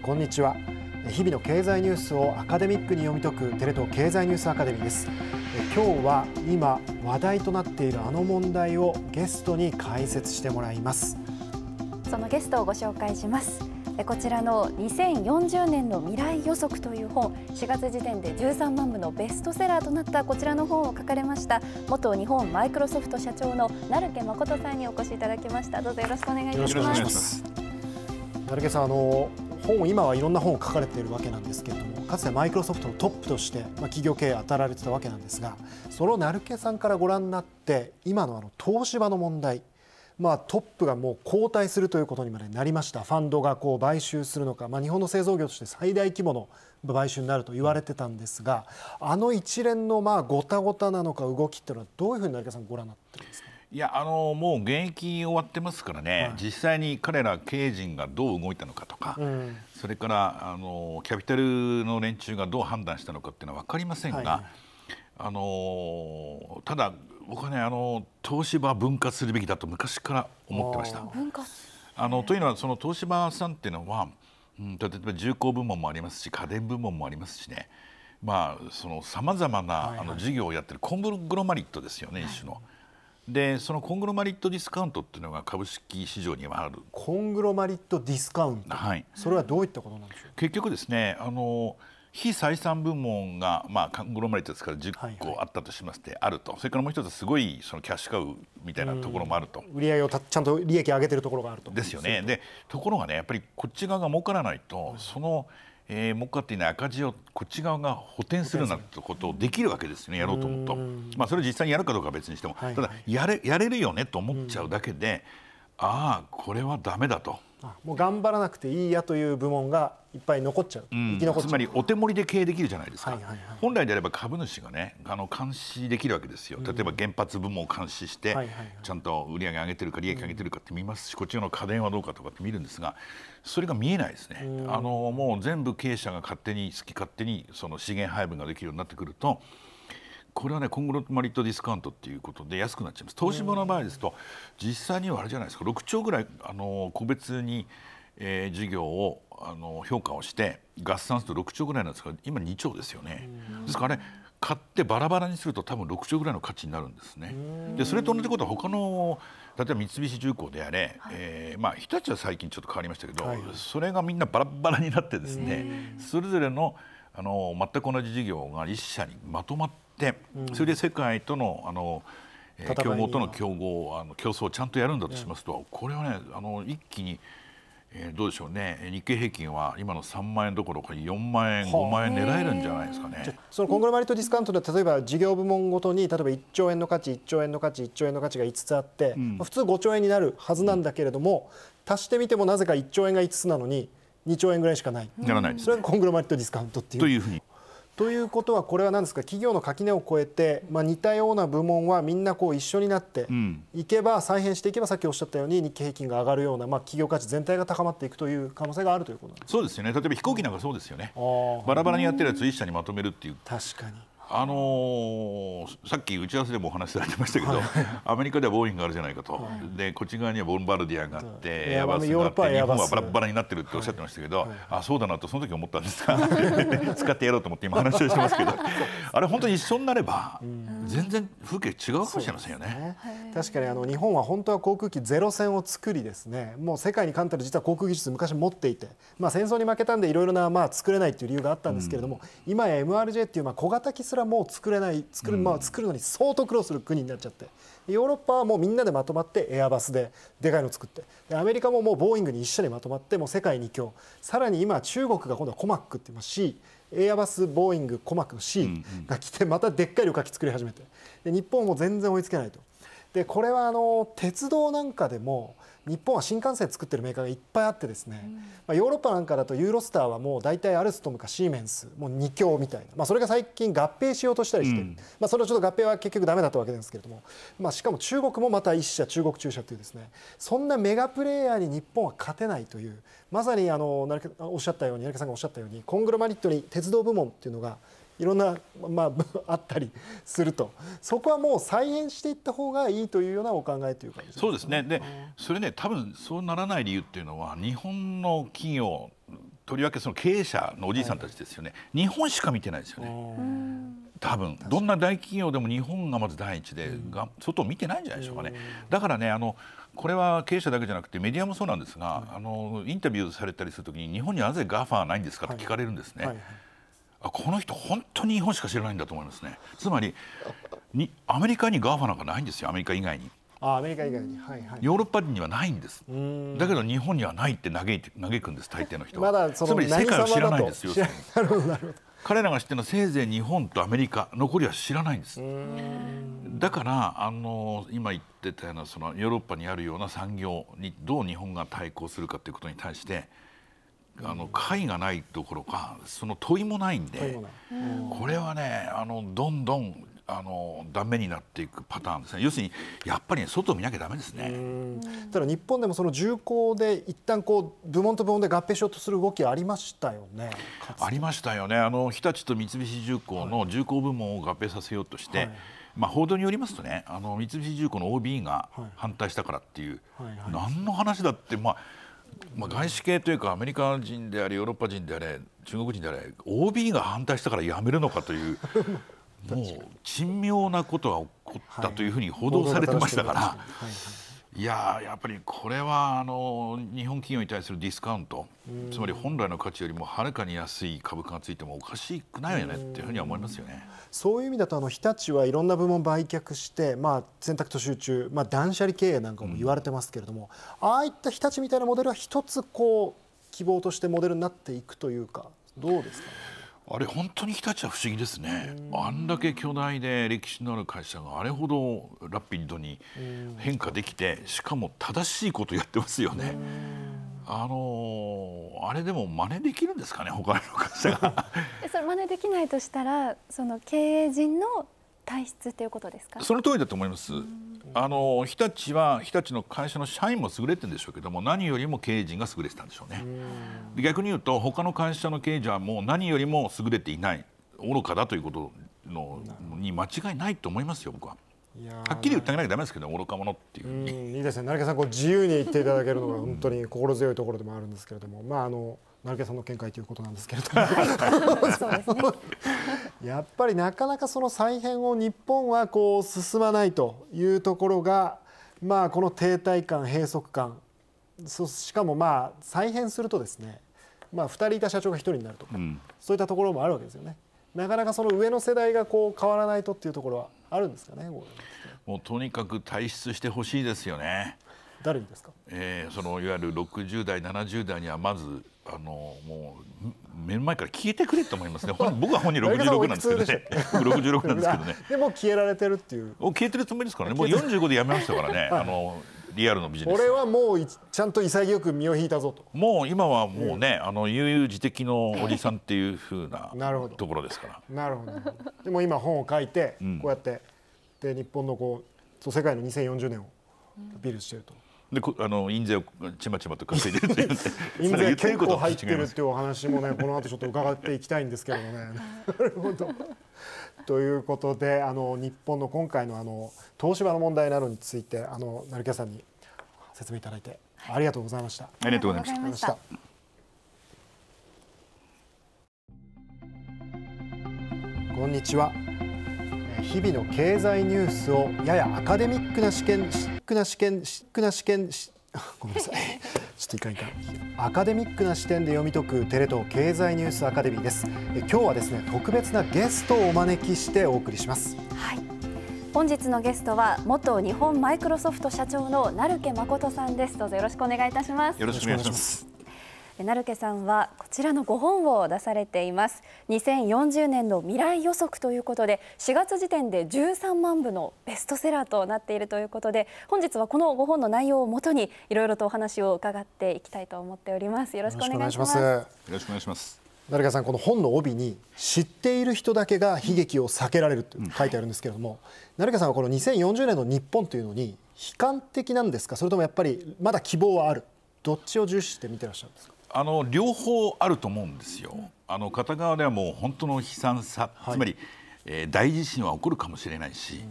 こんにちは日々の経済ニュースをアカデミックに読み解くテレ東経済ニュースアカデミーです今日は今話題となっているあの問題をゲストに解説してもらいますそのゲストをご紹介しますこちらの2040年の未来予測という本4月時点で13万部のベストセラーとなったこちらの本を書かれました元日本マイクロソフト社長の成家誠さんにお越しいただきましたどうぞよろしくお願いします成家さんあの本今はいろんな本を書かれているわけなんですけれどもかつてマイクロソフトのトップとして、まあ、企業経営当たられてたわけなんですがその成毛さんからご覧になって今のあの東芝の問題まあ、トップがもう交代するということにまでなりましたファンドがこう買収するのか、まあ、日本の製造業として最大規模の買収になると言われてたんですがあの一連のまあごたごたなのか動きっていうのはどういうふうに成田さんご覧になってるんですかいやあのもう現役終わってますからね、はい、実際に彼ら経営陣がどう動いたのかとか、うん、それからあのキャピタルの連中がどう判断したのかっていうのは分かりませんが、はい、あのただ僕はねあの東芝分割するべきだと昔から思ってました。あのというのはその東芝さんっていうのは、うん、例えば重工部門もありますし家電部門もありますしねまあそのさまざまな、あの事業をやってるコングロマリットですよね、一種の。でそのコングロマリットディスカウントっていうのが株式市場にはあるコングロマリットディスカウント、はい、それはどういったことなんでしょう結局ですねあの非採算部門が、まあ、コングロマリットですから10個あったとしまして、あると、はいはい、それからもう一つすごいそのキャッシュカウみたいなところもあると売上をたちゃんと利益上げてるところがあるとですよねでところがねやっぱりこっち側が儲からないと、はい、そのえー、儲かっていない赤字をこっち側が補填するなんてことをできるわけですよねやろうと思うとまあ、それを実際にやるかどうかは別にしても、はいはい、ただやれやれるよねと思っちゃうだけで、ああこれはだめだと。もう頑張らなくていいやという部門がいっぱい残っちゃう、うん、生き残っちゃうつまりお手盛りで経営できるじゃないですか、はいはいはい、本来であれば株主がねあの監視できるわけですよ、うん、例えば原発部門を監視して、はいはいはい、ちゃんと売り上げ上げてるか利益上げてるかって見ますし、こっちの家電はどうかとかって見るんですがそれが見えないですね、あのもう全部経営者が勝手に好き勝手にその資源配分ができるようになってくるとこれはね今後のマリットディスカウントっていうことで安くなっちゃいます東芝の場合ですと実際にはあれじゃないですか6兆ぐらいあの個別に、えー、事業をあの評価をして合算すると6兆ぐらいなんですか今2兆ですよね。ですから、ね買ってバラバラにすると多分6兆ぐらいの価値になるんですね。でそれと同じことは他の例えば三菱重工であれ、はい、えー、まあ、日立は最近ちょっと変わりましたけど、はい、それがみんなバラバラになってですねそれぞれのあの全く同じ事業が一社にまとまって、うん、それで世界とのあの競合との競合あの競争をちゃんとやるんだとしますと、これはねあの一気にえー、どうでしょうね日経平均は今の3万円どころか4万円5万円狙えるんじゃないですかねそのコングロマリットディスカウントで例えば事業部門ごとに例えば1兆円の価値1兆円の価値1兆円の価値が5つあって、うん、普通5兆円になるはずなんだけれども、うん、足してみてもなぜか1兆円が5つなのに2兆円ぐらいしかない、ならないです、それがコングロマリットディスカウントっていう。というふうにということはこれは何ですか企業の垣根を越えて、まあ、似たような部門はみんなこう一緒になっていけば、再編していけばさっきおっしゃったように日経平均が上がるような、まあ、企業価値全体が高まっていくという可能性があるということなんですそうですよね例えば飛行機なんかそうですよねバラバラにやってるやつ一社にまとめるっていう確かにあのー、さっき打ち合わせでもお話しされてましたけど、はい、アメリカではボーイングがあるじゃないかと、はい、でこっち側にはボンバルディアがあって、はい、エアバスがあって日本はバラバラになってるっておっしゃってましたけど、あそうだなとその時思ったんですが 使ってやろうと思って今話をしてますけどあれ本当に一緒になれば、全然風景違うかもしれませんよね、ね、確かにあの日本は本当は航空機ゼロ戦を作りですねもう世界に冠たる実は航空技術昔持っていて、まあ、戦争に負けたんでいろいろな、まあ、作れないという理由があったんですけれども、うん、今や MRJ っていうまあ小型機すららも作れない作る,、まあ、作るのに相当苦労する国になっちゃってヨーロッパはもうみんなでまとまってエアバスででかいの作ってアメリカももうボーイングに一緒にまとまってもう世界に強さらに今中国が今度はコマックって言いますしエアバス、ボーイング、コマックの C が来てまたでっかい旅客機作り始めてで日本も全然追いつけないと。でこれはあの鉄道なんかでも日本は新幹線作ってるメーカーがいっぱいあってですね、まあ、ヨーロッパなんかだとユーロスターはもう大体アルストムかシーメンスもう2強みたいな、まあ、それが最近合併しようとしたりして、まあ、それはちょっと合併は結局だめだったわけですけれども、まあ、しかも中国もまた1社中国中社というですねそんなメガプレーヤーに日本は勝てないというまさにあのおっしゃったように成田さんがおっしゃったようにコングロマリットに鉄道部門っていうのがいろんな、まあ、あったりするとそこはもう再編していった方がいいというようなお考えというかそうですねでそれね多分そうならない理由っていうのは日本の企業とりわけその経営者のおじいさんたちですよね、はい、日本しか見てないですよね。多分どんな大企業でも日本がまず第一で、が外を見てないんじゃないでしょうかね。だからねあのこれは経営者だけじゃなくてメディアもそうなんですが、はい、あのインタビューされたりするときに日本になぜ GAFA ないんですかと聞かれるんですね。はいはいあこの人本当に日本しか知らないんだと思いますねつまりにアメリカに GAFA なんかないんですよアメリカ以外に。あアメリカ以外に、はいはい、ヨーロッパにはないんですだけど日本にはないって嘆いて嘆くんです大抵の人はまだそのつまり世界を知らないんですよなるほどなるほど彼らが知ってるのはせいぜい日本とアメリカ残りは知らないんですだからあの今言ってたようなそのヨーロッパにあるような産業にどう日本が対抗するかということに対してあの解がないどころかその問いもないんでこれはねあのどんどんあのダメになっていくパターンですね。要するにやっぱり、外見なきゃダメですね。ただ日本でもその重工で一旦こう部門と部門で合併しようとする動きありましたよね。ありましたよね。あの日立と三菱重工の重工部門を合併させようとして。はいはいまあ、報道によりますとねあの三菱重工の OB が反対したからっていう、はいはいはい、何の話だって、まあ、まあ、外資系というかアメリカ人でありヨーロッパ人であれ中国人であれ OB が反対したからやめるのかという もう珍妙なことが起こったというふうに報道されてましたから。はいいややっぱりこれはあの日本企業に対するディスカウントつまり本来の価値よりもはるかに安い株価がついてもおかしくないよねっていうふうに思いますよねそういう意味だとあの日立はいろんな部門売却して、まあ、選択と集中、まあ、断捨離経営なんかも言われてますけれども、ああいった日立みたいなモデルは一つこう希望としてモデルになっていくというかどうですか、ねあれ本当に日立は不思議ですねあんだけ巨大で歴史のある会社があれほどラピッドに変化できてしかも正しいことやってますよね。あのー、あれでも真似できるんですかね他の会社が それ真似できないとしたらその経営陣の体質ということですかその通りだと思います。あの日立は日立の会社の社員も優れてるんでしょうけども何よりも経営陣が優れてたんでしょうね。逆に言うと他の会社の経営陣はもう何よりも優れていない愚かだということのに間違いないと思いますよ僕は。はっきり言ってあげなきゃだめですけど愚か者っていういいですね成田さんこう自由に言っていただけるのが本当に心強いところでもあるんですけれどもまああの。成毛さんの見解ということなんですけれどもやっぱりなかなかその再編を日本はこう進まないというところが、まあ、この停滞感閉塞感そしかもまあ再編するとですね、まあ、2人いた社長が1人になるとか、うん、そういったところもあるわけですよね。なかなかその上の世代がこう変わらないとっていうところはあるんですかね。もうとにかく退出してほしいですよね。誰にですか。ええー、そのいわゆる六十代七十代にはまずあのもう目の前から消えてくれと思いますね僕は本人66 なんですけどね66 なんですけどね でも消えられてるっていう消えてるつもりですからねもう45でやめましたからね、はい、あのリアルのビジネス俺はもうちゃんと潔く身を引いたぞともう今はもうね、うん、あの悠々自適のおじさんっていうふうなところですからなるほどでも今本を書いて、こうやってで日本のこう世界の2040年をアピールしてるとであの印税をちまちまと稼いでるって言印税結構入ってるっていうお話もねこの後ちょっと伺っていきたいんですけどもね。なるほどということであの日本の今回のあの東芝の問題などについてあの成毛さんに説明いただいて、はい、ありがとうございました。ありがとうございました。こんにちは日々の経済ニュースをややアカデミックな試験シックな試験シックな試験 ごめんなさい ちょっといかんいかんアカデミックな視点で読み解くテレ東経済ニュースアカデミーですえ今日はですね特別なゲストをお招きしてお送りしますはい本日のゲストは元日本マイクロソフト社長の成毛誠さんですどうぞよろしくお願いいたしますよろしくお願いします成家さんはこちらの5本を出されています2040年の未来予測ということで4月時点で13万部のベストセラーとなっているということで本日はこの5本の内容をもとにいろいろとお話を伺っていきたいと思っておりますよろしくお願いしますよろしくお願いします成家さんこの本の帯に知っている人だけが悲劇を避けられると書いてあるんですけれども、成家さんはこの2040年の日本というのに悲観的なんですかそれともやっぱりまだ希望はあるどっちを重視して見てらっしゃるんですあの両方あると思うんですよ。あの片側ではもう本当の悲惨さ、はい、つまり、えー、大地震は起こるかもしれないし、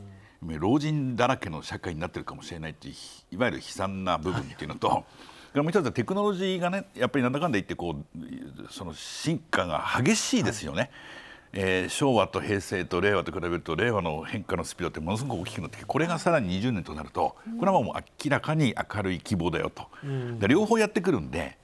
うん、老人だらけの社会になってるかもしれないていういわゆる悲惨な部分っていうのと。はいもう一つはテクノロジーがねやっぱりなんだかんだ言ってこうその進化が激しいですよね、はい、えー、昭和と平成と令和と比べると令和の変化のスピードってものすごく大きくなってこれがさらに20年となるとこれはもう明らかに明るい希望だよと、うん、両方やってくるんで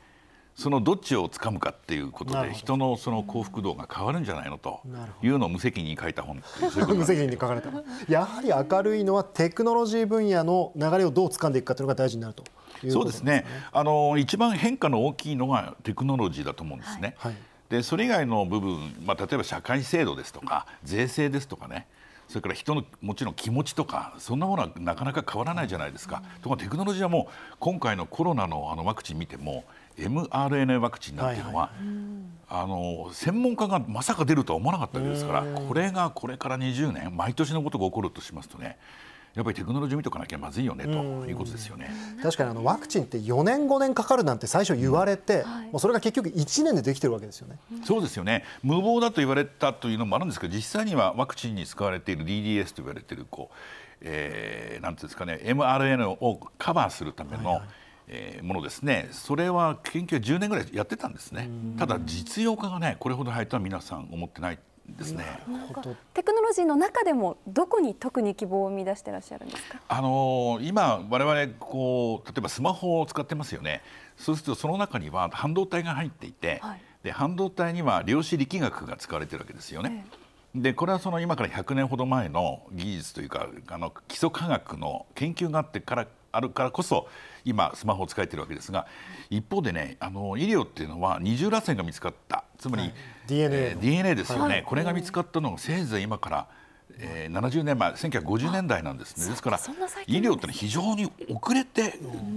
そのどっちをつかむかっていうことで人のその幸福度が変わるんじゃないのというのを無責任に書いた本うう無責任に書かれたやはり明るいのはテクノロジー分野の流れをどうつかんでいくかというのが大事になると、ね、そうですねあの一番変化の大きいのがテクノロジーだと思うんですね。はい、でそれ以外の部分、まあ、例えば社会制度ですとか税制ですとかねそれから人のもちろん気持ちとかそんなものはなかなか変わらないじゃないですか。ところがテクノロジーはもう今回のコロナのあのワクチン見ても mRNA ワクチンなんていうのは、はいはい、あの専門家がまさか出るとは思わなかったわけですからこれがこれから20年毎年のことが起こるとしますとねやっぱりテクノロジー見とかなきゃまずいよねということですよね確かにあのワクチンって4年5年かかるなんて最初言われて、うんもうそれが結局1年でできてるわけですよね、そうですよね無謀だと言われたというのもあるんですけど実際にはワクチンに使われている DDS と言われているこう、えー、なんていうんですかね mRNA をカバーするための、はいはいえー、ものですねそれは研究は10年ぐらいやってたんですねただ実用化がねこれほど早いとは皆さん思ってないですね。テクノロジーの中でもどこに特に希望を見出してらっしゃるんですか。あのー、今我々こう例えばスマホを使ってますよね。そうするとその中には半導体が入っていて、はい、で半導体には量子力学が使われてるわけですよね。ええでこれはその今から100年ほど前の技術というかあの基礎科学の研究があってからあるからこそ今スマホを使えてるわけですが一方でねあの医療っていうのは二重らせんが見つかったつまり、はい、DNA,、えー、DNA ですよね、はい、これが見つかったのがせいぜい今から、えー、70年前1950年代なんですねですから医療ってのは非常に遅れて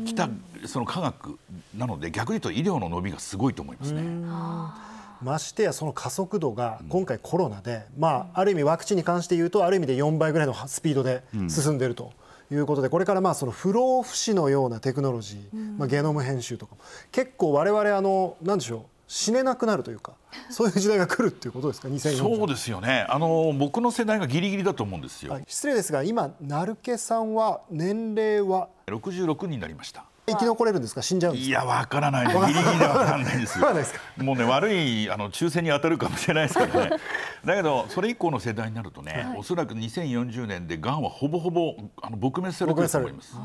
きたその科学なので逆に言うと医療の伸びがすごいと思いますね。ましてやその加速度が今回コロナで、まあ、ある意味ワクチンに関して言うとある意味で4倍ぐらいのスピードで進んでいるということでこれからまあその不老不死のようなテクノロジー、まあ、ゲノム編集とかも結構我々あの何でしょう死ねなくなるというか そういう時代が来るっていうことですか2040そうですよねあの僕の世代がギリギリだと思うんですよ、失礼ですが今成家さんは年齢は66になりました生き残れるんですか死んじゃうんですいやわからないギリギリでわからないですよ もうね悪いあの抽選に当たるかもしれないですけどね だけどそれ以降の世代になるとね、はい、おそらく2040年で癌はほぼほぼあの撲滅されると思います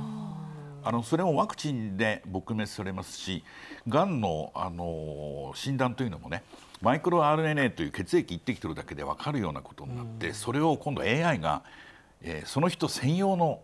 あのそれもワクチンで撲滅されますし癌のあの診断というのもねマイクロ RNA という血液1滴取るだけでわかるようなことになって、それを今度 AI がえー、その人専用の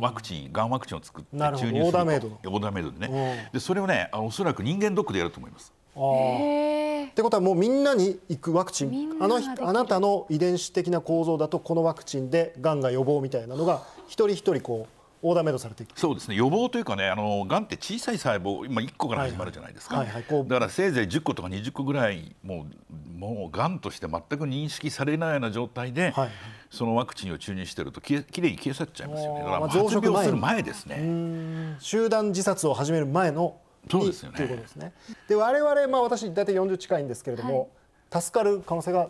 ワクチン、が、うんワクチンを作って注入するオーダーメイドオーダーメイドでね、でそれをねおそらく人間ドックでやると思います。ってことはもうみんなに行くワクチンあのあなたの遺伝子的な構造だとこのワクチンでがんが予防みたいなのが一人一人こうオーダーメイドされていくそうですね予防というかねあのがんって小さい細胞今1個から始まるじゃないですか、はいはいはい、だからせいぜい10個とか20個ぐらいもうもうがんとして全く認識されないような状態で、はいはい、そのワクチンを注入してるときれいに消え去っちゃいますよねだから増殖する前ですね集団自殺を始める前のそうですよねということですねで我々、まあ、私大体40近いんですけれども、はい、助かる可能性が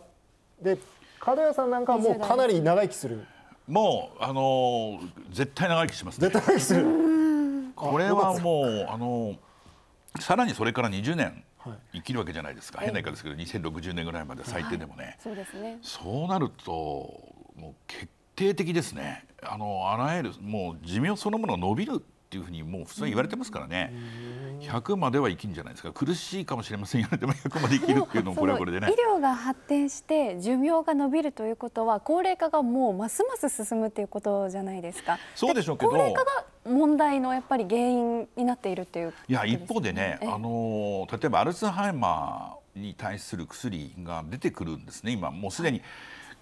で門谷さんなんかはもうかなり長生きする。もうあの絶対長生きします、ね、絶対長生きするこれはもうあのさらにそれから20年生きるわけじゃないですか、はい、変な言い方ですけど2060年ぐらいまで最低でもね、はい、そうねそうなるともう決定的ですねあのあらゆるもう寿命そのもの伸びるっていうふうにもう普通に言われてますからね、うん、100までは生きるんじゃないですか苦しいかもしれませんよねでも100まで生きるっていうのもこれはこれでね医療が発展して寿命が延びるということは高齢化がもうますます進むということじゃないですかそうでしょうけど高齢化が問題のやっぱり原因になっているという、いや一方でねあの例えばアルツハイマーに対する薬が出てくるんですね今もうすでに、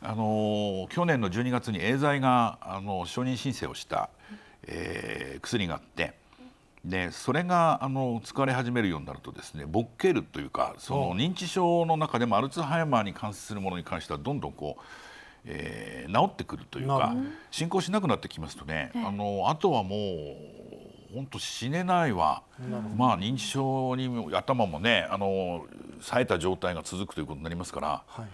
はい、あの去年の12月にエーザイがあの承認申請をした。うえー、薬があってでそれがあの使れ始めるようになるとですねボッケるというかその認知症の中でもアルツハイマーに関するものに関してはどんどんこう、えー、治ってくるというか進行しなくなってきますとね、あのあとはもう本当死ねないわ、まあ、認知症に頭もねあの冴えた状態が続くということになりますから。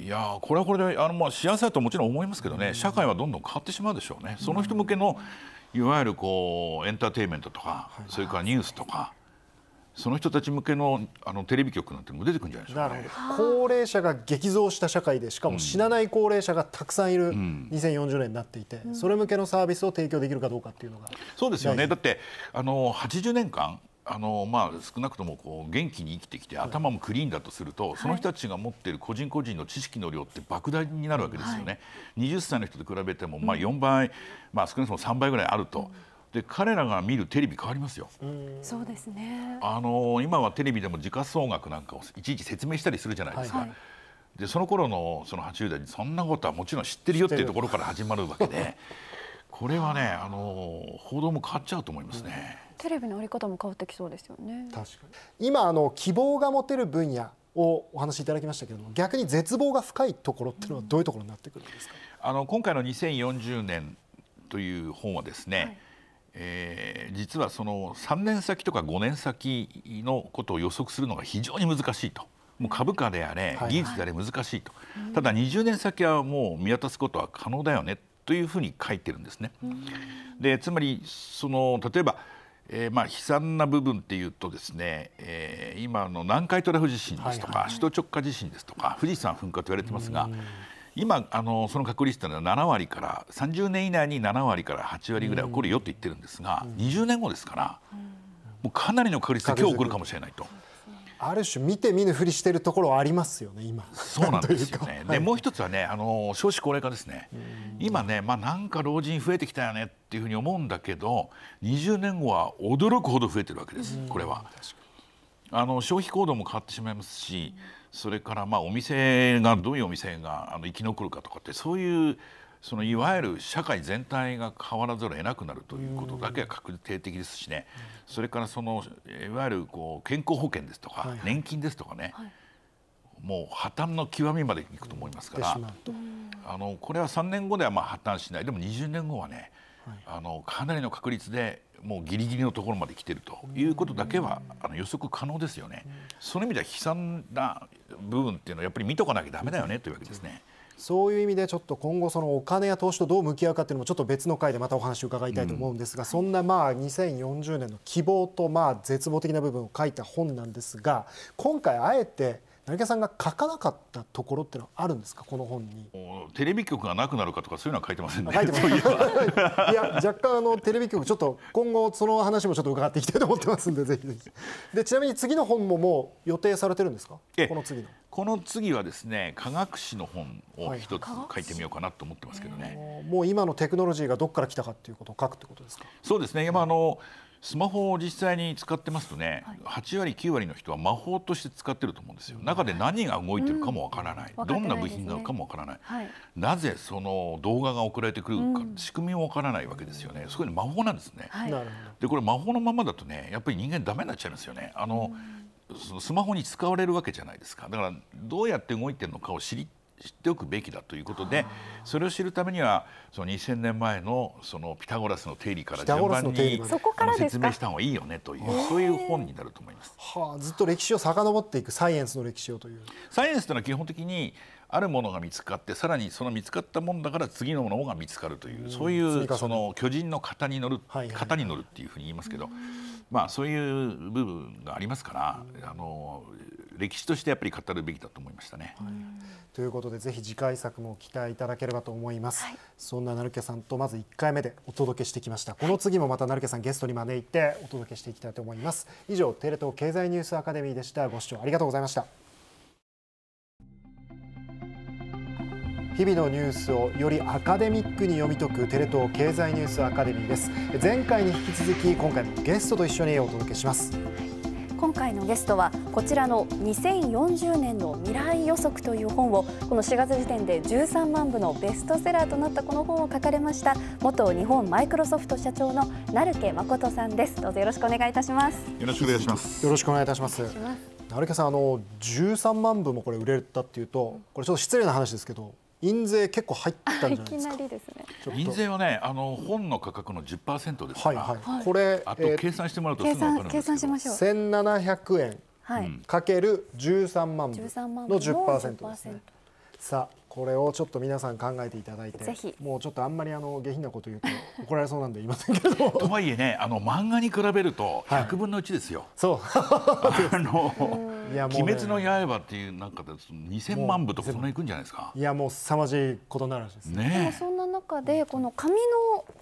いやこれはこれであのまあ幸せだともちろん思いますけどね社会はどんどん変わってしまうでしょうね。その人向けのいわゆるこうエンターテインメントとかそれからニュースとか。その人たち向けのあのテレビ局なんても出てくるんじゃないですか、ね、高齢者が激増した社会でしかも死なない高齢者がたくさんいる2040年になっていて、それ向けのサービスを提供できるかどうかっていうのがそうですよねだってあの80年間あのまあ、少なくともこう元気に生きてきて頭もクリーンだとすると、はい、その人たちが持っている個人個人の知識の量って莫大になるわけですよね、はい、20歳の人と比べてもまあ4倍、うん、まあ、少なくとも3倍ぐらいあると。うん、で彼らが見るテレビ変わりますよ。そうですね。あの今はテレビでも時価総額なんかをいちいち説明したりするじゃないですか。はい、でその頃のその80代にそんなことはもちろん知ってるよっていうところから始まるわけで、これはねあの報道も変わっちゃうと思いますね。うんテレビのあり方も変わってきそうですよね確かに今あの希望が持てる分野をお話しいただきましたけども逆に絶望が深いところっていうのはどういうところになってくるんですか、うん、あの今回の2040年という本はですね、はい、えー、実はその3年先とか5年先のことを予測するのが非常に難しいと。もう株価であれ、技術であれ難しいと、はい、ただ20年先はもう見渡すことは可能だよねというふうに書いてるんですね。うん、でつまりその例えばえー、まあ悲惨な部分っていうとですね、えー、今の南海トラフ地震ですとか、はいはい、首都直下地震ですとか富士山噴火と言われてますが。今あのその確率というのは7割から30年以内に7割から8割ぐらい起こるよと言ってるんですが、20年後ですから、もうかなりの確率で今日起こるかもしれないと。ある種見て見ぬふりしてるところありますよね今そうなんですよねでもう一つはねあの少子高齢化ですね今ね、まあ、なんか老人増えてきたよねっていうふうに思うんだけど20年後は驚くほど増えてるわけですこれは。あの消費行動も変わってしまいますしそれからまあお店がどういうお店があの生き残るかとかってそういうそのいわゆる社会全体が変わらざるを得なくなるということだけは確定的ですしね、それからそのいわゆるこう健康保険ですとか、年金ですとかね、もう破綻の極みまでいくと思いますから、あのこれは3年後ではまあ破綻しないでも20年後はね、あのかなりの確率でもうギリギリのところまで来ているということだけはあの予測可能ですよね。その意味では悲惨な部分っていうのはやっぱり見とかなきゃだめだよねというわけですね。そういう意味でちょっと今後そのお金や投資とどう向き合うかっていうのもちょっと別の回でまたお話を伺いたいと思うんですが、うん、そんなまあ2040年の希望とまあ絶望的な部分を書いた本なんですが今回あえて成毛さんが書かなかったところってのはあるんですかこの本にテレビ局がなくなるかとかそういうのは書いてませんね いや若干あのテレビ局ちょっと今後その話もちょっと伺っていきたいと思ってますんでぜひぜひでちなみに次の本ももう予定されてるんですかこの次のこの次はですね科学史の本を一つ書いてみようかなと思ってますけどね、もう今のテクノロジーがどこから来たかっていうことを書くってことですかそうですね今あの、うんスマホを実際に使ってますとね、はい、8割9割の人は魔法として使ってると思うんですよ中で何が動いてるかもわからない、うん、どんな部品があるかもわからない、はい、なぜその動画が送られてくるか、仕組みもわからないわけですよねそこに魔法なんですね、はい、でこれ魔法のままだとねやっぱり人間ダメになっちゃいますよねあの、うん、スマホに使われるわけじゃないですかだからどうやって動いてるのかを知り知っておくべきだということでそれを知るためにはその2000年前のそのピタゴラスの定理から順番に説明した方がいいよねというそういう本になると思います。はあ、ずっと歴史を遡っていくサイエンスの歴史をという。サイエンスというのは基本的にあるものが見つかってさらにその見つかったもんだから次のものが見つかるというそういうその巨人の型に乗る、型に乗るっていうふうに言いますけど、まあそういう部分がありますからあの歴史としてやっぱり語るべきだと思いましたね。ということでぜひ次回作も期待いただければと思います、はい、そんな成家さんとまず1回目でお届けしてきましたこの次もまた成家さんゲストに招いてお届けしていきたいと思います以上テレ東経済ニュースアカデミーでしたご視聴ありがとうございました日々のニュースをよりアカデミックに読み解くテレ東経済ニュースアカデミーです前回に引き続き今回もゲストと一緒にお届けします今回のゲストはこちらの2040年の未来予測という本をこの4月時点で13万部のベストセラーとなったこの本を書かれました元日本マイクロソフト社長の成毛誠さんですどうぞよろしくお願いいたしますよろしくお願いしますよろしくお願いいたします成毛さんあの13万部もこれ売れたっていうとこれちょっと失礼な話ですけど印税結構入ったんじゃないですか。すね、印税はね、あの本の価格の10%ですから。はいはい、これ、あと計算してもらうとすぐ分かるんですけど。1700円かける13万分の10%ですね。さあこれをちょっと皆さん考えていただいてもうちょっとあんまりあの下品なこと言うと 怒られそうなんで言いませんけどとはいえねあの漫画に比べると100分の1ですよ、はい、そう あのいや、もね、鬼滅の刃っていうなんかで2000万部とかそんなにいくんじゃないですかいやもう凄まじいことなるらしいですね、ね、でもそんな中でこの紙の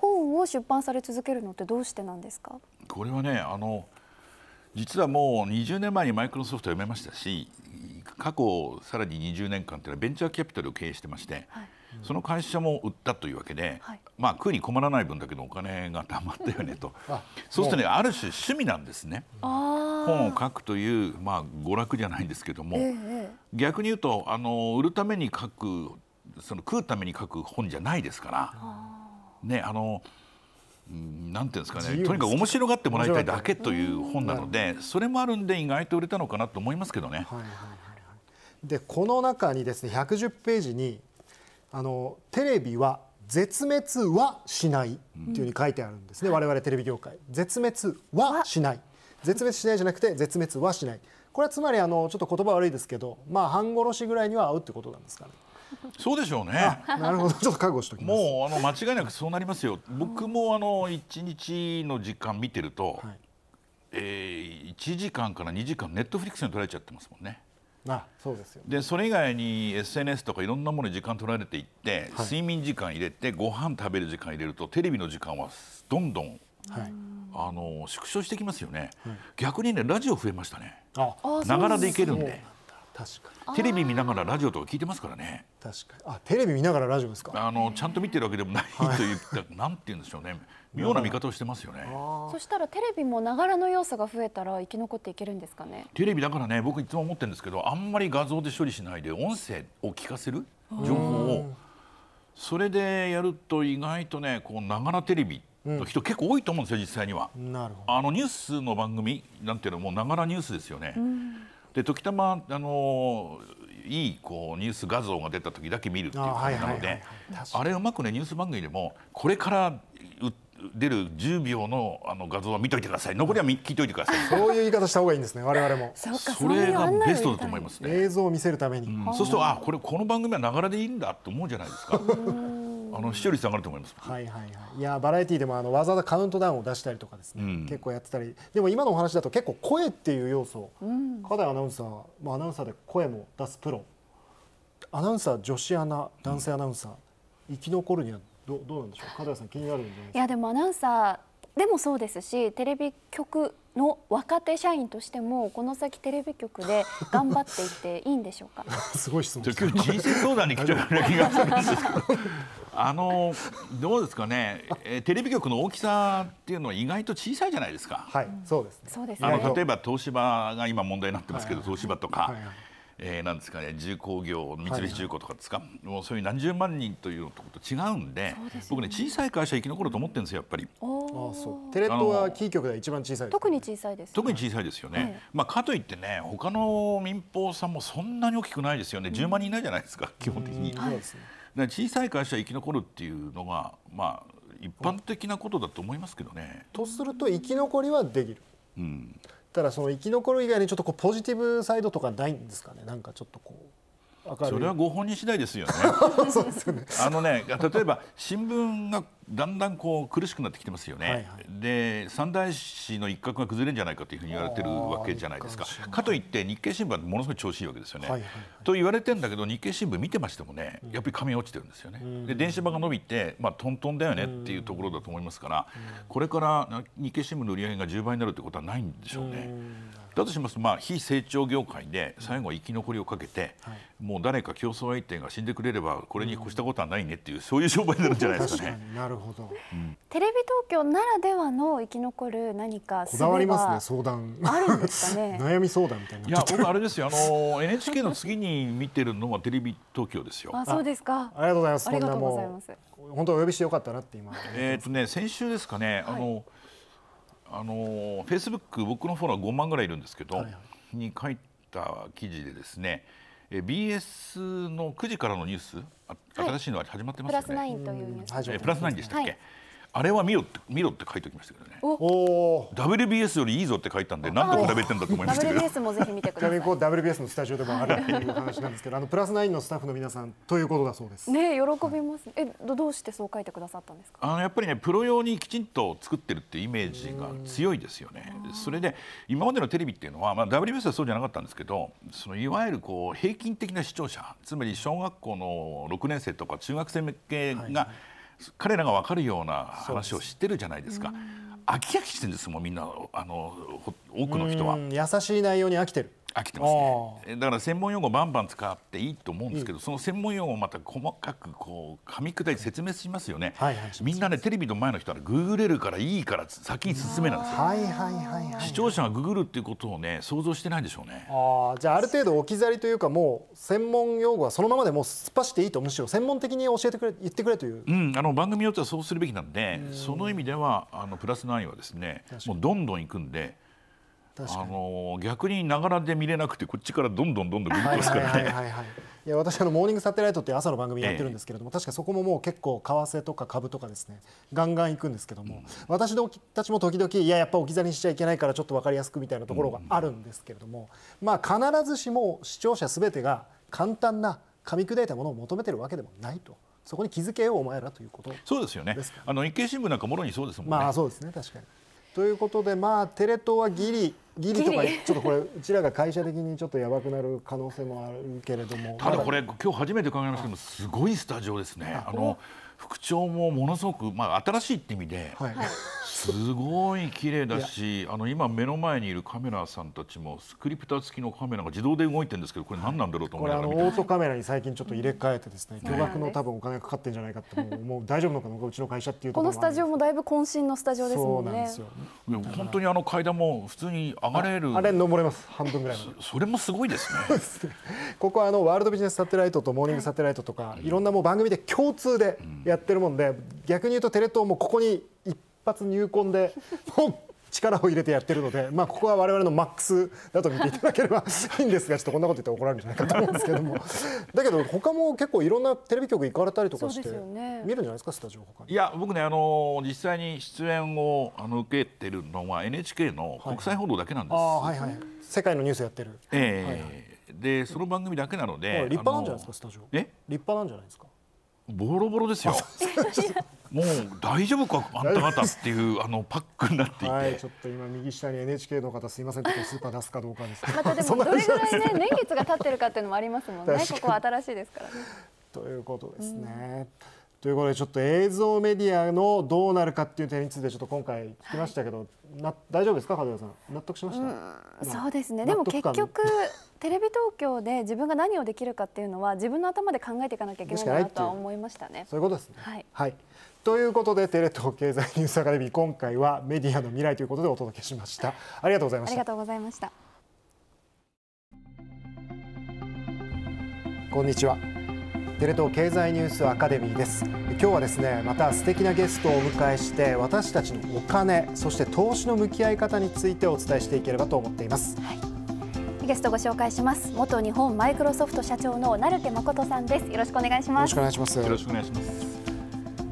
本を出版され続けるのってどうしてなんですかこれはねあの実はもう20年前にマイクロソフト辞めましたし過去さらに20年間というのはベンチャーキャピタルを経営してまして、はい、その会社も売ったというわけで、はい、まあ食うに困らない分だけどお金がたまったよねと そうするとねある種趣味なんですね本を書くというまあ娯楽じゃないんですけども、ええ、逆に言うとあの売るために書くその食うために書く本じゃないですからねあのなんていうんですかねとにかく面白がってもらいたいだけという本なのでそれもあるんで意外と売れたのかなと思いますけどね。はいはいでこの中にですね110ページにあの「テレビは絶滅はしない」っていうふうに書いてあるんですね、うん、我々テレビ業界。絶滅はしない絶滅しないじゃなくて絶滅はしないこれはつまりあのちょっと言葉悪いですけどまあ半殺しぐらいには合うってことなんですかね。そうでしょうね。なるほど、ちょっと覚悟してもうあの間違いなくそうなりますよ。僕もあの一日の時間見てると、はい、え一、時間から二時間ネットフリックスに取られちゃってますもんね。あそうですよ、でそれ以外に SNS とかいろんなものに時間取られていって、はい、睡眠時間入れてご飯食べる時間入れるとテレビの時間はどんどん、はい、あの縮小してきますよね、はい、逆にねラジオ増えましたねながらでいけるんでテレビ見ながらラジオとか聞いてますからね確かにあテレビ見ながらラジオですかあのちゃんと見てるわけでもないというか、はい、なんて言うんでしょうね妙な見方をしてますよね、そしたらテレビもながらの要素が増えたら生き残っていけるんですかねテレビだからね僕いつも思ってるんですけどあんまり画像で処理しないで音声を聞かせる情報をそれでやると意外とねこうながらテレビの人結構多いと思うんですよ実際にはあのニュースの番組なんていうのもながらニュースですよね、で時たまあのいいこうニュース画像が出た時だけ見るっていう感じなのであれうまくねニュース番組でもこれから出る10秒のあの画像は見といてください残りは聞いといてくださいそういう言い方した方がいいんですね我々もそれがベストだと思いますね映像を見せるために、うん、そうするとあこれこの番組はながらでいいんだと思うじゃないですかあの視聴率上がると思います。はいはいはい。いやバラエティーでもあのわざわざカウントダウンを出したりとかですね、うん、結構やってたり。でも今のお話だと結構声っていう要素。うん、アナウンサー、まあアナウンサーで声も出すプロ。アナウンサー女子アナ、男性アナウンサー、うん、生き残るにはどどうなんでしょう、加藤さん気になるんじゃないですか。いやでもアナウンサーでもそうですし、テレビ局の若手社員としてもこの先テレビ局で 頑張っていっていいんでしょうか。すごい質問。今日人生相談に来ちゃうような気がするんですけど。あのどうですかね、えテレビ局の大きさっていうのは意外と小さいじゃないですか。はい、そうです、ね、そうです、あの例えば東芝が今問題になってますけど、はい、東芝とか。はいはいえー、なんですかね重工業三菱重工とかですか、はい、もうそういう何十万人というのと違うんで、ね、僕ね小さい会社生き残ると思ってるんですよやっぱりあそうテレ東はキー局で一番小さい、ね、特に小さいです、ね、特に小さいですよね、はい、まあ、かといってね他の民放さんもそんなに大きくないですよね、うん、10万人いないじゃないですか基本的に、はい、小さい会社生き残るっていうのがまあ一般的なことだと思いますけどね、とすると生き残りはできる、うんたらその生き残る以外にちょっとこうポジティブサイドとかないんですかねなんかちょっとこうそれはご本人次第ですよね ねあのね例えば新聞がだんだんこう苦しくなってきてますよね、はいはい、で三大紙の一角が崩れるんじゃないかというふうに言われてるわけじゃないですかかといって日経新聞はものすごい調子いいわけですよね、はいはい、と言われてんだけど日経新聞見てましてもねやっぱり紙落ちてるんですよね、で電子版が伸びて、まあ、トントンだよねっていうところだと思いますから、これから日経新聞の売り上げが10倍になるってことはないんでしょうね。うだとしますと、まあ、非成長業界で最後は生き残りをかけて、はい、もう誰か競争相手が死んでくれればこれに越したことはないねっていう、うん、そういう商売になるんじゃないですかね。なるほど、うん、テレビ東京ならではの生き残る何かこだわりますね相談あるんですかね 悩み相談みたいないや僕あれですよあの NHK の次に見てるのはテレビ東京ですよ。あそうですかありがとうございます。ありがとうございます。本当お呼びしてよかったなって今。えっ、ー、とね先週ですかね、はい、あの。あのフェイスブック僕のフォロワー5万ぐらいいるんですけど、はいはい、に書いた記事でですね BS の9時からのニュース、新しいのは始まってますよね。プラスナインというニュース。プラスナインでしたっけ、はい、あれは見ろって見ろって書いておきましたけどね。おお。WBS よりいいぞって書いたんでなんと比べてんだと思いましたけど。WBS もぜひ見てください。WBS のスタジオでもあるっていう話なんですけど、あのプラスナインのスタッフの皆さんということだそうです。ね喜びます。えどうしてそう書いてくださったんですか。あのやっぱりねプロ用にきちんと作ってるってイメージが強いですよね。それで今までのテレビっていうのはまあ WBS はそうじゃなかったんですけど、そのいわゆるこう平均的な視聴者、つまり小学校の六年生とか中学生向けが、はい彼らが分かるような話を知ってるじゃないですか。飽き飽きしてるんですもんみんなあの多くの人は優しい内容に飽きてる飽きてますねだから専門用語バンバン使っていいと思うんですけど、うん、その専門用語をまた細かくこう噛み砕いて説明しますよね、はいはい、みんなねテレビの前の人はググれるからいいから先に進めなんですよ、はいはい視聴者がググるっていうことをね想像してないでしょうねあじゃあある程度置き去りというかもう専門用語はそのままでもうすっぱしていいとむしろ専門的に教えてくれ言ってくれという、うん、あの番組によってはそうするべきなんでその意味ではあのプラスの愛はですねもうどんどんいくんであの逆にながらで見れなくてこっちからどんどんどんどん見ますからね。いや私あのモーニングサテライトっていう朝の番組やってるんですけれども、ええ、確かそこももう結構為替とか株とかですねガンガンいくんですけども、うん、私たちも時々いややっぱ置き去りにしちゃいけないからちょっと分かりやすくみたいなところがあるんですけれども、うん、まあ必ずしも視聴者すべてが簡単な噛み砕いたものを求めてるわけでもないと。そこに気づけよお前らということ、そうですよね。あの日経新聞なんかもろにそうですもんね。まあそうですね確かに。ということで、まあ、テレ東はギリギリとかちょっとこれうちらが会社的にちょっとやばくなる可能性もあるけれどもただこれ今日初めて考えましたけどすごいスタジオですねあの副長もものすごくまあ新しいって意味で、すごい綺麗だしあの今目の前にいるカメラさんたちもスクリプター付きのカメラが自動で動いてるんですけどこれ何なんだろうと思いながらこれあのオートカメラに最近ちょっと入れ替えてですね巨額の多分お金がかかってんじゃないかと思う。もう大丈夫なのかなうちの会社っていうこのスタジオもだいぶ渾身のスタジオですもんねそうなんですよ本当にあの階段も普通に上がれるあれ登れます半分ぐらいそれもすごいですね ここはあのワールドビジネスサテライトとモーニングサテライトとか、いろんなもう番組で共通でやってるもんで、逆に言うとテレ東もここにい発入魂で もう力を入れてやってるので、まあ、ここは我々のマックスだと見ていただければいいんですがちょっとこんなこと言って怒られるんじゃないかと思うんですけども だけど他も結構いろんなテレビ局行かれたりとかして、ね、見るんじゃないですかスタジオ他にいや僕ねあの実際に出演をあの受けてるのは NHK の国際報道だけなんです。はいはい、はい、世界のニュースやってる、えー、はい、でその番組だけなので、立派なんじゃないですかスタジオえ立派なんじゃないですかボロボロですよもう大丈夫かあんた方っていう あのパックになっていて、はい、ちょっと今右下に NHK の方すいませんスーパー出すかどうかですまたでもどれぐらいね年月が経ってるかっていうのもありますもんねここは新しいですからね。ということですね。ということでちょっと映像メディアのどうなるかっていう点についてちょっと今回聞きましたけど、はい、な大丈夫ですか加藤さん納得しました、そうですねでも結局テレビ東京で自分が何をできるかっていうのは自分の頭で考えていかなきゃいけないなとは思いましたねそういうことですねはい、はいということでテレ東経済ニュースアカデミー今回はメディアの未来ということでお届けしましたありがとうございましたありがとうございましたこんにちはテレ東経済ニュースアカデミーです今日はですねまた素敵なゲストをお迎えして私たちのお金そして投資の向き合い方についてお伝えしていければと思っています、はいゲストご紹介します元日本マイクロソフト社長の成手誠さんですよろしくお願いしますよろしくお願いしますよろしくお願いします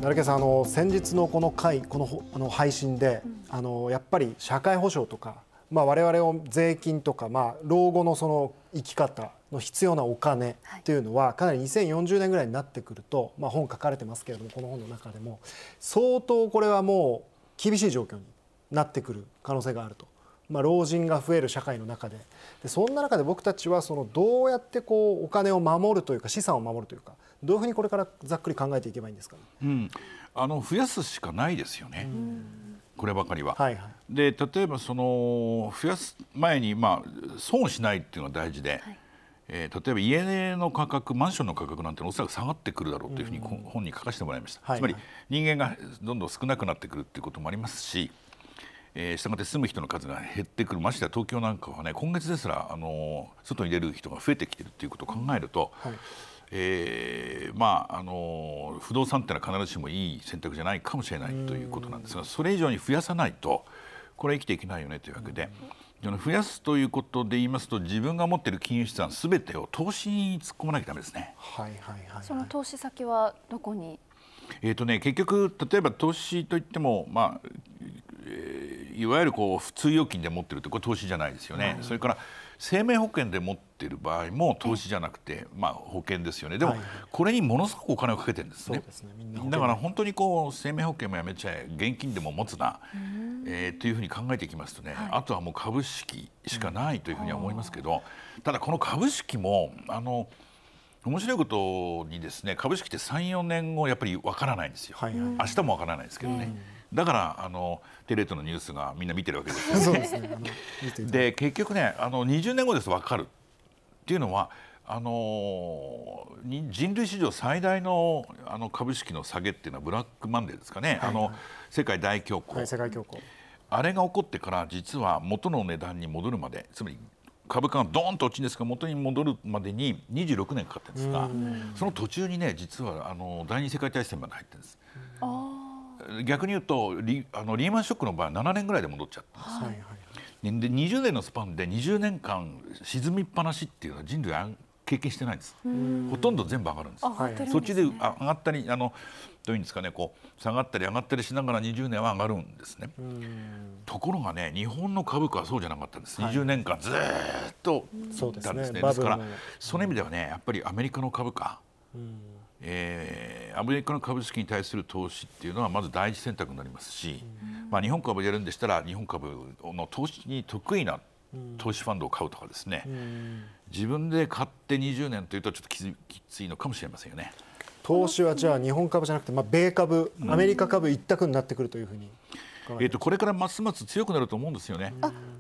成毛さんあの先日のこの回このあの配信で、あのやっぱり社会保障とか、まあ、我々を税金とか、まあ、老後のその生き方の必要なお金というのはかなり2040年ぐらいになってくると、まあ、本書かれてますけれどもこの本の中でも相当これはもう厳しい状況になってくる可能性があると。まあ、老人が増える社会の中ででそんな中で僕たちはそのどうやってこうお金を守るというか資産を守るというかどういうふうにこれからざっくり考えていけばいいんですか、うん、あの増やすしかないですよね。こればかりは、はいはい、で例えばその増やす前に、まあ、損しないっていうのは大事で、はい、えー、例えば家の価格マンションの価格なんておそらく下がってくるだろうというふうに本に書かせてもらいました、はいはい、つまり人間がどんどん少なくなってくるということもありますし、えー、したがって住む人の数が減ってくるましては東京なんかはね今月ですら、あの外に出る人が増えてきてるっていうことを考えると、はい、えー、まああの不動産っていうのは必ずしもいい選択じゃないかもしれないということなんですがそれ以上に増やさないとこれは生きていけないよねというわけで。増やすということで言いますと自分が持っている金融資産すべてを投資に突っ込まなきゃだめですね。はいはいはい、はい、その投資先はどこにえーとね、結局、例えば投資といっても、まあえー、いわゆるこう普通預金で持っているとこれ投資じゃないですよね、はい、それから生命保険で持っている場合も投資じゃなくて、まあ、保険ですよねでも、これにものすごくお金をかけてるんですね、ね、だから本当にこう生命保険もやめちゃえ現金でも持つな、えー、というふうに考えていきますとね、はい、あとはもう株式しかないというふうには思いますけど、うん、ただこの株式もあの面白いことにですね株式って34年後やっぱりわからないんですよ、はいはい、明日もわからないですけどね、うん、だからあのテレ東のニュースがみんな見てるわけですよ、で、結局ねあの20年後です分かるっていうのはあの人類史上最大のあの株式の下げっていうのはブラックマンデーですかね、はい、あの世界大恐慌、はい、世界恐慌あれが起こってから実は元の値段に戻るまでつまり株価がどーンと落ちるんですが元に戻るまでに26年かかってるんですがその途中にね実はあの第二次世界大戦まで入ってるんです。あ逆に言うとリあのリーマンショックの場合は7年ぐらいで戻っちゃったんです、はいで20年のスパンで20年間沈みっぱなしっていうのは人類は経験してないんですほとんど全部上がるんです、はい、そっちで上がったりあのどういうんですかねこう下がったり上がったりしながら20年は上がるんですねところがね日本の株価はそうじゃなかったんです、はい、20年間ずっとだったんですねですからその意味ではねやっぱりアメリカの株価えー、アメリカの株式に対する投資っていうのはまず第一選択になりますし、まあ、日本株をやるんでしたら日本株の投資に得意な投資ファンドを買うとかですね、自分で買って20年というとちょっときついのかもしれませんよね。投資はじゃあ日本株じゃなくて、まあ、米株アメリカ株一択になってくるというふうに。うんえっとこれからますます強くなると思うんですよね。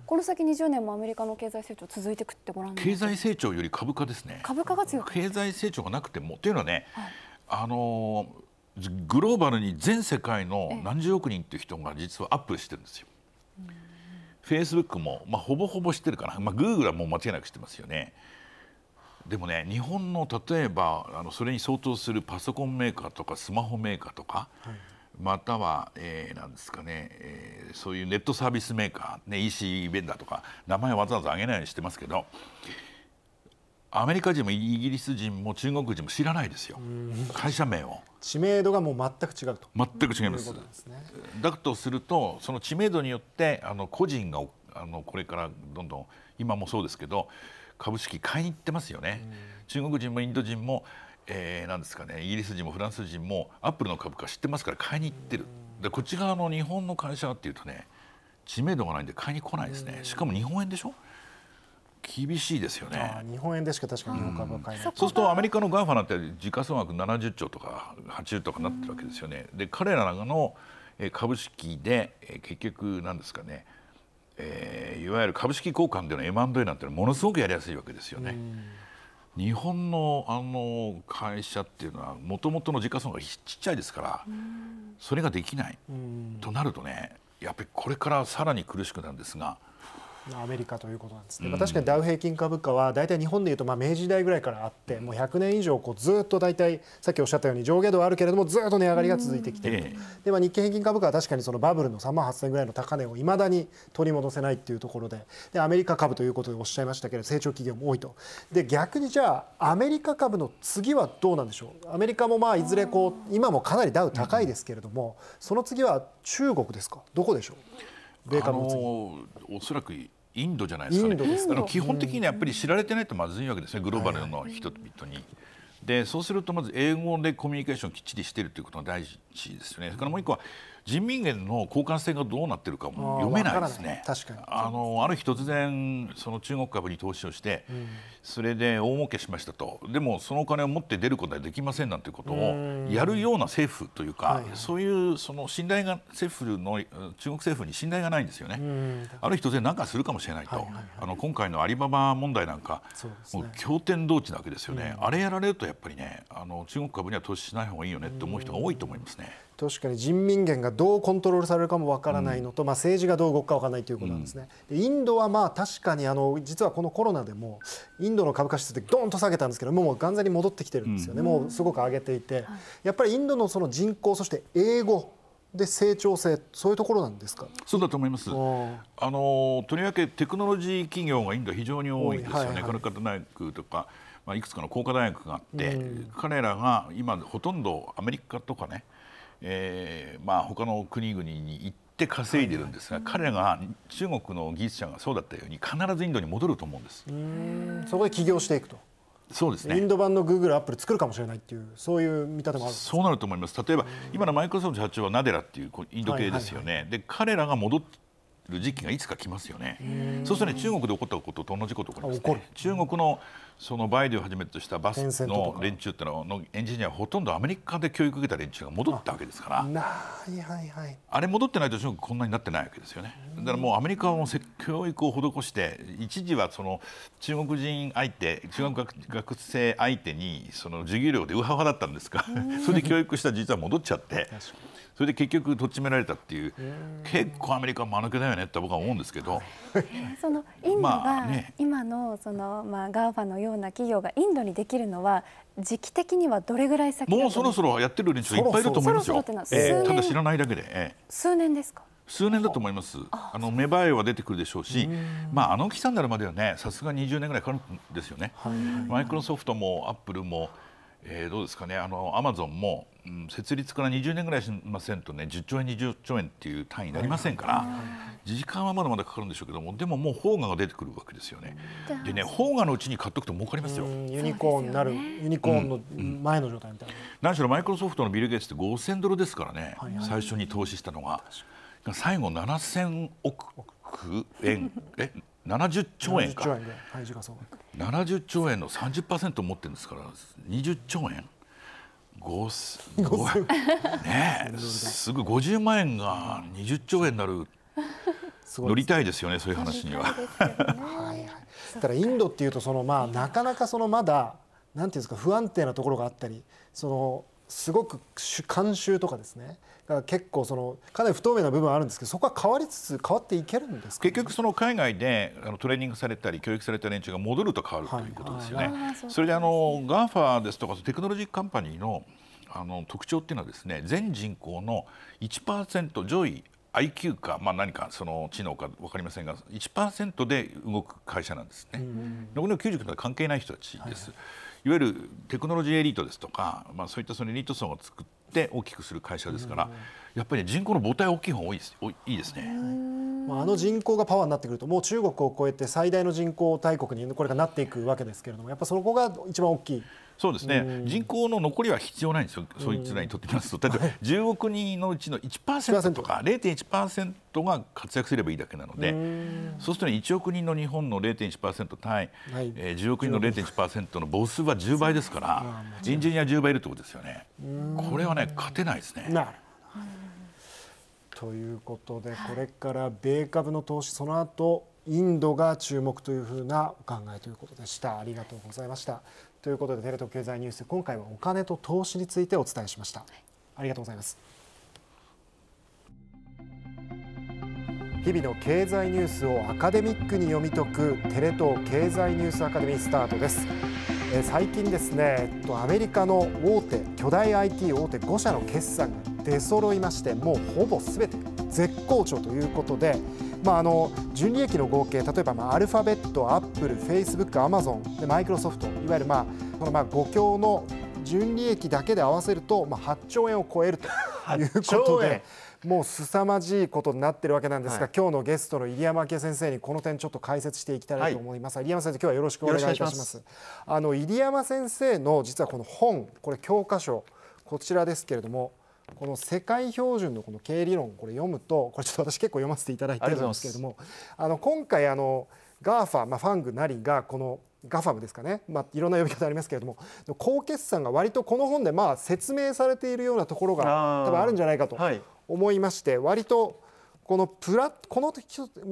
この先20年もアメリカの経済成長続いていくってご覧経済成長より株価ですね。株価が強く経済成長がなくてもというのはね、はい、あのグローバルに全世界の何十億人っていう人が実はアップしてるんですよ。フェイスブックも、まあ、ほぼほぼ知ってるかな、まあ、グーグルはもう間違いなく知ってますよね。でもね日本の例えばあのそれに相当するパソコンメーカーとかスマホメーカーとか、はいまたは、えなんですかね、えそういうネットサービスメーカー、ね、EC ベンダーとか名前わざわざ挙げないようにしてますけどアメリカ人もイギリス人も中国人も知らないですよ会社名を知名度がもう全く違うと全く違います、だとするとその知名度によってあの個人があのこれからどんどん今もそうですけど株式買いに行ってますよね中国人もインド人もえー、なんですかねイギリス人もフランス人もアップルの株価知ってますから買いに行ってるでこっち側の日本の会社っていうとね知名度がないんで買いに来ないですねしかも日本円でしょ厳しいですよね日本円でしか確かに日本株は買えない、うそうするとアメリカの GAFA なんて時価総額70兆とか80とかなってるわけですよねで彼らの株式で結局なんですかねえー、いわゆる株式交換での M&A なんてものすごくやりやすいわけですよね。うん日本のあの会社っていうのはもともとの時価額がちっちゃいですからそれができないとなるとねやっぱりこれからさらに苦しくなるんですがアメリカということなんですね、うん、確かにダウ平均株価は大体日本でいうとまあ明治時代ぐらいからあってもう100年以上こうずっと大体さっきおっしゃったように上下はあるけれどもずっと値上がりが続いてきていると、うん、でまあ、日経平均株価は確かにそのバブルの3万8000円ぐらいの高値をいまだに取り戻せないっていうところででアメリカ株ということでおっしゃいましたけれど成長企業も多いとで逆にじゃあアメリカ株の次はどうなんでしょうアメリカもまあいずれこう今もかなりダウ高いですけれども、うん、その次は中国ですかどこでしょう米株のおそらくインドじゃないですかねあの基本的にやっぱり知られてないとまずいわけですねグローバルの人々に。でそうするとまず英語でコミュニケーションをきっちりしているということが大事ですよね。それからもう一個は人民元の交換性がどうなってるかも読めないですね。確かにあのある日突然その中国株に投資をして、うん、それで大儲けしましたとでもそのお金を持って出ることはできませんなんていうことをやるような政府というか、うそういうその信頼が政府の中国政府に信頼がないんですよね。ある日突然何かするかもしれないと、はいはいはい、あの今回のアリババ問題なんか、ね、もう驚天同地なわけですよね。あれやられるとやっぱりねあの中国株には投資しない方がいいよねって思う人が多いと思いますね。確かに人民元がどうコントロールされるかもわからないのと、うん、まあ、政治がどう動くかわからないということなんですね、うん、インドはまあ確かにあの実はこのコロナでもインドの株価指数ってどんと下げたんですけどもう完全に戻ってきてるんですよね、うん、もうすごく上げていて、やっぱりインドのその人口そして英語で成長性そういうところなんですかそうだと思います、あのとりわけテクノロジー企業がインド非常に多いですよね、はいはい、カルカタ大学とか、まあ、いくつかの工科大学があって、彼らが今ほとんどアメリカとかねえーまあ、他の国々に行って稼いでるんですが、彼らが中国の技術者がそうだったように必ずインドに戻ると思うんですそこで起業していくとそうですね、インド版のグーグル、アップル作るかもしれないっていう、そういう見立てもあるそうなると思います、例えば、今のマイクロソフト社長はナデラっていうインド系ですよね、はいはいはい、で彼らが戻っる時期がいつか来ますよね。そうするとね中国で起こったことと同じこと起こります、ね、中国のそのバイデンをはじめとしたバスの連中ってののエンジニアほとんどアメリカで教育を受けた連中が戻ったわけですから。はいはいはい。あれ戻ってないと中国こんなになってないわけですよね。だからもうアメリカはもう教育を施して一時はその中国人相手中国学生相手にその授業料でウハウハだったんですがそれで教育した実は戻っちゃって。それで結局とっちめられたっていう結構アメリカは間抜けだよねって僕は思うんですけど、えー、そのインドが今のその、まあ、ガーファのような企業がインドにできるのは時期的にはどれぐらい先もうそろそろやってる連中いっぱいいると思いますよただ知らないだけで、えー、数年ですか数年だと思います、あの芽生えは出てくるでしょうし、うまあ、あの期きさになるまではね、さすが20年ぐらいかかるんですよね、マイクロソフトもアップルも、えー、どうですかねあのアマゾンも、うん、設立から20年ぐらいしませんとね10兆円20兆円っていう単位になりませんから、時間はまだまだかかるんでしょうけどもでももうほうが出てくるわけですよねでね邦画のうちに買っとくと儲かりますよユニコーンになる、ね、ユニコーンの前の状態みたいな、うんうん、何しろマイクロソフトのビル・ゲイツって5000ドルですからね、はいはい、最初に投資したのが最後7000億円え70兆円か。兆円で、70兆円の30%持ってるんですから20兆円ねすぐ50万円が20兆円になる乗りたいですよねそういう話には。だインドっていうとその、まあ、なかなかそのまだなんていうんですか不安定なところがあったりそのすごく慣習とかですねが結構そのかなり不透明な部分あるんですけどそこは変わりつつ変わっていけるんです、ね、結局その海外であのトレーニングされたり教育された連中が戻ると変わるということですよね。はい、それであのガーファーですとかテクノロジーカンパニーのあの特徴っていうのはですね全人口の1%上位 IQ か、まあ、何かその知能か分かりませんが1%で動く会社なんですね。残りの90%は関係ない人たちです、はい、いわゆるテクノロジーエリートですとか、まあ、そういったそのエリート層が作って大きくする会社ですから、やっぱり人口の母体大きい方が多いですいいですね。まあ、あの人口がパワーになってくるともう中国を超えて最大の人口大国にこれがなっていくわけですけれどもやっぱそこが一番大きいそうですね、人口の残りは必要ないんですよ、そいつらにとってみますと、例えば10億人のうちの1%とか0.1%が活躍すればいいだけなので、そうすると、1億人の日本の0.1%対、はい、え10億人の0.1%の母数は10倍ですから、人事には10倍いるってことですよね。これはね、勝てないですね。ということで、これから米株の投資、その後インドが注目というふうなお考えということでした。ありがとうございました。ということでテレ東経済ニュース今回はお金と投資についてお伝えしました、はい、ありがとうございます日々の経済ニュースをアカデミックに読み解くテレ東経済ニュースアカデミースタートですえ最近ですねアメリカの大手巨大 IT 大手5社の決算が出揃いましてもうほぼすべて絶好調ということでまあ、あの純利益の合計例えばまあアルファベット、アップル、フェイスブック、アマゾンでマイクロソフトいわゆるまあこのまあ5強の純利益だけで合わせるとまあ8兆円を超えるということで。もう凄まじいことになってるわけなんですが、はい、今日のゲストの入山明先生にこの点ちょっと解説していきたいと思います、はい、入山先生今日はよろしくお願いいたしますあの入山先生の実はこの本これ教科書こちらですけれどもこの世界標準のこの経理論これ読むとこれちょっと私結構読ませていただいてるんですけれどもあの今回あの GAFA、まあ、ファングなりがこのガファムですかね、まあ、いろんな呼び方ありますけれども高決算が割とこの本でまあ説明されているようなところが多分あるんじゃないかと思いまして、はい、割とこのプラこのい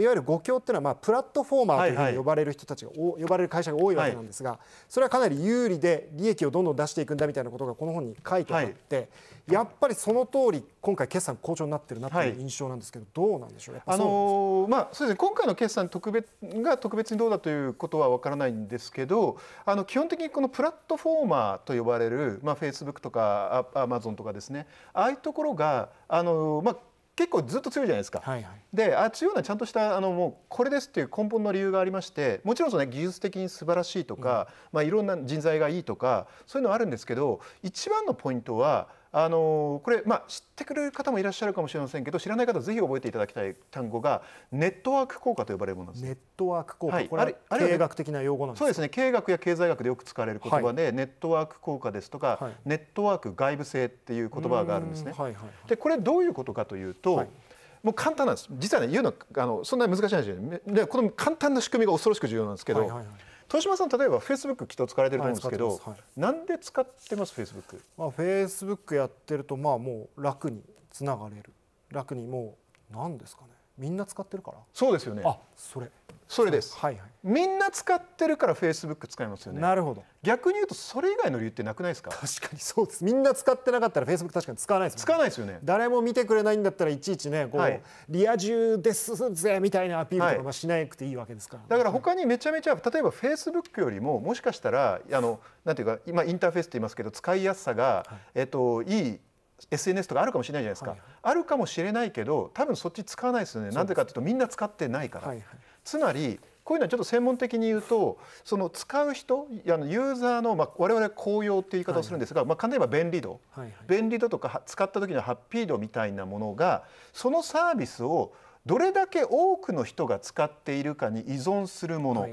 わゆる5強っていうのは、まあ、プラットフォーマーというふうに呼ばれる人たちが、はいはい、呼ばれる会社が多いわけなんですが、はい、それはかなり有利で利益をどんどん出していくんだみたいなことがこの本に書いてあって、はい、やっぱりその通り今回決算好調になってるなという印象なんですけど、どうなんでしょうあのまあそうですね今回の決算特別が特別にどうだということはわからないんですけどあの基本的にこのプラットフォーマーと呼ばれるまあイスブックとかアマゾンとかですねああいうところがあのまあ結構ずっと強いじゃないですか。はいはい、であ強いのはちゃんとしたあのもうこれですっていう根本の理由がありましてもちろんその、ね、技術的に素晴らしいとか、うん、まあ、いろんな人材がいいとかそういうのはあるんですけど一番のポイントはあのこれ、まあ、知ってくれる方もいらっしゃるかもしれませんけど知らない方ぜひ覚えていただきたい単語がネットワーク効果と呼ばれるものですネットワーク効果、はい、これは経学的な用語なんですそうですね経営学や経済学でよく使われる言葉で、はい、ネットワーク効果ですとか、はい、ネットワーク外部性っていう言葉があるんですね、はいはいはい、でこれどういうことかというと、もう簡単なんです実はね言うのあのそんなに難しいですよねでこの簡単な仕組みが恐ろしく重要なんですけど、はいはいはい豊島さん例えばフェイスブックきっと使われてると思うんですけど、はい、なんで使ってますフェイスブックまあフェイスブックやってるとまあもう楽につながれる楽にもう何ですかねみんな使ってるからそうですよねあそれそれですはい、はい、みんな使ってるからフェイスブック使いますよねなるほど逆に言うとそれ以外の理由ってなくないですか確かにそうですみんな使ってなかったらフェイスブック確かに使わないです、ね、使わないですよね誰も見てくれないんだったらいちいちねこう、はい、リア充ですぜみたいなアピールとかしなくていいわけですから、ねはい、だから他にめちゃめちゃ例えばフェイスブックよりももしかしたらあのなんていうか今インターフェースって言いますけど使いやすさが、はい、えっといい SNS とかあるかもしれないじゃないですか、はいあるかもしれないけど多分そっち使わないですよねなんでかっていうとみんな使ってないから、はいはい、つまりこういうのはちょっと専門的に言うとその使う人あのユーザーの、まあ、我々公用っていう言い方をするんですが、はい、まあ、簡単に言えば便利度、はいはい、便利度とか使った時のハッピー度みたいなものがそのサービスをどれだけ多くの人が使っているかに依存するもの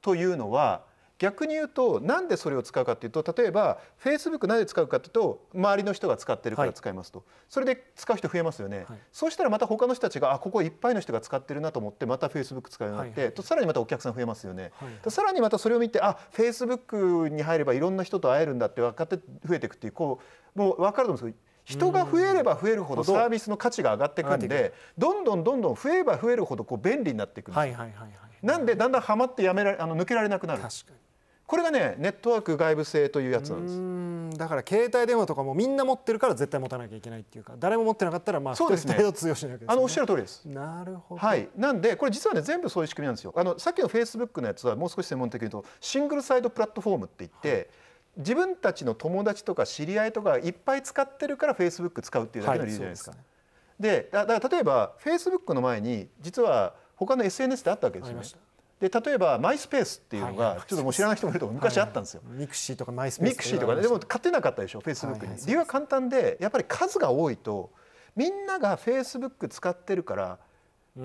というのは、はいはいはい逆に言うとなんでそれを使うかというと例えばフェイスブックなんで使うかというと周りの人が使ってるから使いますと、はい、それで使う人増えますよね、はい、そうしたらまた他の人たちがあここいっぱいの人が使ってるなと思ってまたフェイスブック使うようになって、はいはい、とさらにまたお客さん増えますよね、はいさらにまたそれを見てあフェイスブックに入ればいろんな人と会えるんだって分かって増えていくっていうこうもう分かると思うんですけど人が増えれば増えるほどサービスの価値が上がっていくんでどんどんどんどん増えれば増えるほどこう便利になっていくんです、なんでだんだんはまってやめられあの抜けられなくなる。これがねネットワーク外部性というやつなんですだから携帯電話とかもみんな持ってるから絶対持たなきゃいけないっていうか誰も持ってなかったらまあそうですね通用しないわけです、ね、あのおっしゃる通りですなるほどはいなんでこれ実はね全部そういう仕組みなんですよあのさっきのフェイスブックのやつはもう少し専門的に言うとシングルサイドプラットフォームって言って、はい自分たちの友達とか知り合いとかいっぱい使ってるからフェイスブック使うっていうだけの理由じゃないですか。はい、で、ね、だから例えばフェイスブックの前に実は他の SNS ってあったわけですよね。で例えばマイスペースっていうのがちょっともう知らない人もいると思う昔あったんですよ。ミクシーとかマイスペースミクシーとかねでも勝てなかったでしょフェイスブックに。理由は簡単でやっぱり数が多いとみんながフェイスブック使ってるから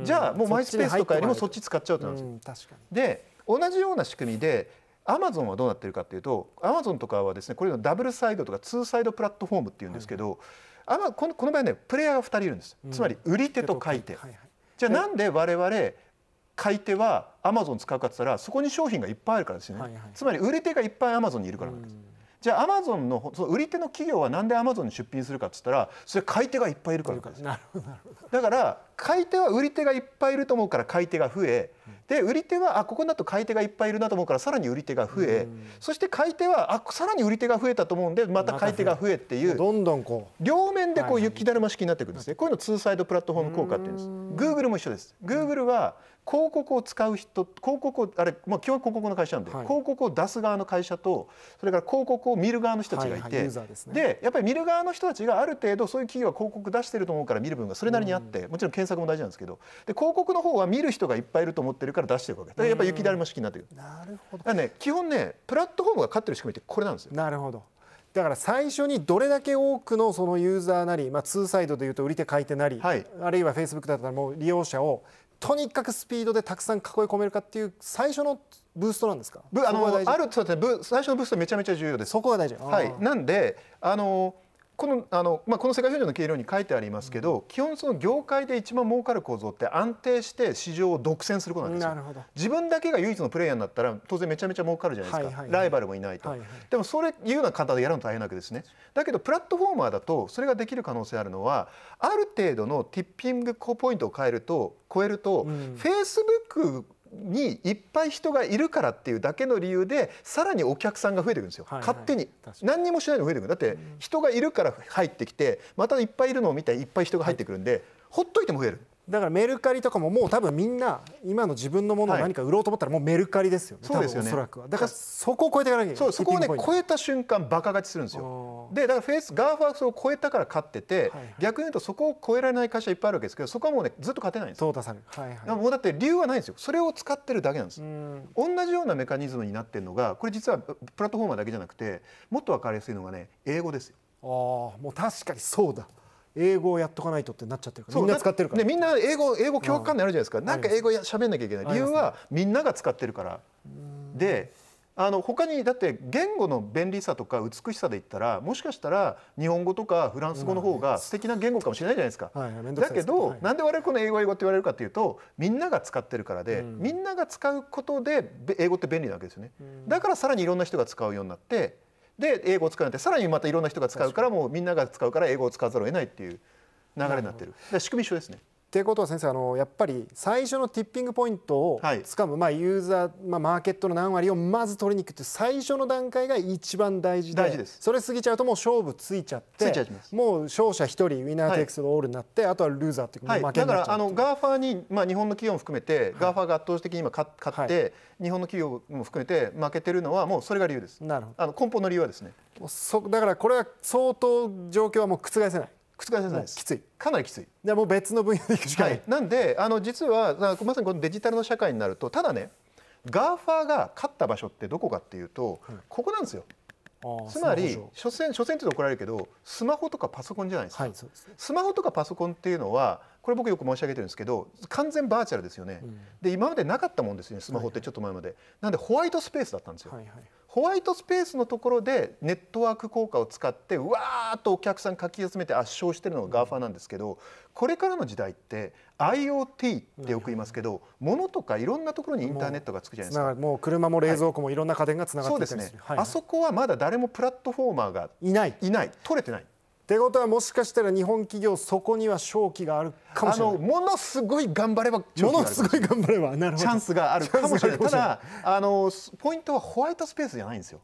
じゃあもうマイスペースとかよりもそっち使っちゃうってなるんですよ。で同じような仕組みでアマゾンはどうなってるかっていうとアマゾンとかはですねこれのダブルサイドとかツーサイドプラットフォームっていうんですけど、あまこのこの場合ねプレイヤーが2人いるんですつまり売り手と書いて。じゃあなんで我々買い手はアマゾン使うかっつったらそこに商品がいっぱいあるからですよね、はいはい、つまり売り手がいっぱいアマゾンにいるからなんです。じゃあアマゾンのその売り手の企業はなんでアマゾンに出品するかっつったらそれ買い手がいっぱいいるからなですなるほどだから買い手は売り手がいっぱいいると思うから買い手が増え、で売り手はあここだと買い手がいっぱいいるなと思うからさらに売り手が増え、そして買い手はあさらに売り手が増えたと思うんでまた買い手が増えっていうどんどんこう両面でこう雪だるま式になっていくんですね、こういうのツーサイドプラットフォーム効果っていうんです。Google も一緒です Google は、うん広告を使う人広告をあれ、まあ、基本広告の会社なんで、はい、広告を出す側の会社とそれから広告を見る側の人たちがいて、はいはい、で、ね、やっぱり見る側の人たちがある程度そういう企業は広告出してると思うから見る分がそれなりにあって、うん、もちろん検索も大事なんですけどで広告の方は見る人がいっぱいいると思ってるから出してるわけだからやっぱり雪だるま式になってる、うん、なるほどだね基本ねプラットフォームが勝ってる仕組みってこれなんですよ。なるほどだから最初にどれだけ多くのそのユーザーなり、まあ、ツーサイドでいうと売り手買い手なり、はい、あるいはフェイスブックだったらもう利用者をとにかくスピードでたくさん囲い込めるかっていう最初のブーストなんですかあのあるそうですね最初のブーストめちゃめちゃ重要ですそこが大事、はい、なんであのこのあのまあ、この世界標準の計量に書いてありますけど、うん、基本その業界で一番儲かる構造って安定して市場を独占することなんですよ自分だけが唯一のプレイヤーになったら当然めちゃめちゃ儲かるじゃないですか、はいはいはい、ライバルもいないと、はいはい、でもそれいうのは簡単でやるの大変なわけですねだけどプラットフォーマーだとそれができる可能性あるのはある程度のティッピングポイントを変えると超えると、フェイスブックにいっぱい人がいるからっていうだけの理由でさらにお客さんが増えていくんですよ、はいはい、勝手に何にもしないの増えていくだって人がいるから入ってきてまたいっぱいいるのを見ていっぱい人が入ってくるんでほっといても増えるだからメルカリとかももう多分みんな今の自分のものを何か売ろうと思ったらもうメルカリですよね、はい、そうですよねだからそこを超えていかなきゃいけないそこをね超えた瞬間バカ勝ちするんですよでだからフェイスガーファースを超えたから勝ってて、はいはい、逆に言うとそこを超えられない会社いっぱいあるわけですけどそこはもうねずっと勝てないんですよ淘汰さる、はいはい、もうだって理由はないんですよそれを使ってるだけなんです同じようなメカニズムになってるのがこれ実はプラットフォーマーだけじゃなくてもっと分かりやすいのがね英語ですよああもう確かにそうだ英語をやっとかないとってなっちゃってるからみんな使ってるからみんな英語英語教科になあるじゃないですかなんか英語しゃべんなきゃいけない理由はみんなが使ってるからであの他にだって言語の便利さとか美しさで言ったらもしかしたら日本語とかフランス語の方が素敵な言語かもしれないじゃないですか。だけどなんで我々この英語英語って言われるかっていうとみんなが使ってるからでみんなが使うことで英語って便利なわけですよね。だからさらにいろんな人が使うようになってで英語を使うなんてさらにまたいろんな人が使うからもうみんなが使うから英語を使わざるを得ないっていう流れになってる仕組み一緒ですね。っていうことは先生あのやっぱり最初のティッピングポイントをつかむ、はい、まあ、ユーザー、まあ、マーケットの何割をまず取りに行くって最初の段階が一番大事ですそれ過ぎちゃうともう勝負ついちゃってもう勝者一人ウィナーテイクスオールになって、はい、あとはルーザーっていう、はい、負けになっちゃうだからあのガーファーに、まあ、日本の企業も含めて、ガーファーが圧倒的に今勝って、日本の企業も含めて負けてるのはもうそれが理由ですなるほどあの根本の理由はですねそだからこれは相当状況はもう覆せない覆せないきついかなりきついでもう別の分野でいくしかない、はい、なんであの実はまさにこのデジタルの社会になるとただねガーファーが勝った場所ってどこかっていうと、うん、ここなんですよつまり所詮所詮って怒られるけどスマホとかパソコンじゃないですか、はいですね、スマホとかパソコンっていうのはこれ僕よく申し上げてるんですけど完全バーチャルですよね、うん、で今までなかったもんですよねスマホってちょっと前まで、はいはい、なんでホワイトスペースだったんですよ、はいはいホワイトスペースのところでネットワーク効果を使ってうわーっとお客さんかき集めて圧勝してるのが GAFA なんですけどこれからの時代って IoT ってよく言いますけど物とかいろんなところにインターネットがつくじゃないですかもう車も冷蔵庫もいろんな家電がつながってるんですねあそこはまだ誰もプラットフォーマーがいないいない取れてないってことはもしかしたら日本企業そこには勝機があるかもしれないものすごい頑張ればものすごい頑張ればなるほどチャンスがあるかもしれないただあのポイントはホワイトスペースじゃないんですよ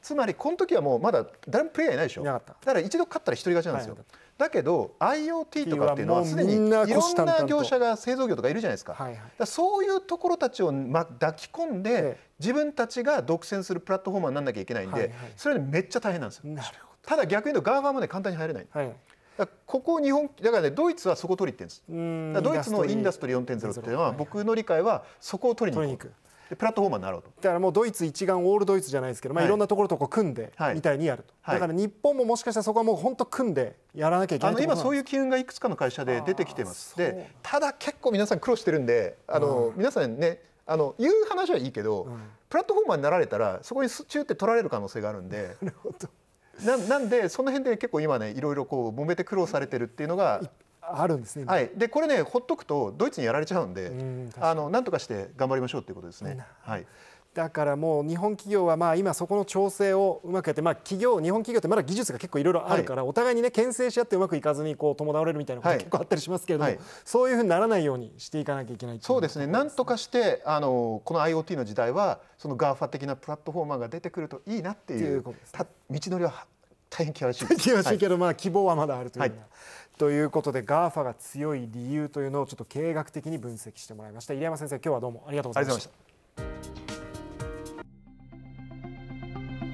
つまりこの時はもうまだ誰もプレイヤーいないでしょだから一度勝ったら一人勝ちなんですよ、はい、だけど IoT とかっていうのはすでにいろんな業者が製造業とかいるじゃないですかはいはい、そういうところたちを、ま、抱き込んで、自分たちが独占するプラットフォーマーにならなきゃいけないんで、はいはい、それめっちゃ大変なんですよ。なるほどただ逆に言うと g a f ーもね簡単に入れない、はい、ここ日本だからねドイツはそこを取りってんですドイツのインダストリー4.0っていうのは僕の理解はそこを取りに行くプラットフォーマーになろうとだからもうドイツ一丸オールドイツじゃないですけど、まあ、いろんなところとこ組んでみたいにやると、はいはい、だから日本ももしかしたらそこはもう本当組んでやらなきゃいけない今そういう機運がいくつかの会社で出てきてますでただ結構皆さん苦労してるんであの、皆さんねあの言う話はいいけど、うん、プラットフォーマーになられたらそこにーって取られる可能性があるんで。なるほどななんでその辺で結構今ねいろいろこう揉めて苦労されてるっていうのがあるんですね、はい、でこれねほっとくとドイツにやられちゃうんで、うん、あのなんとかして頑張りましょうっていうことですね。はいだからもう日本企業はまあ今そこの調整をうまくやって、まあ、企業日本企業ってまだ技術が結構いろいろあるから、お互いにね牽制し合ってうまくいかずにこう伴われるみたいなこと結構あったりしますけれども、そういうふうにならないようにしていかなきゃいけないそうですねなんとかしてあのこの IoT の時代はその GAFA 的なプラットフォーマーが出てくるといいなっていう道のりは大変険しいです険しいけど、まあ希望はまだあるというということで GAFA が強い理由というのをちょっと経営学的に分析してもらいました入山先生今日はどうもありがとうございました。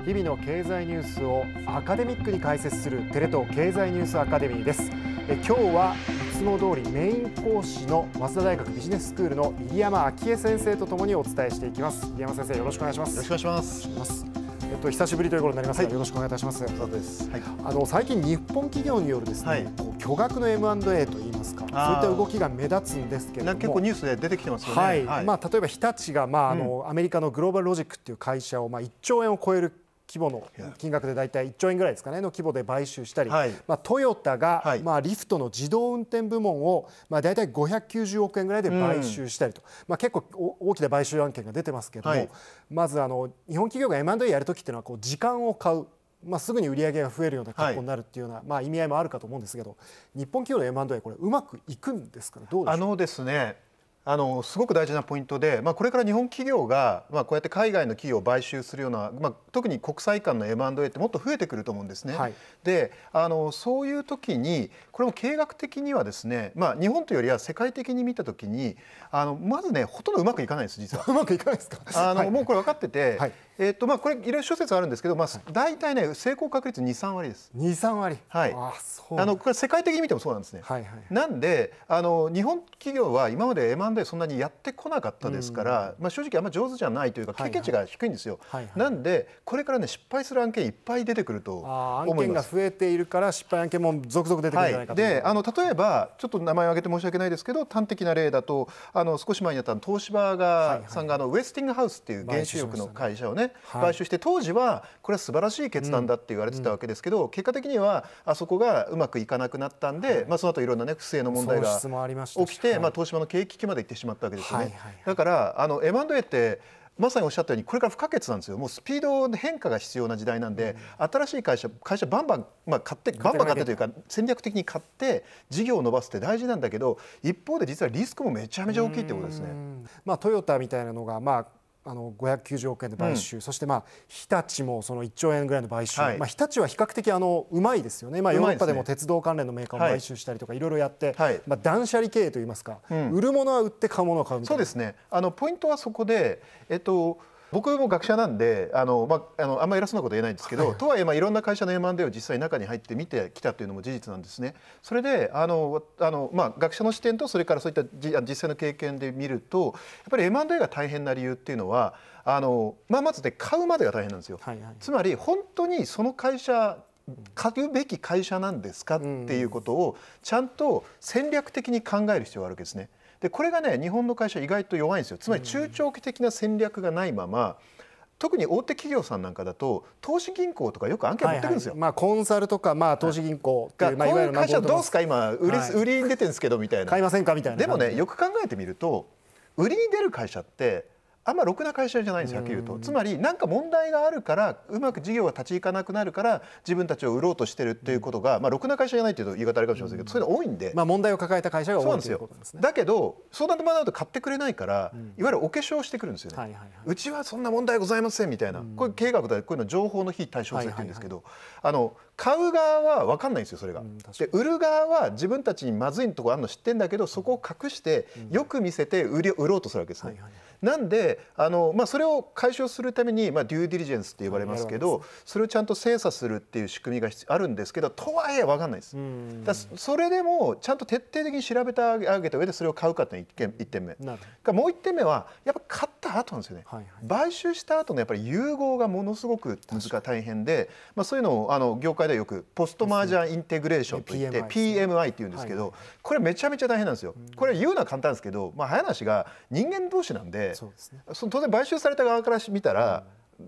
日々の経済ニュースをアカデミックに解説するテレ東経済ニュースアカデミーですえ今日はいつも通りメイン講師の早稲田大学ビジネススクールの入山昭恵先生とともにお伝えしていきます入山先生よろしくお願いしますよろしくお願いしますえっと久しぶりということになりますが、はい、よろしくお願いいたします。そうです。はい、あの最近日本企業によるですね、はい、巨額の M&A といいますか、そういった動きが目立つんですけれども、結構ニュースで出てきてますよね。はい。まあ例えば日立がまああの、うん、アメリカのグローバルロジックっていう会社をまあ1兆円を超える規模の金額で大体1兆円ぐらいですかねの規模で買収したり、はい、まあ、トヨタが、はい、まあ、リフトの自動運転部門を、まあ、大体590億円ぐらいで買収したりと、うん、まあ、結構大きな買収案件が出てますけども、はい、まずあの日本企業が M&A やるときっていうのはこう時間を買う。まあ、すぐに売り上げが増えるような格好になるっていうような、はい、まあ、意味合いもあるかと思うんですけど日本企業の M&A これうまくいくんですかねどうでしょうあのですねあのすごく大事なポイントで、まあ、これから日本企業が、まあ、こうやって海外の企業を買収するような、まあ、特に国際間の M&A ってもっと増えてくると思うんですね。はい、であのそういう時にこれも経営学的にはですね、まあ、日本というよりは世界的に見た時にあのまずねほとんどうまくいかないです実は。うまくいかないですかあの、はい、もうこれ分かってて、はい、えっ、とまあこれいろいろ諸説あるんですけど、まあ、大体ね成功確率23割です。23割はいああのこれ世界的に見てもそうなんですね。はいはい、なんであの日本企業は今まで M&A そんなにやってこなかったですから、まあ、正直あんま上手じゃないというか経験値が低いんですよ。はいはい、なんでこれからね失敗する案件いっぱい出てくると思います。案件が増えているから失敗案件も続々出てくるんじゃないかと、はい、であの例えばちょっと名前を挙げて申し訳ないですけど端的な例だとあの少し前にあった東芝が、さんがあのウェスティングハウスっていう原子力の会社をね買収して当時はこれは素晴らしい決断だって言われてたわけですけど、結果的にはあそこがうまくいかなくなったんで、まあ、その後いろんな、ね、不正の問題が起きてま、あ、東芝の景気危機まで行ってしまったわけですよね。だからあの M&A ってまさにおっしゃったようにこれから不可欠なんですよもうスピード変化が必要な時代なんで、うん、新しい会社会社バンバン、まあ、買ってバンバン買ってというか戦略的に買って事業を伸ばすって大事なんだけど一方で実はリスクもめちゃめちゃ大きいってことですね。まあ、トヨタみたいなのが、まああの590億円で買収、うん、そしてまあ日立もその1兆円ぐらいの買収、はい、まあ日立は比較的あのうまいですよね。まあヨーロッパでも鉄道関連のメーカーを買収したりとかいろいろやって、はい、まあ断捨離経営といいますか、うん、売るものは売って買うものは買うみたいな。そうですね。あのポイントはそこで、えっと僕も学者なんであの、まあ、あのあんま偉そうなこと言えないんですけど、はい、とはいえ、まあ、いろんな会社の M&A を実際中に入って見てきたというのも事実なんですね。それであのあの、まあ、学者の視点とそれからそういったじ実際の経験で見るとやっぱり M&A が大変な理由っていうのはあの、まあ、まずで買うまでが大変なんですよ。はいはい、つまり本当にその会社買うべき会社なんですかっていうことをちゃんと戦略的に考える必要があるわけですね。うんでこれがね日本の会社意外と弱いんですよつまり中長期的な戦略がないまま、特に大手企業さんなんかだと投資銀行とかよく案件持ってくるんですよ、はいはい、まあ、コンサルとか、まあ、投資銀行が、まあ、いわゆる会社どうですか今売りはい、売りに出てるんですけどみたいな買いませんかみたいなでもねよく考えてみると売りに出る会社ってあんまろくな会社じゃないんですはっきり言うとつまり何か問題があるからうまく事業が立ち行かなくなるから自分たちを売ろうとしてるっていうことがまあろくな会社じゃないっていう言い方あるかもしれませんけどそういうの多いんでまあ問題を抱えた会社が多いんですよだけど相談と学ぶと買ってくれないからいわゆるお化粧してくるんですよねうちはそんな問題ございませんみたいなこいう計画でこういうの情報の非対称性っていうんですけどあの買う側は分かんないんですよそれが。で売る側は自分たちにまずいとこあるの知ってんだけどそこを隠してよく見せて売ろうとするわけですね。なんであの、まあ、それを解消するために、まあ、デューディリジェンスって言われますけどそれをちゃんと精査するっていう仕組みがあるんですけどとはいえ分かんないです。だそれでもちゃんと徹底的に調べてあげた上でそれを買うかっていうのが 1, 点目。もう1点目はやっぱ買った後なんですよね。はいはい、買収した後のやっぱり融合がものすごく大変で、まあ、そういうのをあの業界ではよくポストマージャンインテグレーションといって PMI っていうんですけどこれめちゃめちゃ大変なんですよ。これ言うのは簡単ですけど、まあ、早梨が人間同士なんででその当然買収された側から見たら、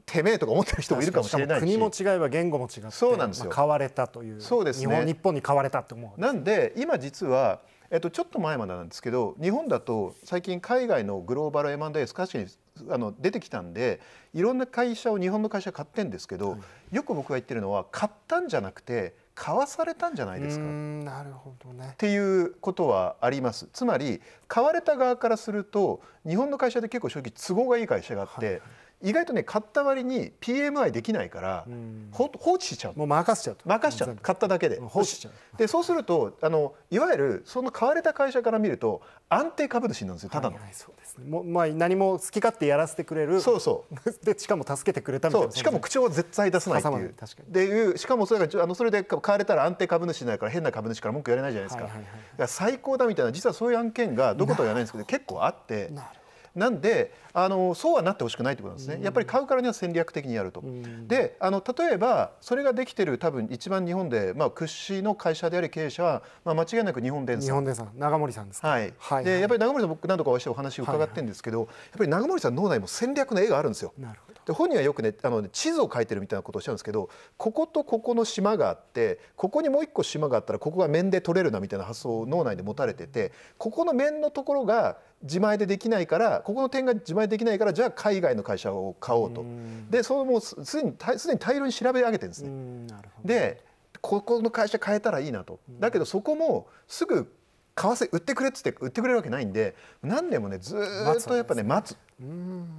てめえとか思ってる人もいるかもしれない国も違えば言語も違ってそうなんですよ、買われたというそうです、ね、日本に買われたと思うなんで今実はえっと、ちょっと前までなんですけど日本だと最近海外のグローバル M&A スカッシュにあの出てきたんでいろんな会社を日本の会社買ってんですけど、よく僕が言ってるのは買ったんじゃなくて買わされたんじゃないですかなるほど、ね、っていうことはありますつまり買われた側からすると日本の会社で結構正直都合がいい会社があって、はい意外とね買った割に PMI できないから、うん、放置しちゃうもう任せちゃう任せちゃう買っただけで放置しちゃうでそうするとあのいわゆるその買われた会社から見ると安定株主なんですよただの、はいはい、そうですねもう、まあ、何も好き勝手やらせてくれるそうそう でしかも助けてくれたみたいなしかも口調は絶対出さないっていう確かにでいうしかもそれがあのそれで買われたら安定株主になるから変な株主から文句言われないじゃないですか,、はいはいはい、最高だみたいな実はそういう案件がどことは言わないんですけど結構あってなるなんであのそうはなってほしくないということなんですね、やっぱり買うからには戦略的にやると。であの例えばそれができてる多分一番日本で、まあ、屈指の会社であり経営者は、まあ、間違いなく日本電産日本電産長森さんです、はい、はい、でやっぱり長森さん僕何度かお会いしてお話伺ってるんですけど、はいはい、やっぱり長森さん脳内も戦略の絵があるんですよ。なるほどで本人はよくねあの地図を描いてるみたいなことをおっしゃるんですけどこことここの島があってここにもう一個島があったらここが面で取れるなみたいな発想を脳内で持たれててここの面のところが自前でできないからここの点が自前できないからじゃあ海外の会社を買おうとでそのもうすでにすでに大量に調べ上げてるんですね。でここの会社変えたらいいなとだけどそこもすぐ為替売ってくれっつって売ってくれるわけないんで何年もねずっとやっぱね待つ。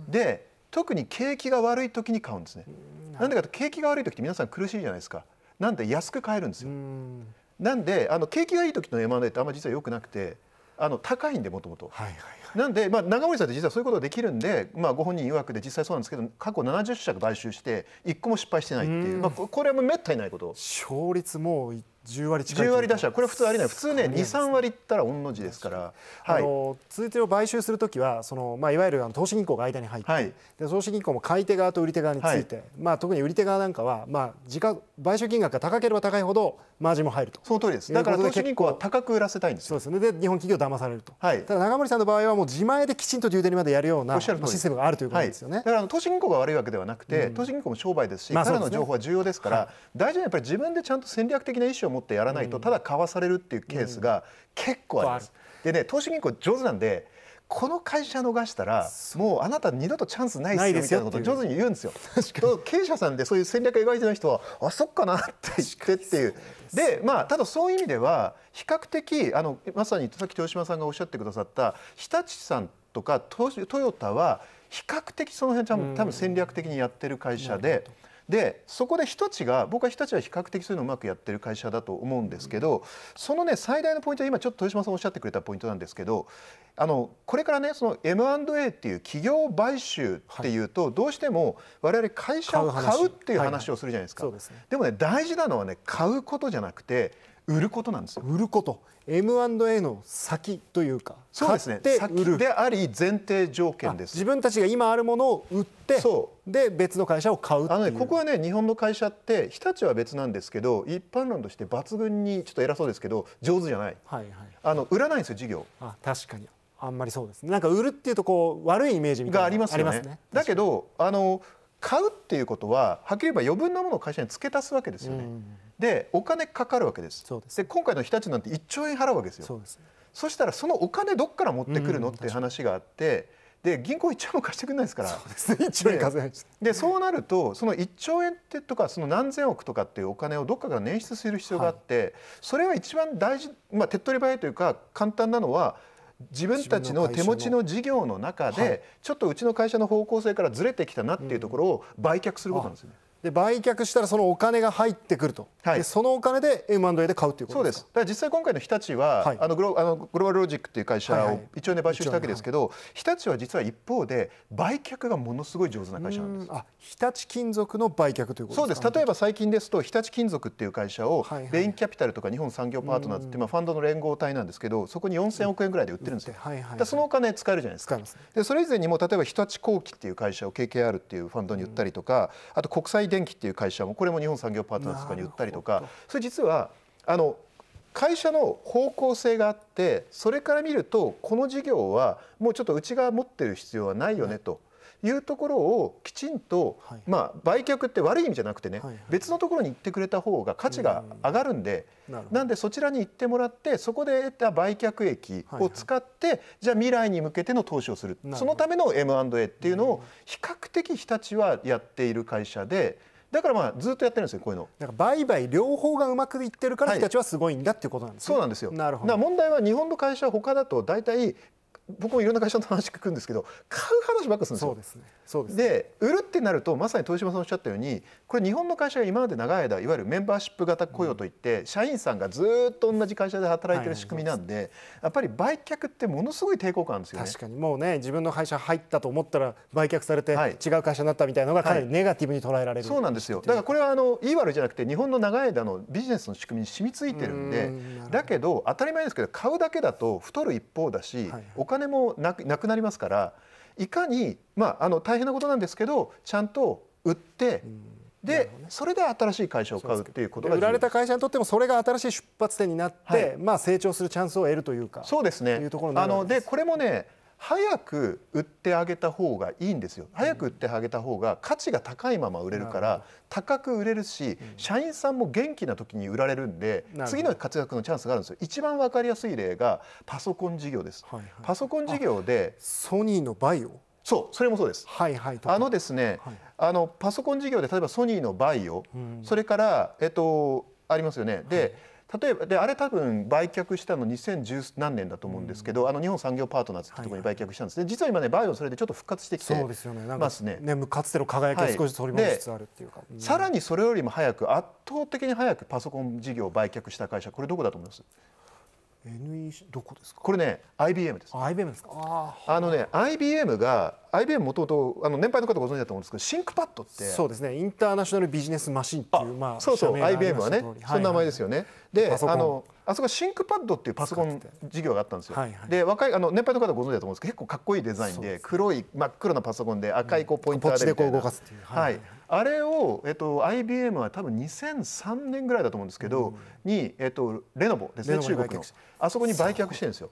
で特に景気が悪い時に買うんですね。なんでかと景気が悪い時って皆さん苦しいじゃないですか。なんで安く買えるんですよ。なんであの景気がいい時の M&A ってあんまり実は良くなくてあの高いんでもともと。なんで、まあ、長森さんって実はそういうことができるんで、まあ、ご本人曰くで実際そうなんですけど過去70社買収して1個も失敗してないっていう、まあ、これはもうめったにないこと勝率も10割近い割出したこれ普通ありない普通ね23割いったら御の字ですから、はい、あの通帳を買収するときはその、まあ、いわゆるあの投資銀行が間に入って、はい、で投資銀行も買い手側と売り手側について、はい、まあ、特に売り手側なんかは、まあ、時価買収金額が高ければ高いほどマージンも入るとその通りですだから投資銀行は高く売らせたいんですそうですねで日本企業騙されると、はい、ただ中森さんの場合はもう自前できちんと充電にまでやるようなシステムがあるということですよね、はい、だから投資銀行が悪いわけではなくて、うん、投資銀行も商売ですし、まあ、彼の情報は重要ですから、はい、大事なやっぱり自分でちゃんと戦略的な意思を持ってやらないと、ただ買わされるっていうケースが結構あります、うん、でね投資銀行上手なんでこの会社逃したらもうあなた二度とチャンスないですよみたいなことを上手に言うんですよ。と経営者さんでそういう戦略描いてない人はあそっかなって言ってっていう。でまあただそういう意味では比較的あのまさにさっき豊島さんがおっしゃってくださった日立さんとかトヨタは比較的その辺ちゃん多分戦略的にやってる会社で。うんでそこで日立が僕は日立は比較的そういうのうまくやってる会社だと思うんですけど、うん、そのね最大のポイントは今ちょっと豊島さんおっしゃってくれたポイントなんですけどあのこれからねその M&A っていう企業買収っていうと、はい、どうしても我々会社を買うっていう話をするじゃないですか。でもね大事なのはね買うことじゃなくて売ることなんですよ売ること M&A の先というかそうですね先であり前提条件です自分たちが今あるものを売ってそうで別の会社を買うあの、ね、ここはね日本の会社って日立は別なんですけど一般論として抜群にちょっと偉そうですけど上手じゃない、はいはい、あの売らないんですよ事業あ確かにあんまりそうですねなんか売るっていうとこう悪いイメージみたいながありますよね、ね、だけどあの買うっていうことははっきり言えば余分なものを会社に付け足すわけですよね、うんでお金かかるわけですで今回の日立なんて1兆円払うわけですよそうそしたらそのお金どっから持ってくるの、ってって話があって。で銀行1兆円も貸してくれないですからそうで、ね、兆円貸せないでそうなるとその1兆円ってとかその何千億とかっていうお金をどっかから捻出する必要があって、はい、それは一番大事、まあ、手っ取り早いというか簡単なのは自分たちの手持ちの事業の中で、ちょっとうちの会社の方向性からずれてきたなっていうところを売却することなんですよね。うんで売却したらそのお金が入ってくると、はい、そのお金で M&A で買うということですかそうですだから実際今回の日立は、はい、あのグロあのグローバルロジックという会社を一応ね買収したわけですけど、はいはい、日立は実は一方で売却がものすごい上手な会社なんですあ日立金属の売却ということそうです例えば最近ですと日立金属っていう会社を、はいはい、レインキャピタルとか日本産業パートナーズってまあファンドの連合体なんですけどそこに4000億円ぐらいで売ってるんですよ、はいはい、そのお金使えるじゃないですかでそれ以前にも例えば日立工機っていう会社を KKR っていうファンドに売ったりとかあと国際電機っていう会社もこれも日本産業パートナーズとかに売ったりとかそれ実はあの会社の方向性があってそれから見るとこの事業はもうちょっとうちが持ってる必要はないよねと。いうところをきちんと、まあ、売却って悪い意味じゃなくてね、別のところに行ってくれた方が価値が上がるんで、なんでそちらに行ってもらってそこで得た売却益を使って、じゃあ未来に向けての投資をするそのための M&A っていうのを比較的日立はやっている会社で。だからまあずっとやってるんですよこういうの。なんか売買両方がうまくいってるから日立はすごいんだっていうことなんですね、そうなんですよ。なるほど。問題は日本の会社他だと大体僕もいろんな会社の話聞くんですけど買う話ばっかするんですよ。そうですね、そうですねで売るってなるとまさに豊島さんおっしゃったようにこれ日本の会社が今まで長い間いわゆるメンバーシップ型雇用といって、うん、社員さんがずっと同じ会社で働いてる仕組みなんではいはいでね、やっぱり売却ってものすごい抵抗感ですよね。確かにもうね自分の会社入ったと思ったら売却されて、はい、違う会社になったみたいなのがかなりネガティブに捉えられる、はい、そうなんですよだからこれはあのいい悪いじゃなくて日本の長い間のビジネスの仕組みに染みついてるんでだけど当たり前ですけど買うだけだと太る一方だし、はいはい金もなくなくなりますからいかに、まあ、あの大変なことなんですけどちゃんと売って、で、ね、それで新しい会社を買うっいうことが売られた会社にとってもそれが新しい出発点になって、はい、まあ、成長するチャンスを得るというかそうですねあのでこれもね早く売ってあげた方がいいんですよ早く売ってあげた方が価値が高いまま売れるから高く売れるし社員さんも元気な時に売られるんで次の活躍のチャンスがあるんですよ一番わかりやすい例がパソコン事業です、パソコン事業でソニーのバイオそうそれもそうです、はいはい、あのですね、あのパソコン事業で例えばソニーのバイオ、それからえっとありますよねで、はい例えばであれ多分売却したの2010何年だと思うんですけど、あの日本産業パートナーズってところに売却したんですね、実は今ねバイオそれでちょっと復活してきてますねねねかつての輝きを少し取り戻しつつあるっていうか、はいうん、さらにそれよりも早く圧倒的に早くパソコン事業を売却した会社これどこだと思います NEC どこですかこれね IBM です IBM ですかあのね IBM が IBM もともとあの年配の方ご存知だと思うんですけどシンクパッドってそうですねインターナショナルビジネスマシンっていうまあそうそう IBM はね、はいはその名前ですよね、であのあそこシンクパッドっていうパソコン事業があったんですよ。はいはい、で若いあの年配の方ご存知だと思うんですけど結構かっこいいデザインで黒い真っ黒なパソコンで赤いこうポインターでみたいな、うん、はい、あれを、えっと、IBM は多分2003年ぐらいだと思うんですけど、うん、に、えっと、レノボですね中国のあそこに売却してるんですよ。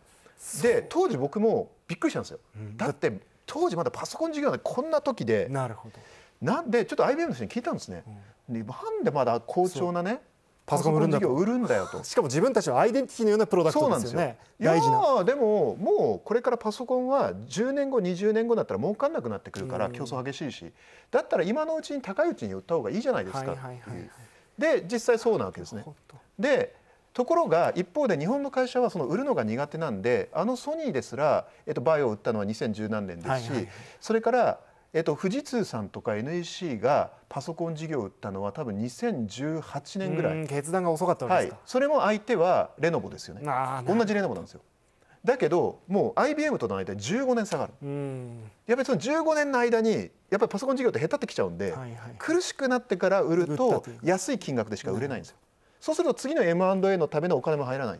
で当時僕もびっくりしたんですよ。うん、だって当時まだパソコン事業なこんな時でなるほどなんでちょっと IBM の人に聞いたんですね。でなんでまだ好調なねパソコン売るんだと売るんだよとしかも自分たちのアイデンティティのようなプロダクトですよね大事なでももうこれからパソコンは10年後20年後だったら儲かんなくなってくるから競争激しいしだったら今のうちに高いうちに売った方がいいじゃないですかで実際そうなわけですねでところが一方で日本の会社はその売るのが苦手なんであのソニーですら、えっと、バイオを売ったのは2010何年ですし、それからえっと、富士通さんとか NEC がパソコン事業を売ったのは多分2018年ぐらい決断が遅かったはい、それも相手はレノボですよね同じレノボなんですよだけどもう IBM との間15年下がるやっぱりその15年の間にやっぱりパソコン事業ってへたってきちゃうんで、はいはい、苦しくなってから売ると安い金額でしか売れないんですよ、うん、そうすると次の M&A のためのお金も入らない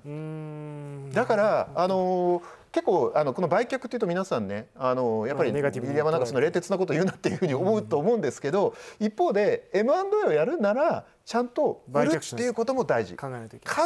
だからあのー結構あのこの売却っていうと皆さんねあのやっぱり入山なんかその冷徹なこと言うなっていうふうに思うと思うんですけど、うん、一方で M&A をやるならちゃんと売るっていうことも大事買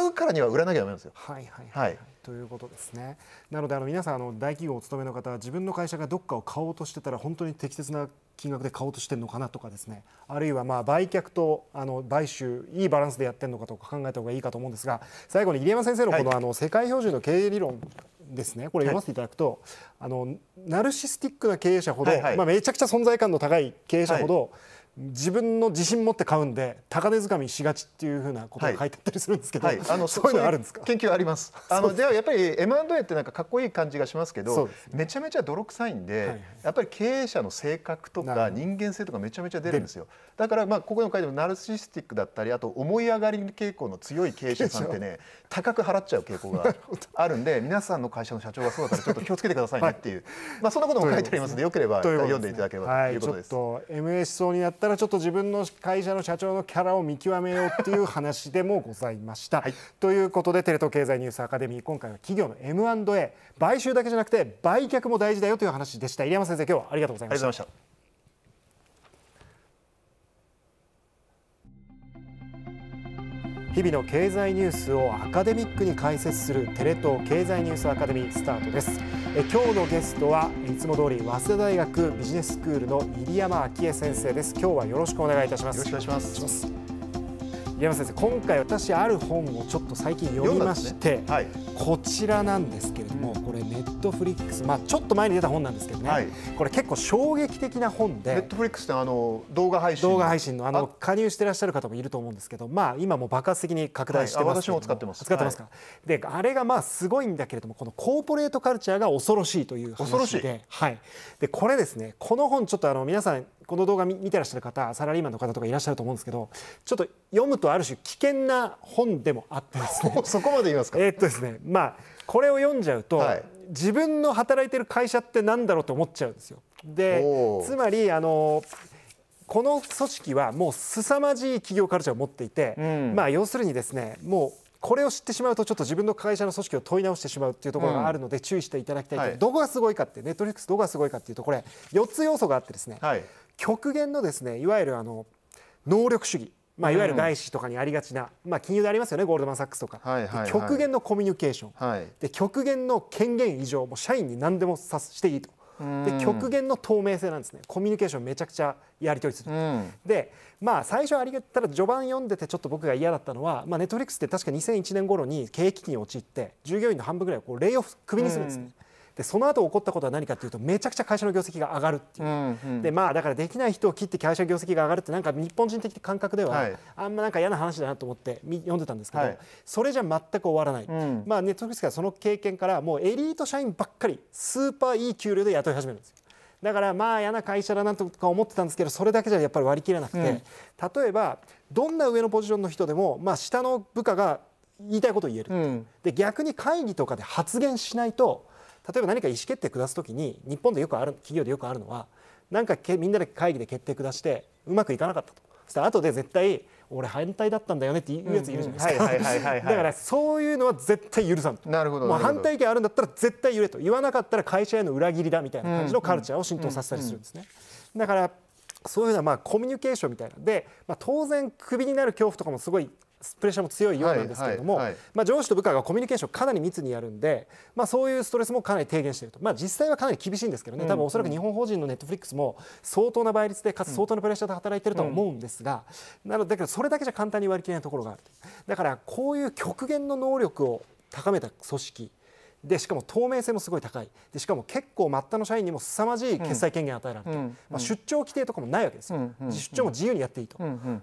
うからには売らなきゃダメなんですよ。はいはいはい、はいということですねなのであの皆さんあの大企業お勤めの方は自分の会社がどっかを買おうとしてたら本当に適切な金額で買おうとしてるのかなとかですねあるいはまあ売却とあの買収いいバランスでやってるのかとか考えた方がいいかと思うんですが最後に入山先生のこの,、あの世界標準の経営理論ですねこれ読ませていただくと、はい、あのナルシスティックな経営者ほど、はいはい、まあ、めちゃくちゃ存在感の高い経営者ほど、はい自分の自信持って買うんで高値掴みしがちっていうふうなことが書いてあったりするんですけど、はいはい、あの そういうのあるんですか研究あります あのではやっぱり M&A ってなんかかっこいい感じがしますけど、ね、めちゃめちゃ泥臭いんで、はいはい、やっぱり経営者の性格とか人間性とかめちゃめちゃ出るんですよだからまあここのいてもナルシスティックだったりあと思い上がり傾向の強い経営者さんってね高く払っちゃう傾向があるんで皆さんの会社の社長がそうだったらちょっと気をつけてくださいねっていう、まあそんなことも書いてありますのでよければ読んでいただければということです。と MA 思想になったただちょっと自分の会社の社長のキャラを見極めようっていう話でもございました。はい、ということでテレ東経済ニュースアカデミー今回は企業の M&A 買収だけじゃなくて売却も大事だよという話でした入山先生今日はありがとうございました。日々の経済ニュースをアカデミックに解説するテレ東経済ニュースアカデミースタートですえ今日のゲストはいつも通り早稲田大学ビジネススクールの入山昭恵先生です今日はよろしくお願いいたしますよろしくお願いします山先生今回私ある本をちょっと最近読みまして、ねはい、こちらなんですけれども、うん、これネットフリックスまあちょっと前に出た本なんですけどね、はい、これ結構衝撃的な本でネットフリックスってあの動画配信動画配信のあの加入してらっしゃる方もいると思うんですけどまあ今も爆発的に拡大してます、はい、私も使ってます使ってますか、であれがまあすごいんだけれどもこのコーポレートカルチャーが恐ろしいという話で恐ろしい、はい、でこれですねこの本ちょっとあの皆さんこの動画見てらっしゃる方サラリーマンの方とかいらっしゃると思うんですけどちょっと読むとある種危険な本でもあってですね そこまで言いますかえっとですねまあこれを読んじゃうと、はい、自分の働いてる会社ってなんだろうと思っちゃうんですよ。でつまりあのこの組織はもう凄まじい企業カルチャーを持っていて、うん、まあ要するにですねもうこれを知ってしまうとちょっと自分の会社の組織を問い直してしまうっていうところがあるので注意していただきたいと、ど、うんはい、どこがすごいかってネットフリックスどこがすごいかっていうとこれ4つ要素があってですね、はい、極限のですねいわゆるあの能力主義まあ、いわゆる外資とかにありがちな、うん、まあ、金融でありますよねゴールドマン・サックスとか、極限のコミュニケーション、はい、で極限の権限以上も社員に何でもさしていいとで極限の透明性なんですねコミュニケーションめちゃくちゃやり取りする、うん、でまあ最初ありがたら序盤読んでてちょっと僕が嫌だったのはネットフリックスって確か2001年頃に経営危機に陥って従業員の半分ぐらいをこうレイオフクビにするんですね。うんでその後起こったことは何かというとめちゃくちゃ会社の業績が上がるっていう、うんうん、でまあだからできない人を切って会社の業績が上がるってなんか日本人的感覚では、はい、あんまなんか嫌な話だなと思って読んでたんですけど、はい、それじゃ全く終わらない、うん、まあネットフリックスがその経験からもうエリート社員ばっかりスーパーいい給料で雇い始めるんですよ。だからまあ嫌な会社だなとか思ってたんですけどそれだけじゃやっぱり割り切れなくて、うん、例えばどんな上のポジションの人でも、まあ、下の部下が言いたいことを言える、うん、で逆に会議とかで発言しないと例えば何か意思決定下す時に日本でよくある企業でよくあるのはなんかみんなで会議で決定下してうまくいかなかったとそしたら後で絶対俺反対だったんだよねっていうやついるじゃないですかだからそういうのは絶対許さんとなるほど反対意見あるんだったら絶対言えと言わなかったら会社への裏切りだみたいな感じのカルチャーを浸透させたりするんですね、だからそういうのはまあコミュニケーションみたいなで、まあ、当然クビになる恐怖とかもすごいプレッシャーも強いようなんですけれども、まあ、上司と部下がコミュニケーションかなり密にやるんで、まあ、そういうストレスもかなり低減していると、まあ、実際はかなり厳しいんですけどね、多分おそらく日本法人のネットフリックスも相当な倍率でかつ相当なプレッシャーで働いてるとは思うんですが、なのだけどそれだけじゃ簡単に割り切れないところがあるだからこういう極限の能力を高めた組織でしかも透明性もすごい高いでしかも結構末端の社員にも凄まじい決済権限与えられて、うん、まあ、出張規定とかもないわけですよ、うん、出張も自由にやっていいと、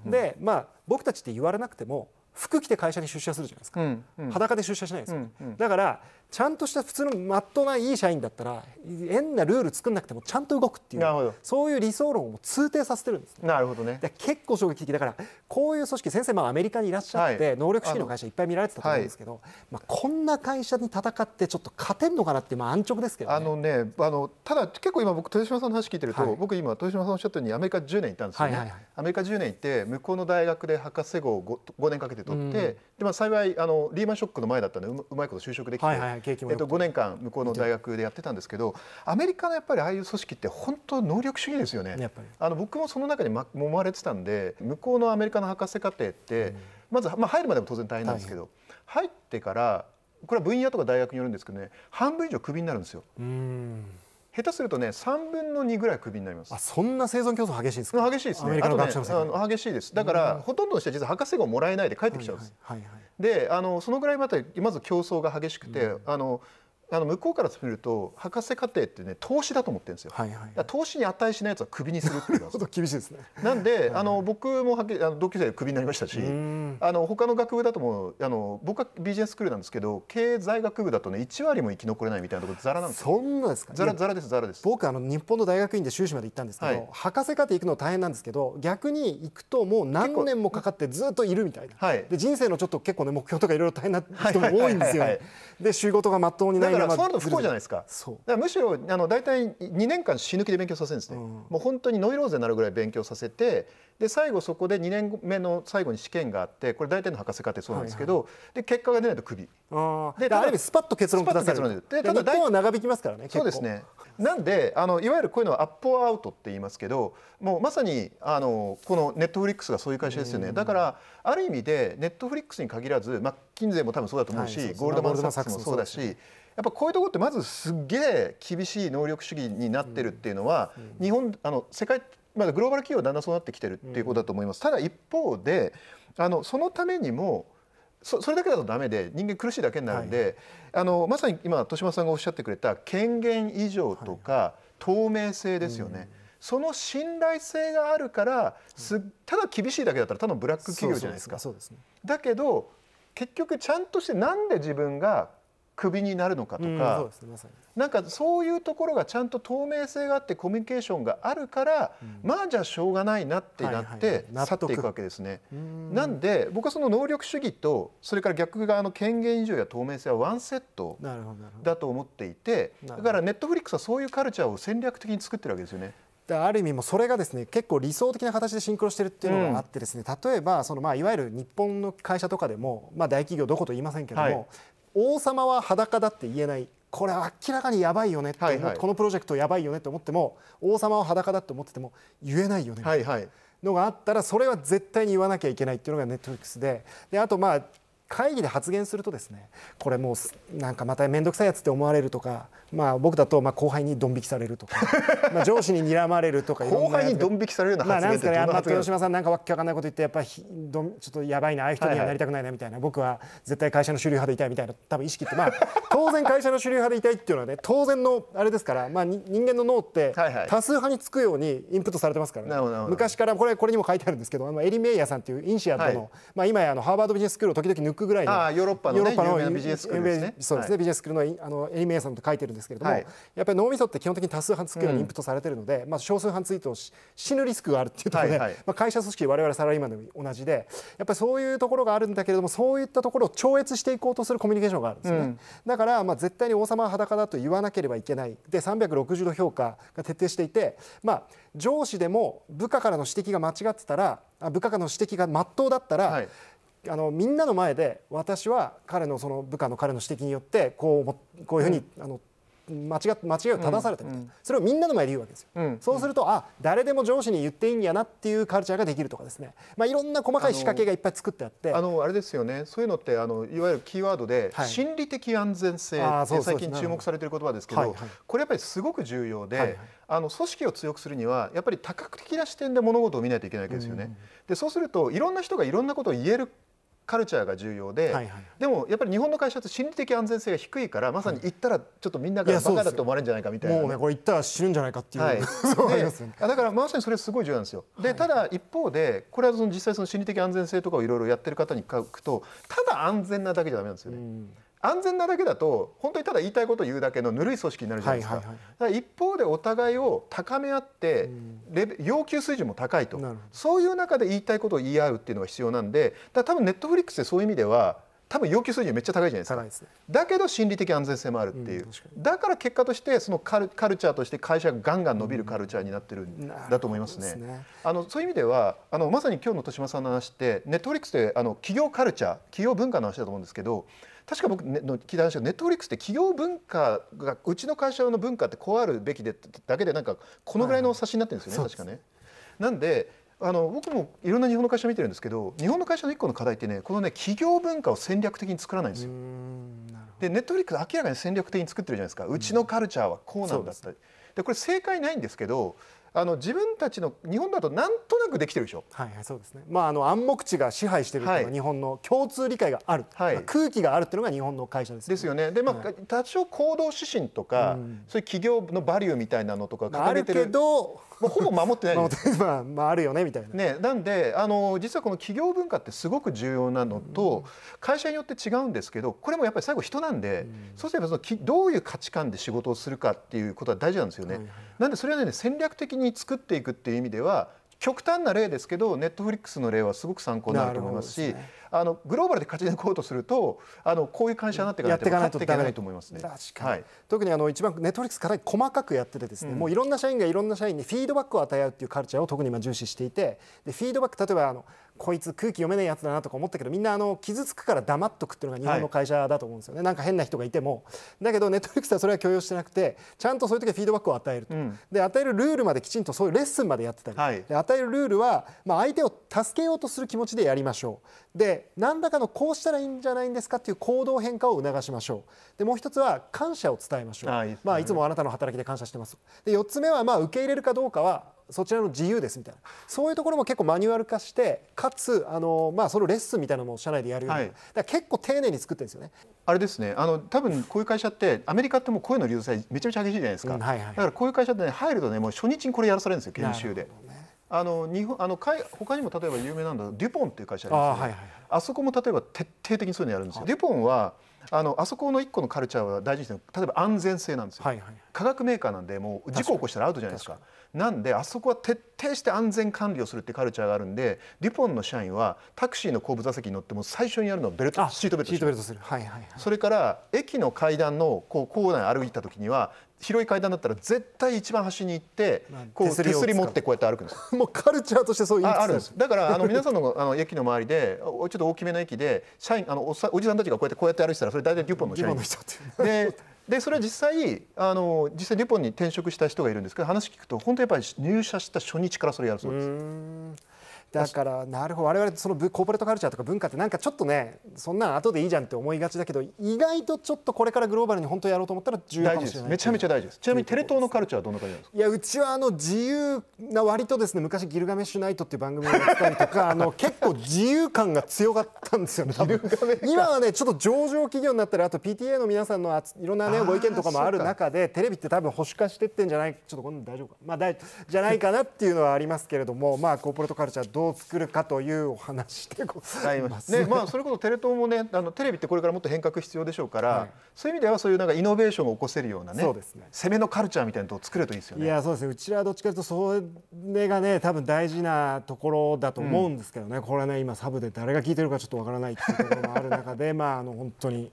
でまあ僕たちって言われなくても服着て会社に出社するじゃないですか、裸で出社しないですよ、ねだからちゃんとした普通のまっとないい社員だったら変なルール作らなくてもちゃんと動くっていうそういう理想論を通底させてるんです、ね、なるほどね結構衝撃的だからこういう組織先生、まあ、アメリカにいらっしゃって、はい、能力主義の会社いっぱい見られてたと思うんですけど、まあ、こんな会社に戦ってちょっと勝てんのかなって、まあ、安直ですけど、ね、あのねあのただ結構今僕豊島さんの話聞いてると、はい、僕今豊島さんおっしゃったようにアメリカ10年いたんですよね、はいはいはい、アメリカ1年いて向こうの大学で博士号を 5, 5年かけて取って、うん、でまあ、幸いあのリーマンショックの前だったのでうまいこと就職できて。はいはいえっと、5年間向こうの大学でやってたんですけどアメリカのやっぱりああいう組織って本当能力主義ですよね。あの僕もその中に、も揉まれてたんで向こうのアメリカの博士課程って、うん、まず、まあ、入るまでも当然大変なんですけど、入ってからこれは分野とか大学によるんですけどね半分以上クビになるんですよ。うん下手するとね3分の2ぐらいクビになりますあそんな生存競争激しいですか激しいですね、ね、あの激しいですだから、ほとんどの人は実は博士号もらえないで帰ってきちゃうんです、であのそのぐらいまたまず競争が激しくて、うん、あのあの向こうからすると博士課程ってね投資だと思ってるんですよ、はいはいはい、投資に値しないやつはクビにするっていうのは 厳しいですねなんで、はいはい、あの僕もはっきりあの同級生でクビになりましたしあの他の学部だともあの僕はビジネススクールなんですけど経済学部だとね1割も生き残れないみたいなところざらなんですそんなですかざらですざらです僕あの日本の大学院で修士まで行ったんですけど、はい、博士課程行くの大変なんですけど逆に行くともう何年もかかってずっといるみたいな、はい、で人生のちょっと結構ね目標とかいろいろ大変な人も多いんですよ、ねはいはいはいはい、で仕事がまっとうにないからそうなると不幸じゃないですかだからむしろあの大体2年間死ぬ気で勉強させるんですね、うん、もう本当にノイローゼになるぐらい勉強させてで最後そこで2年目の最後に試験があってこれ大体の博士課程そうなんですけど、はいはい、で結果が出ないとクビである意味スパッと結論くさるでただ大は長引きますからねそうですねなんであのいわゆるこういうのはアップアウトって言いますけどもうまさにあのこのネットフリックスがそういう会社ですよね、だからある意味でネットフリックスに限らずマッキンゼーも多分そうだと思うし、はい、ゴールドマン・サックスもそうだしやっぱこういうとこってまずすっげえ厳しい能力主義になってるっていうのは、日本あの世界まだグローバル企業だんだんそうなってきてるっていうことだと思います。ただ一方であのそのためにもそれだけだとダメで人間苦しいだけになるんで、はい、あのまさに今豊島さんがおっしゃってくれた権限以上とか、はい、透明性ですよね。うんその信頼性があるからただ厳しいだけだったらただのブラック企業じゃないですか。だけど結局ちゃんとしてなんで自分がクビになるのかとか、うなんかそういうところがちゃんと透明性があってコミュニケーションがあるから、まあじゃあしょうがないなってなって去っていくわけですね。なんで僕はその能力主義とそれから逆側の権限以上や透明性はワンセットだと思っていてだからネットフリックスはそういうカルチャーを戦略的に作ってるわけですよね。ある意味もそれがですね結構理想的な形でシンクロしてるっていうのがあってですね、うん、例えばそのまあいわゆる日本の会社とかでもまあ大企業どこと言いませんけども、はい、王様は裸だって言えないこれ明らかにやばいよねって、はいはい、このプロジェクトやばいよねって思っても王様は裸だって思ってても言えないよねはいはいのがあったらそれは絶対に言わなきゃいけないっていうのがネットフリックスでであとまあ会議で発言するとですねこれもうなんかまた面倒くさいやつって思われるとかまあ、僕だとまあ後輩にドン引きされるとか まあ上司に睨まれるとか後輩にドン引きされるような発言ってどんな発言豊島さんなんかわけわかんないこと言ってやっぱりちょっとやばいなああいう人にはなりたくないなみたいな、はいはい、僕は絶対会社の主流派でいたいみたいな多分意識ってまあ当然会社の主流派でいたいっていうのはね当然のあれですから、まあ、人間の脳って多数派につくようにインプットされてますから、ね、昔からこれこれにも書いてあるんですけどあのエリ・メイヤさんっていうインシアとの、はい、まあ、今やあのハーバードビジネススクールを時々抜くぐらいのヨーロッパの、ね,、ビジネススクールですね。そうですね、はい、ビジネススクールのあのエリ・メイヤさんと書いてるんですですけれども、はい、やっぱり脳みそって基本的に多数派つくようにインプットされてるので、うん、まあ、少数派ツイートを死ぬリスクがあるっていうところで、はいはい、まあ、会社組織我々サラリーマンでも同じでやっぱりそういうところがあるんだけれどもそういったところを超越していこうとするコミュニケーションがあるんですね、うん、だからまあ絶対に王様は裸だと言わなければいけないで360度評価が徹底していて、まあ、上司でも部下からの指摘が間違ってたら部下からの指摘が真っ当だったら、はいあのみんなの前で私は彼のその部下の彼の指摘によってこうこういうふうに、うん、あの間違間違いを正されたみたいな、うん、それをみんなの前で言うわけですよ、うん、そうすると、あ誰でも上司に言っていいんやなっていうカルチャーができるとかですね、まあ、いろんな細かい仕掛けがいっぱい作ってあってあのあれですよねそういうのってあのいわゆるキーワードで、はい、心理的安全性って最近注目されてる言葉ですけど、はいはい、これやっぱりすごく重要で、はいはい、あの組織を強くするにはやっぱり多角的な視点で物事を見ないといけないわけですよね。うん、でそうするといろんな人がいろんなことを言えるカルチャーが重要で、はいはい、でもやっぱり日本の会社って心理的安全性が低いからまさに行ったらちょっとみんながバカだと思われるんじゃないかみたいな、ねもうねこれ行ったら死ぬんじゃないかっていう、はい ね、だからまさにそれすごい重要なんですよで、はい、ただ一方でこれはその実際その心理的安全性とかをいろいろやってる方に書くとただ安全なだけじゃダメなんですよね、うん安全なだけだと本当にただ言いたいことを言うだけのぬるい組織になるじゃないですか,、はいだから一方でお互いを高め合ってレベ要求水準も高いとそういう中で言いたいことを言い合うっていうのが必要なんでだ多分ネットフリックスでそういう意味では多分要求水準めっちゃ高いじゃないですか、でね、だけど心理的安全性もあるっていう、うん、だから結果としてそのカルカルチャーとして会社がガンガン伸びるカルチャーになってるんだと思いますね。すねあのそういう意味ではあのまさに今日の豊島さんの話ってネットフリックスであの企業カルチャー企業文化の話だと思うんですけど確か僕の聞いた話がネットフリックスって企業文化がうちの会社の文化ってこうあるべきでだけでなんかこのぐらいの差しになってるんですよね、はい、確かね。なんであの僕もいろんな日本の会社見てるんですけど日本の会社の一個の課題ってねこのね企業文化を戦略的に作らないんですよ。でネットフリックス明らかに戦略的に作ってるじゃないですかうちのカルチャーはこうなんだったり。でこれ正解ないんですけどあの自分たちの日本だとなんとなくできてるでしょ。はい、はい、そうですね。まああの暗黙知が支配してるっていうのは日本の共通理解がある、はい空気があるっていうのが日本の会社ですよね。ですよね。でまあ、多少行動指針とか、そういう企業のバリューみたいなのとか掲げてる。あるけどまあ、ほぼ守ってない まあ、まあ、あるよねみたいな。ね、なんであの実はこの企業文化ってすごく重要なのと、会社によって違うんですけどこれもやっぱり最後人なんで、そうすればそのきどういう価値観で仕事をするかっていうことは大事なんですよね。なんでそれはね戦略的に作っていくっていう意味では極端な例ですけどネットフリックスの例はすごく参考になると思いますし、ね、あのグローバルで勝ち抜こうとするとあのこういう会社になってからっていかないと思いますね。はい、特にあの一番ネットフリックスかなり細かくやっててですね、うん、もういろんな社員がいろんな社員にフィードバックを与え合うっていうカルチャーを特に今重視していてでフィードバック例えばあのこいつ空気読めないやつだなとか思ったけどみんなあの傷つくから黙っとくっていうのが日本の会社だと思うんですよね、はい、なんか変な人がいてもだけどネットフリックスはそれは許容してなくてちゃんとそういう時はフィードバックを与えると、うん、で与えるルールまできちんとそういうレッスンまでやってたり、はい、で与えるルールは、まあ、相手を助けようとする気持ちでやりましょうで何らかのこうしたらいいんじゃないんですかっていう行動変化を促しましょうでもう一つは感謝を伝えましょう、い、まあ、いつもあなたの働きで感謝してますで4つ目はまあ受け入れるかどうかはそちらの自由ですみたいなそういうところも結構マニュアル化してかつあの、まあ、そのレッスンみたいなのも社内でやるような、はい、だから結構丁寧に作ってるんですよね。あれですねあの多分こういう会社ってアメリカってもうこういうの流性めちゃめちゃ激しいじゃないですか、うんはいはい、だからこういう会社って、ね、入るとねもう初日にこれやらされるんですよ研修で。あの日本あのかい他にも例えば有名なんだデュポンっていう会社ありますね、はいはい、あそこも例えば徹底的にそういうのやるんですよ。デュポンはあのあそこの1個のカルチャーは大事にしてる例えば安全性なんですよ、はいはい、化学メーカーなんでもう事故起こしたらアウトじゃないですかなんであそこは徹底して安全管理をするってカルチャーがあるんでデュポンの社員はタクシーの後部座席に乗っても最初にやるのはベルトシートベルトする、はいはい、それから駅の階段のこう構内を歩いた時には広い階段だったら絶対一番端に行ってこう手すり持ってこうやって歩くんですもうカルチャーとしてそういうあるんですだからあの 皆さんのあの駅の周りでちょっと大きめの駅で社員あのおさおじさんたちがこうやってこうやって歩いたらそれ大体デュポンの社員の人ってででそれは実際あの実際デュポンに転職した人がいるんですけど話聞くと本当やっぱり入社した初日からそれやるそうです。だからなるほど我々そのコーポレートカルチャーとか文化ってなんかちょっとねそんなん後でいいじゃんって思いがちだけど意外とちょっとこれからグローバルに本当やろうと思ったら重要かもしれないめちゃめちゃ大事ですちなみにテレ東のカルチャーはどんな感じですかいやうちはあの自由な割とですね昔ギルガメッシュナイトっていう番組をやったりとか あの結構自由感が強かったんですよね 今はねちょっと上場企業になったりあと PTA の皆さんのあいろんなねご意見とかもある中でテレビって多分保守化してってんじゃないちょっとこんな大丈夫かまあ大じゃないかなっていうのはありますけれどもまあコーポレートカルチャーどうどう作るかというお話でございます。ね、まあそれこそテレ東もね、あのテレビってこれからもっと変革必要でしょうから、はい、そういう意味ではそういうなんかイノベーションを起こせるようなね、そうですね。攻めのカルチャーみたいなのを作るといいですよね。いやそうですね。うちはどっちかというとそれがね、多分大事なところだと思うんですけどね。うん、これね今サブで誰が聞いてるかちょっとわからないっていうところもある中で、まああの本当に。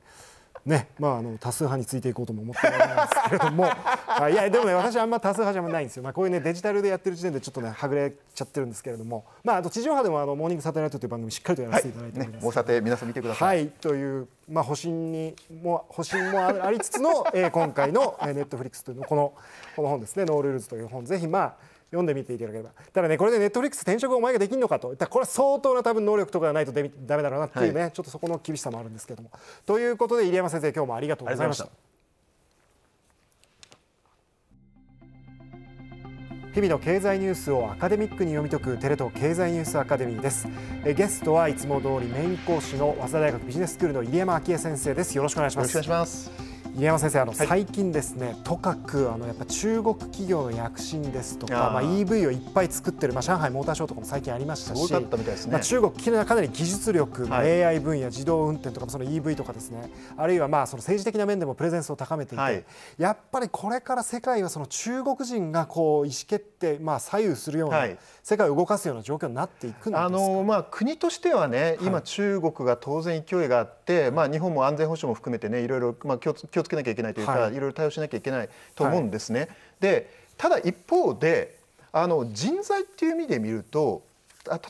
ねまあ、あの多数派についていこうとも思っておりますけれども いやでもね私あんま多数派じゃないんですよ、まあ、こういうねデジタルでやってる時点でちょっとねはぐれちゃってるんですけれども、まあ、あと地上波でもあの「モーニングサテライト」という番組しっかりとやらせていただいております、はいね、皆さん見てください、はい、という、まあ、保身にも保身もありつつの、えー、今回の、えネットフリックスというのこのこの本ですね「ノールールズ」という本ぜひまあ読んでみていただければただねこれでネットフリックス転職お前ができるのかとこれは相当な多分能力とかがないとだめだろうなっていうね、はい、ちょっとそこの厳しさもあるんですけどもということで入山先生今日もありがとうございました日々の経済ニュースをアカデミックに読み解くテレ東経済ニュースアカデミーですえゲストはいつも通りメイン講師の早稲田大学ビジネススクールの入山昭恵先生ですよろしくお願いしますよろしくお願いします宮山先生あの、最近ですねとかくあのやっぱ中国企業の躍進ですとかまあ、EV をいっぱい作ってる、まあ、上海モーターショーとかも最近ありましたし、ね、まあ、中国かなり技術力、はい、AI 分野自動運転とかその EV とかですねあるいはまあその政治的な面でもプレゼンスを高めていて、はい、やっぱりこれから世界はその中国人がこう意思決定、まあ、左右するような、世界を動かすような状況になっていくあの、まあ、国としてはね今、中国が当然勢いがあって、はい、まあ、日本も安全保障も含めてねいろいろ、まあ、気を気をつけなきゃいけないというか、はい、いろいろ対応しなきゃいけないと思うんですね。はい、でただ一方であの人材っていう意味で見ると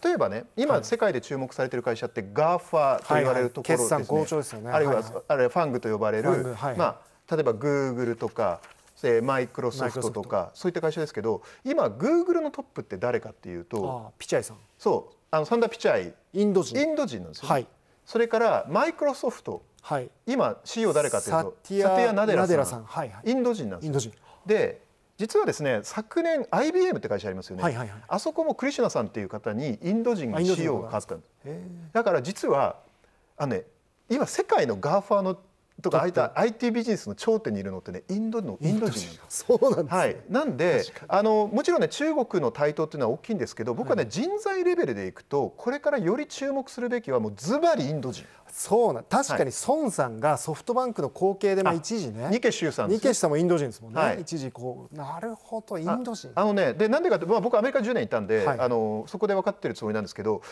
例えばね今、世界で注目されてる会社ってガーファーと言われるところですね、はいはい、ですよねあるいは、はいはい、あれファングと呼ばれる、はいはい、まあ、例えばグーグルとかえマイクロソフトとかそういった会社ですけど今グーグルのトップって誰かっていうとピチャイさんそうあのサンダー・ピチャイインド人インド人なんですよ、はい、それからマイクロソフト、はい、今 CEO 誰かというとサティア・ナデラさんラさん、はいはい、インド人なんですインド人で実はですね昨年 IBM って会社ありますよね、はいはいはい、あそこもクリシュナさんっていう方にインド人が CEO が変ったんですだから実はあの、ね、今世界のーファーのとか IT ビジネスの頂点にいるのってねインドのインド人なんそうなんです、ね、はい、なんであのもちろんね中国の台頭というのは大きいんですけど僕はね、人材レベルでいくとこれからより注目するべきはもうズバリインド人。そうな確かに孫さんがソフトバンクの後継で、まあ、一時ね二ケシュさん二ケシさんもインド人ですもんね、はい、一時こうなるほどインド人あのねでなんでかって、まあ、僕アメリカ10年いたんで、はい、あのそこで分かってるつもりなんですけど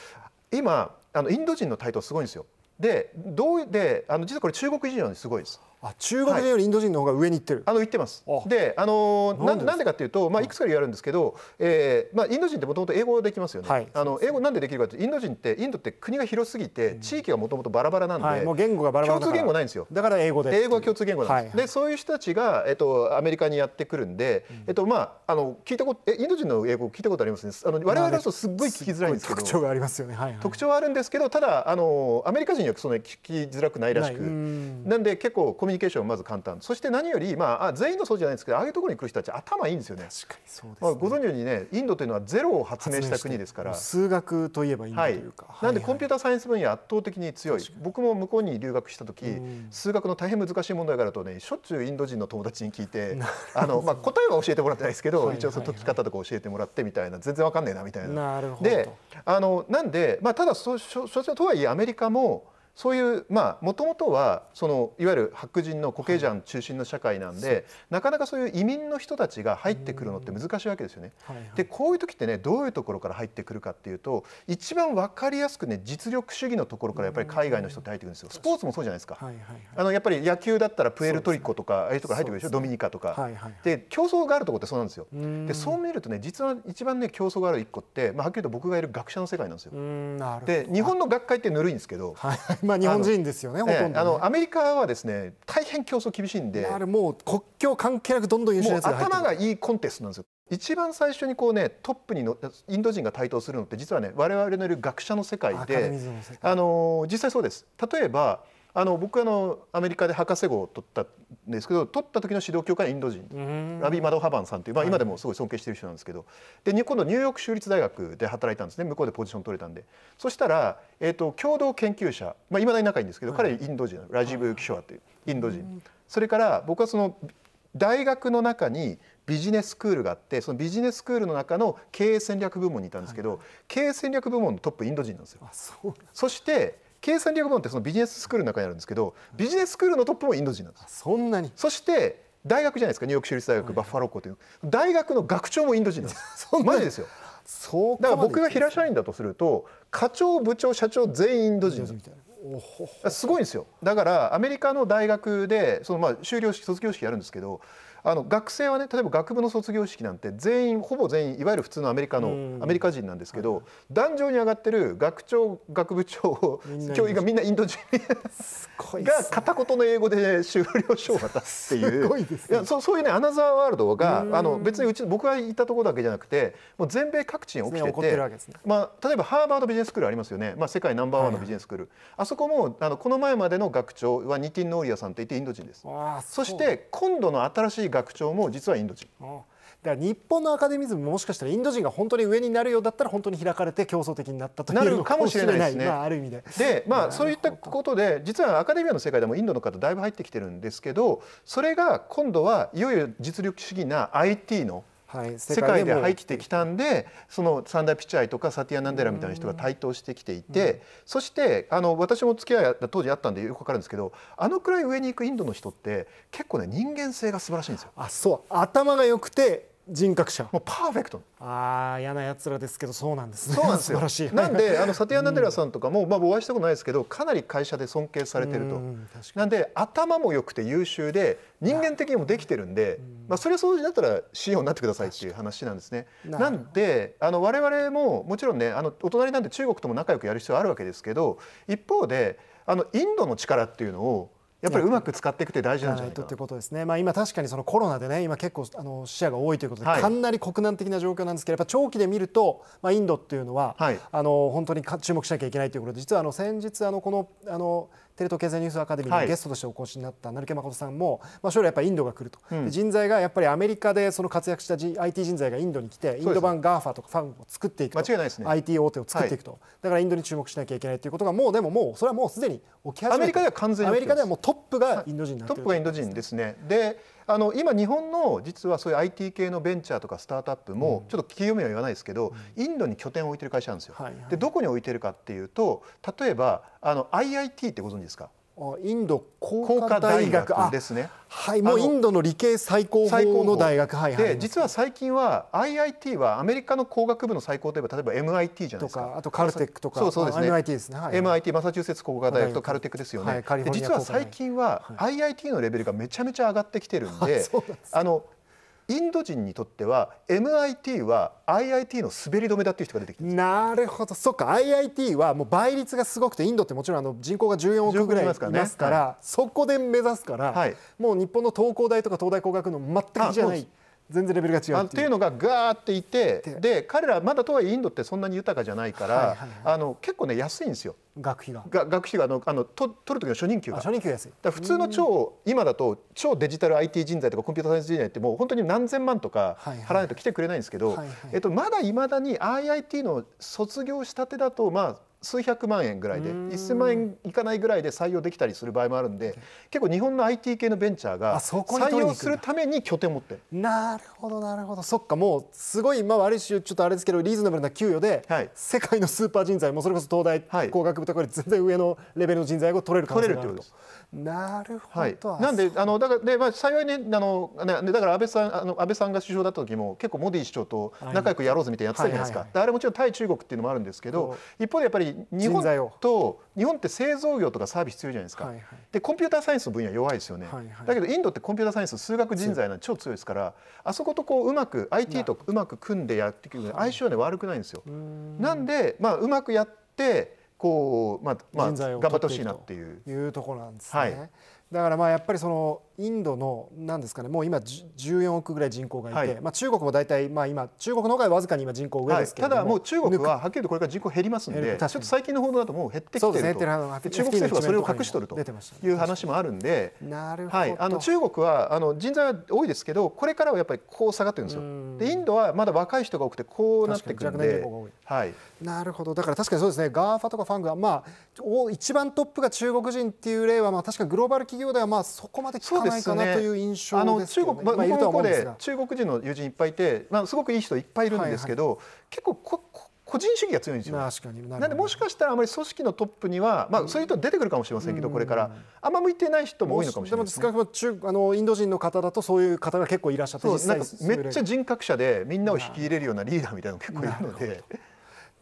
今あのインド人の台頭すごいんですよでどうであの実はこれ中国人よりすごいです。あ中国人よりインド人の方が上に行ってる、はい、あの行ってますであのなんなんでかっていうと、まあ、いくつか理由あるんですけど、えーまあ、インド人ってもともと英語できますよね、はい、あの英語なんでできるかというとインド人ってインドって国が広すぎて地域がもともとバラバラなんで、はい、もう言語がバラバラ共通言語ないんですよだから英語で英語は共通言語なんです、はい、でそういう人たちが、えっと、アメリカにやってくるんで、えっとまあ、あの聞いたことえインド人の英語聞いたことありますねあの我々だとすっごい聞きづらいんですけど、ま特徴がありますよね、はいはい、特徴はあるんですけどただあのアメリカ人にはその聞きづらくないらしくなんで結構ミュニケーションまず簡単そして何より、まあ、全員のそうじゃないですけどああいうところに来る人たち頭いいんですよね。確かにそうです、ね、まあ、ご存知ようにねインドというのはゼロを発明した国ですから数学といえばインドというか、はい、なんでコンピューターサイエンス分野圧倒的に強い僕も向こうに留学した時、数学の大変難しい問題があるとねしょっちゅうインド人の友達に聞いて、あの、まあ、答えは教えてもらってないですけど、一応その解き方とか教えてもらってみたいな全然わかんないなみたいな。なであのなんで、まあ、ただそそそとはいえアメリカもそういうまあもともとはそのいわゆる白人のコケジャン中心の社会なんで、はい、なかなかそういう移民の人たちが入ってくるのって難しいわけですよね。はいはい、でこういう時ってねどういうところから入ってくるかっていうと一番分かりやすくね実力主義のところからやっぱり海外の人って入ってくるんですよ。スポーツもそうじゃないですか。はいはいはい、あのやっぱり野球だったらプエルトリコとかああいうとこ入ってくるでしょ、ね、ドミニカとか。はいはい、で競争があるとこってそうなんですよ。でそう見るとね実は一番ね競争がある一個って、まあ、はっきりと僕がいる学者の世界なんですよ。で日本の学会ってぬるいんですけど、はいまあ、日本人ですよね、ほとんど、ね、あのアメリカはですね大変競争厳しいんで、あれもう国境関係なくどんどん優秀なやつが頭がいいコンテストなんですよ。一番最初にこうねトップにのインド人が台頭するのって実はねわれわれのいる学者の世界であの実際そうです例えばあの僕あのアメリカで博士号を取ったんですけど取った時の指導教官はインド人ラビ・マドハバンさんという、まあ、今でもすごい尊敬してる人なんですけどで今度ニューヨーク州立大学で働いたんですね向こうでポジション取れたんでそしたら、えーと、共同研究者いまあ、未だに仲いいんですけど、彼インド人ラジブ・キショアというインド人、それから僕はその大学の中にビジネススクールがあってそのビジネススクールの中の経営戦略部門にいたんですけど、はい、経営戦略部門のトップインド人なんですよ。そそして計算略本ってそのビジネススクールの中にあるんですけどビジネススクールのトップもインド人なんですそんなにそして大学じゃないですかニューヨーク州立大学バッファロー校という大学の学長もインド人なんです マジですよそうだから僕が平社員だとすると課長部長社長全員インド人すごいんですよだからアメリカの大学でそのまあ修了式卒業式やるんですけどあの学生はね例えば学部の卒業式なんて全員ほぼ全員いわゆる普通のアメリカのアメリカ人なんですけど、壇上に上がってる学長学部長教員がみんなインド人が片言の英語で修了証を渡すっていうね、いやそうそういうねアナザーワールドがあの別にうち僕がいたところだけじゃなくてもう全米各地に起きてて、まあ、例えばハーバードビジネススクールありますよね、まあ、世界ナンバーワンのビジネススクール、はい、あそこもあのこの前までの学長はニティン・ノーリアさんといってインド人です。そして今度の新しい学長も実はインド人。だから日本のアカデミズムももしかしたらインド人が本当に上になるようだったら本当に開かれて競争的になったというなるかもしれないですね。まあ、ある意味でで、まあ、そういったことで実はアカデミアの世界でもインドの方だいぶ入ってきてるんですけどそれが今度はいよいよ実力主義な IT のはい、世界で入ってきたんでそのダーピチャイとかサティア・ナンデラみたいな人が台頭してきていて、うん、そしてあの私も付き合い当時あったんでよくわかるんですけどあのくらい上に行くインドの人って結構ね人間性が素晴らしいんですよ。あそう頭が良くて人格者もうパーフェクトああ嫌なやつらですけどそうなんですねそうなんですよ素なんで あのサティア・ナデラさんとかも、うん、まあ、お会いしたことないですけどかなり会社で尊敬されてると、うん、なんで頭も良くて優秀で人間的にもできてるんで、まあ、それはそうだったら CEO になってくださいっていう話なんですねなんであの我々ももちろんねあのお隣なんで中国とも仲良くやる必要あるわけですけど一方であのインドの力っていうのをやっぱりうまく使っていくって大事なんじゃないかということですね、まあ、今、確かにそのコロナでね今結構あの死者が多いということで、はい、かなり国難的な状況なんですけどやっぱ長期で見ると、まあ、インドっていうのは、はい、あの本当に注目しなきゃいけないということで実はあの先日あのこのあのテレ東経済ニュースアカデミーのゲストとしてお越しになった成毛誠さんも、まあ、将来やっぱりインドが来ると、うん、人材がやっぱりアメリカでその活躍した、IT 人材がインドに来てインド版 GAFA とかファンを作っていく間違いないですね IT 大手を作っていくと、はい、だからインドに注目しなきゃいけないということがもうでももうそれはもうすでに起き始めてアメリカでは完全にアメリカではもうトップがインド人なんです、ね、トップがインド人ですねであの今日本の実はそういう IT 系のベンチャーとかスタートアップも、ちょっと企業名は言わないですけど、インドに拠点を置いてる会社なんですよ。でどこに置いてるかっていうと例えばあの IIT ってご存知ですかインド工科大学ですね。はい、もうインドの理系最高峰の大学、はい、で実は最近は IIT はアメリカの工学部の最高といえば例えば MIT じゃないですか。あとカルテックとか、そうそうですね。MIT ですね。はい、MIT マサチューセッツ工科大学とカルテックですよね。はい、で実は最近は IIT のレベルがめちゃめちゃ上がってきてるんで、あのインド人にとっては MIT は IIT の滑り止めだっていう人が出てきてなるほどそっか IIT はもう倍率がすごくてインドってもちろんあの人口が14億ぐらいいますから、ねはい、そこで目指すから、はい、もう日本の東工大とか東大工学の全くじゃない。全然レベルが違うっていうのがガーっていてで彼らまだとはいえインドってそんなに豊かじゃないから、はいはいはい、あの結構ね安いんですよ学費が学費はあのあのと取る時の初任給が初任給安いだ普通の超今だと超デジタル IT 人材とかコンピューターサイエンス人材ってもう本当に何千万とか払わないと来てくれないんですけど、はいはい、えっと、まだいまだに IIT の卒業したてだとまあ数百万円ぐらいで1000万円いかないぐらいで採用できたりする場合もあるんで結構日本の IT 系のベンチャーが採用するために拠点を持ってなるほどなるほどそっかもうすごい、まあ、ある種ちょっとあれですけどリーズナブルな給与で、はい、世界のスーパー人材もそれこそ東大工学部ことこれ全然上のレベルの人材を取れる可能性があると。なるほど、はい、なんであのだからで、まあ、幸いねあのねだから安倍さんあの安倍さんが首相だった時も結構モディ首相と仲良くやろうぜみたいなやってたじゃないですか、あれもちろん対中国っていうのもあるんですけど一方でやっぱり日本と日本って製造業とかサービス強いじゃないですか、はいはい、でコンピューターサイエンスの分野弱いですよね、はいはい、だけどインドってコンピューターサイエンス数学人材なん超強いですからあそことこううまく IT とうまく組んでやっていく相性はね悪くないんですよ。なんで、まあ、うまくやってこう、まあまあ、頑張ってほしいなっていう。いうところなんですね。はいだからまあやっぱりそのインドのなんですかねもう今14億ぐらい人口がいて、はい、まあ中国も大体まあ今中国の方がわずかに今人口上ですけど、はい、ただもう中国ははっきりとこれから人口減りますんでちょっと最近の報道だともう減ってきてると、ね、中国政府はそれを隠しとるという話もあるんでなるほど、あの中国はあの人材は多いですけどこれからはやっぱりこう下がってるんですよでインドはまだ若い人が多くてこうなってくるんではい、なるほどだから確かにそうですねガーファとかファングはまあ一番トップが中国人っていう例はまあ確かグローバル企業業ではまあそこまで効かないかなという印象です、ね、あの中国、まあ、いると思うんで中国人の友人いっぱいいて、まあ、すごくいい人いっぱいいるんですけど、はいはい、結構ここ個人主義が強いんですよ。ななんでもしかしたらあまり組織のトップには、まあ、そういう人出てくるかもしれませんけど、これからあんま向いてない人も多いのかもしれないです、ね、でも中あのインド人の方だとそういう方が結構いらっしゃってそうなんかめっちゃ人格者でみんなを引き入れるようなリーダーみたいなの結構いるので。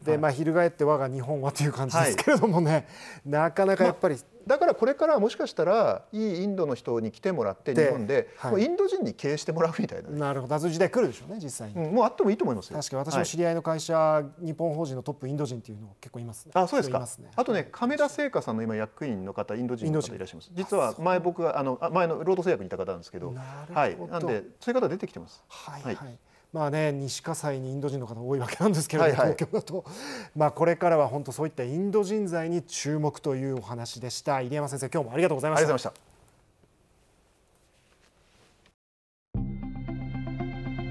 で、まあ、翻って我が日本はという感じですけれどもね、はい、なかなかやっぱり、まだからこれからもしかしたらいいインドの人に来てもらって日本で、はい、インド人に経営してもらうみたいな、ね、なるほどそ時代来るでしょうね実際に、うん、もうあってもいいと思います確かに私の知り合いの会社、はい、日本法人のトップインド人っていうの結構います、ね、あそうですか、ね、あとね亀田製菓さんの今役員の方インド人の方いらっしゃいます実は前僕があの前の労働制約にいた方なんですけどはいなんでそういう方出てきてますはい、はいまあね、西葛西にインド人の方多いわけなんですけれども、はいはい、東京だと、まあ、これからは本当そういったインド人材に注目というお話でした入山先生今日もありがとうございました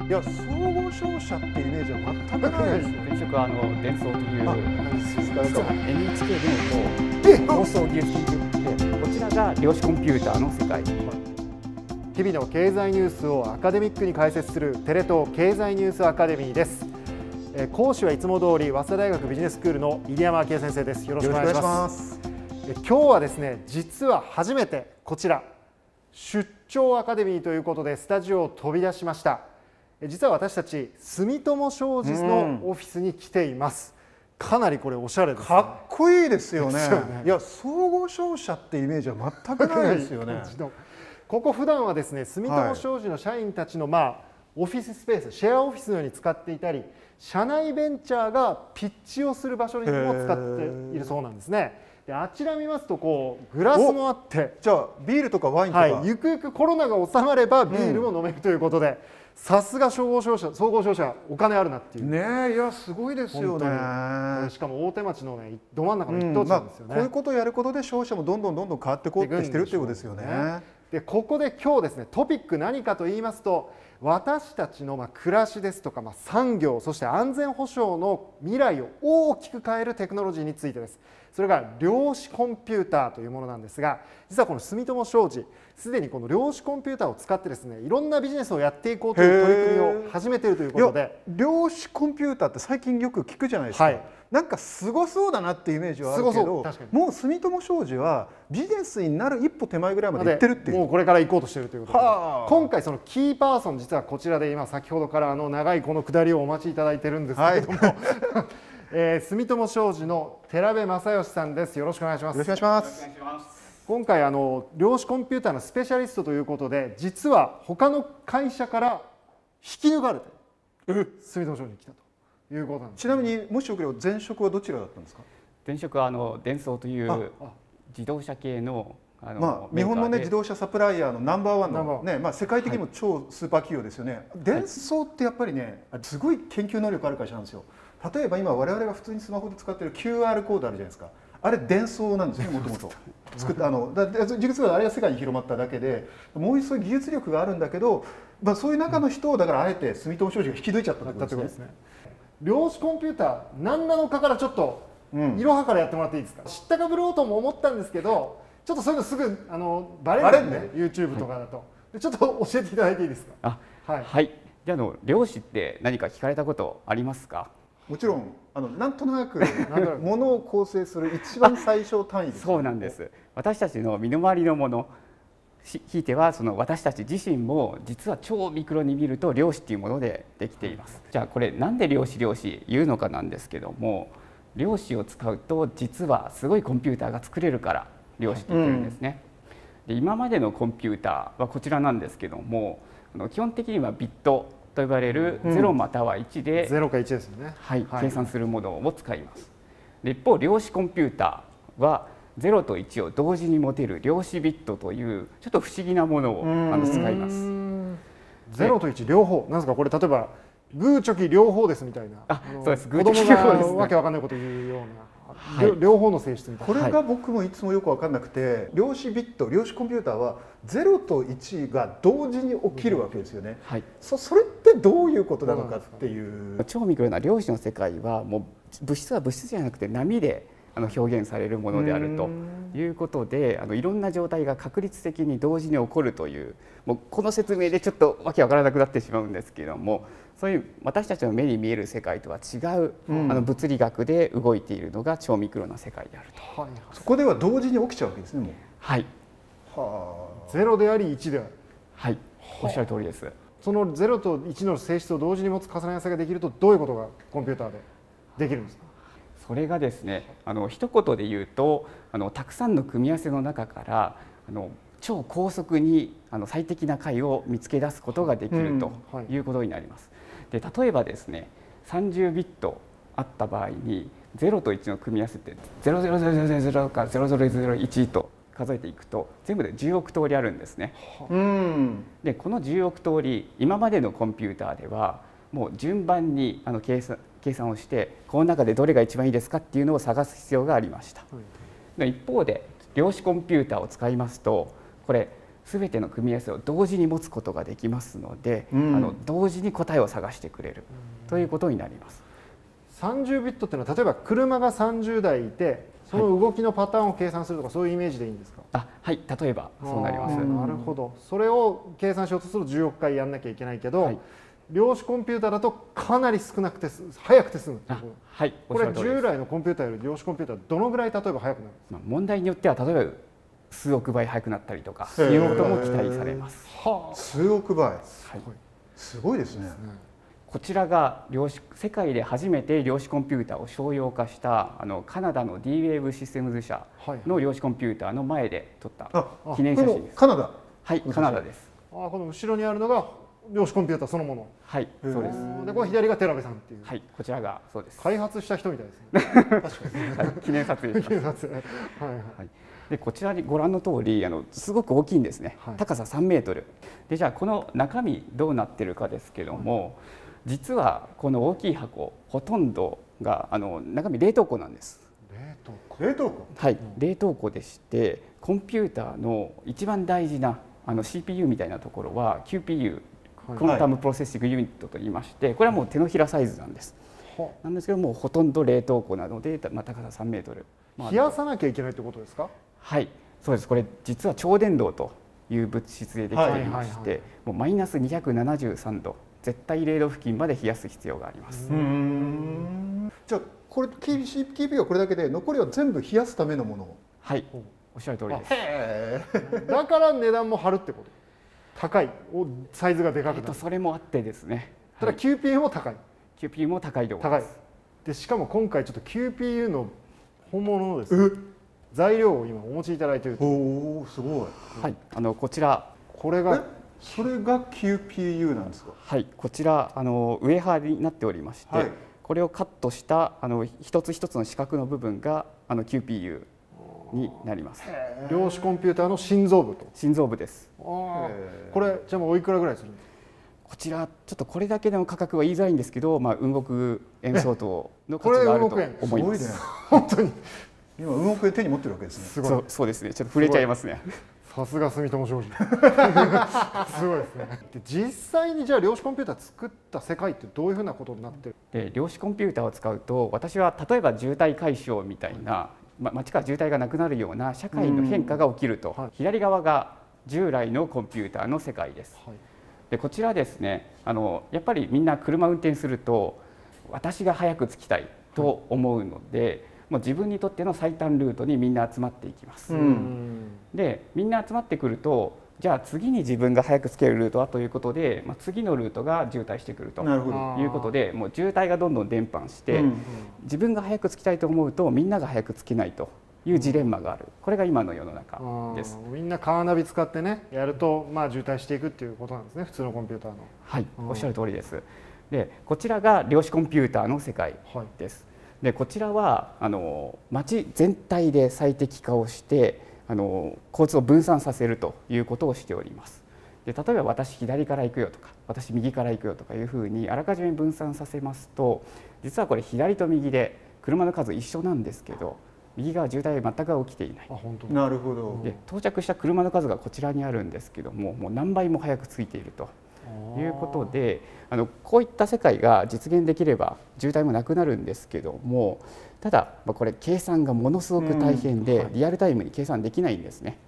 いや総合商社ってイメージは全くないですよ 結局あの伝送というあ、実は NHK での放送技術研究ってこちらが量子コンピューターの世界。日々の経済ニュースをアカデミックに解説するテレ東経済ニュースアカデミーです講師はいつも通り早稲田大学ビジネススクールの入山明先生ですよろしくお願いします今日はですね実は初めてこちら出張アカデミーということでスタジオを飛び出しました実は私たち住友商事のオフィスに来ています、かなりこれおしゃれ、ね、かっこいいですよね、ね、いや総合商社ってイメージは全くないですよね ここ普段はですね住友商事の社員たちの、まあ、オフィススペースシェアオフィスのように使っていたり社内ベンチャーがピッチをする場所にも使っているそうなんですね。であちら見ますとこうグラスもあってじゃあビールとかワインとか、はい、ゆくゆくコロナが収まればビールも飲めるということで、さすが総合商社総合商社お金あるなっていうねいやすごいですよねしかも大手町のねど真ん中の一等地なんですよね、うんまあ、こういうことをやることで商社もどんどんどんどん変わってこうってしてるっていうことですよね。でここで今日ですねトピック何かと言いますと私たちのま暮らしですとかま産業そして安全保障の未来を大きく変えるテクノロジーについてですそれが量子コンピューターというものなんですが実はこの住友商事すでにこの量子コンピューターを使ってですねいろんなビジネスをやっていこうという取り組みを始めているということで量子コンピューターって最近よく聞くじゃないですか、はいなんかすごそうだなっていうイメージはあるけどもう住友商事はビジネスになる一歩手前ぐらいまでいってるっていうもうこれから行こうとしてるということで今回そのキーパーソン実はこちらで今先ほどからあの長いこの下りをお待ちいただいてるんですけれども、はい、えー、住友商事の寺部正義さんですよろしくお願いしますよろしくお願いします今回あの量子コンピューターのスペシャリストということで実は他の会社から引き抜かれて住友商事に来たと。いうことなんです、ね、ちなみにもしよければ前職はどちらだったんですか前職はあのデンという自動車系のまあ、日本の、ね、自動車サプライヤーのナンバーワンのね、まあ、世界的にも超スーパー企業ですよね、電装ってやっぱりねすごい研究能力ある会社なんですよ例えば今われわれが普通にスマホで使ってる QR コードあるじゃないですかあれ電装なんですねもともと作ったあのだ技術があれが世界に広まっただけでもう一層技術力があるんだけど、まあ、そういう中の人をだからあえて住友商事が引き抜いちゃったってことですね。量子コンピューター何なのかからちょっと、いろはからやってもらっていいですか知ったかぶろうとも思ったんですけどちょっとそういうのすぐあのバレるんで、ね、YouTube とかだと、はい、ちょっと教えていただいていいですかあはい、はい、であの量子って何か聞かれたことありますかもちろんあのなんとなくものを構成する一番最小単位です、ね、そうなんです私たちの身の回りのものひいてはその私たち自身も実は超ミクロに見ると量子っていうものでできています。じゃあこれなんで量子量子言うのかなんですけども量子を使うと実はすごいコンピューターが作れるから量子って言ってるんですね。うん、で今までのコンピューターはこちらなんですけども基本的にはビットと呼ばれる0または1で、うん、0か1ですよね、はい、計算するものを使います。で一方量子コンピューターは0と1を同時に持てる量子ビットというちょっと不思議なものをあの使います。0と1両方なんですかこれ例えばグーチョキ両方ですみたいなあそうですグーチョキ両方です、ね、わけわかんないこと言うような。はい、両方の性質みたいなこれが僕もいつもよくわかんなくて量子ビット量子コンピューターは0と1が同時に起きるわけですよね、はい、そそれってどういうことなのかっていう超ミクロな量子の世界はもう物質は物質じゃなくて波であの表現されるものであるということであのいろんな状態が確率的に同時に起こるというもうこの説明でちょっとわけわからなくなってしまうんですけれどもそういう私たちの目に見える世界とは違う、うん、あの物理学で動いているのが超ミクロな世界であると、はい、そこでは同時に起きちゃうわけですねもうはいはあゼロであり一であるはいおっしゃる通りですそのゼロと一の性質を同時に持つ重ね合わせができるとどういうことがコンピューターでできるんですかそれがですねあの一言で言うとあのたくさんの組み合わせの中からあの超高速にあの最適な解を見つけ出すことができるということになります。で例えばですね30ビットあった場合に0と1の組み合わせって00000から0001と数えていくと全部で10億通りあるんですね。でこの10億通り今までのコンピューターではもう順番にあの計算計算をしてこの中でどれが一番いいですかっていうのを探す必要がありました、はい、一方で量子コンピューターを使いますとこれ全ての組み合わせを同時に持つことができますので、うん、あの同時に答えを探してくれるということになります。30ビットっていうのは例えば車が30台いてその動きのパターンを計算するとか、はい、そういうイメージでいいんですかあはい例えばそうなりますなるほどそれを計算しようとすると14億回やんなきゃいけないけど、はい、量子コンピューターだとかなり少なくて早くて済むはいこれ従来のコンピューターより量子コンピューターどのぐらい例えば早くなる問題によっては例えば数億倍早くなったりとかいうことも期待されます、はあ、数億倍、はい、すごいですね、こちらが量子世界で初めて量子コンピューターを商用化したあのカナダの D-Wave システムズ社の量子コンピューターの前で撮った記念写真です。カナダはいカナダです。あこの後ろにあるのが量子コンピューターそのものはいそうですでこの左が寺部さんっていうはいこちらがそうです開発した人みたいですね確かに、は い、記念撮影記念撮影はい、はい、でこちらにご覧の通りあのすごく大きいんですね、はい、高さ3メートルでじゃあこの中身どうなってるかですけども、はい、実はこの大きい箱ほとんどがあの中身冷凍庫なんです冷凍庫冷凍庫はい、うん、冷凍庫でしてコンピューターの一番大事なあの CPU みたいなところは QPU クォンタムプロセッシングユニットといいまして、これはもう手のひらサイズなんです。なんですけどもうほとんど冷凍庫なので、まあ、高さ3メートル、まあ、冷やさなきゃいけないってことですかはいそうですこれ実は超電導という物質でできていまして、はいはいはい、もうマイナス273度絶対0度付近まで冷やす必要がありますじゃあこれ CPP はこれだけで残りは全部冷やすためのものはいおっしゃる通りですだから値段も張るってこと高いサイズがでかくなる、えっと、それもあってですねただ QPU も高い、はい、QPU も高いと高いでしかも今回ちょっと QPU の本物のですね材料を今お持ちいただいているおおすごい、はい、あのこちらこれがそれが QPU なんですかはいこちらあのウエハーになっておりまして、はい、これをカットしたあの一つ一つの四角の部分があの QPU になります量子コンピューターの心臓部と心臓部ですこれじゃあもうおいくらぐらいするんですかこちらちょっとこれだけでも価格は言いづらいんですけど、まあ、運木円相当の価値があると思いますすごいね本当に今運億円手に持ってるわけですねすごいそうそうですねちょっと触れちゃいますねさすが住友商事 すごいですねで実際にじゃあ量子コンピューター作った世界ってどういうふうなことになってるで量子コンピューターを使うと私は例えば渋滞解消みたいな、ま、街から渋滞がなくなるような社会の変化が起きると、はい、左側が従来のコンピューターの世界です。はい、でこちらですねあのやっぱりみんな車運転すると私が早く着きたいと思うので、はい、もう自分にとっての最短ルートにみんな集まっていきます。でみんな集まってくるとじゃあ次に自分が早くつけるルートはということで、まあ、次のルートが渋滞してくるということでもう渋滞がどんどん伝播して、うんうん、自分が早くつきたいと思うとみんなが早くつけないというジレンマがあるこれが今の世の中ですみんなカーナビ使ってねやるとまあ渋滞していくっていうことなんですね普通のコンピューターのはい、うん、おっしゃる通りですでこちらが量子コンピューターの世界です、はい、でこちらはあの街全体で最適化をしてあの交通を分散させるということをしております。で例えば私左から行くよとか私右から行くよとかいうふうにあらかじめ分散させますと実はこれ左と右で車の数一緒なんですけど右側渋滞全く起きていないなるほどで到着した車の数がこちらにあるんですけどももう何倍も早くついているということであのこういった世界が実現できれば渋滞もなくなるんですけどもただこれ計算がものすごく大変で、リアルタイムに計算できないんですね。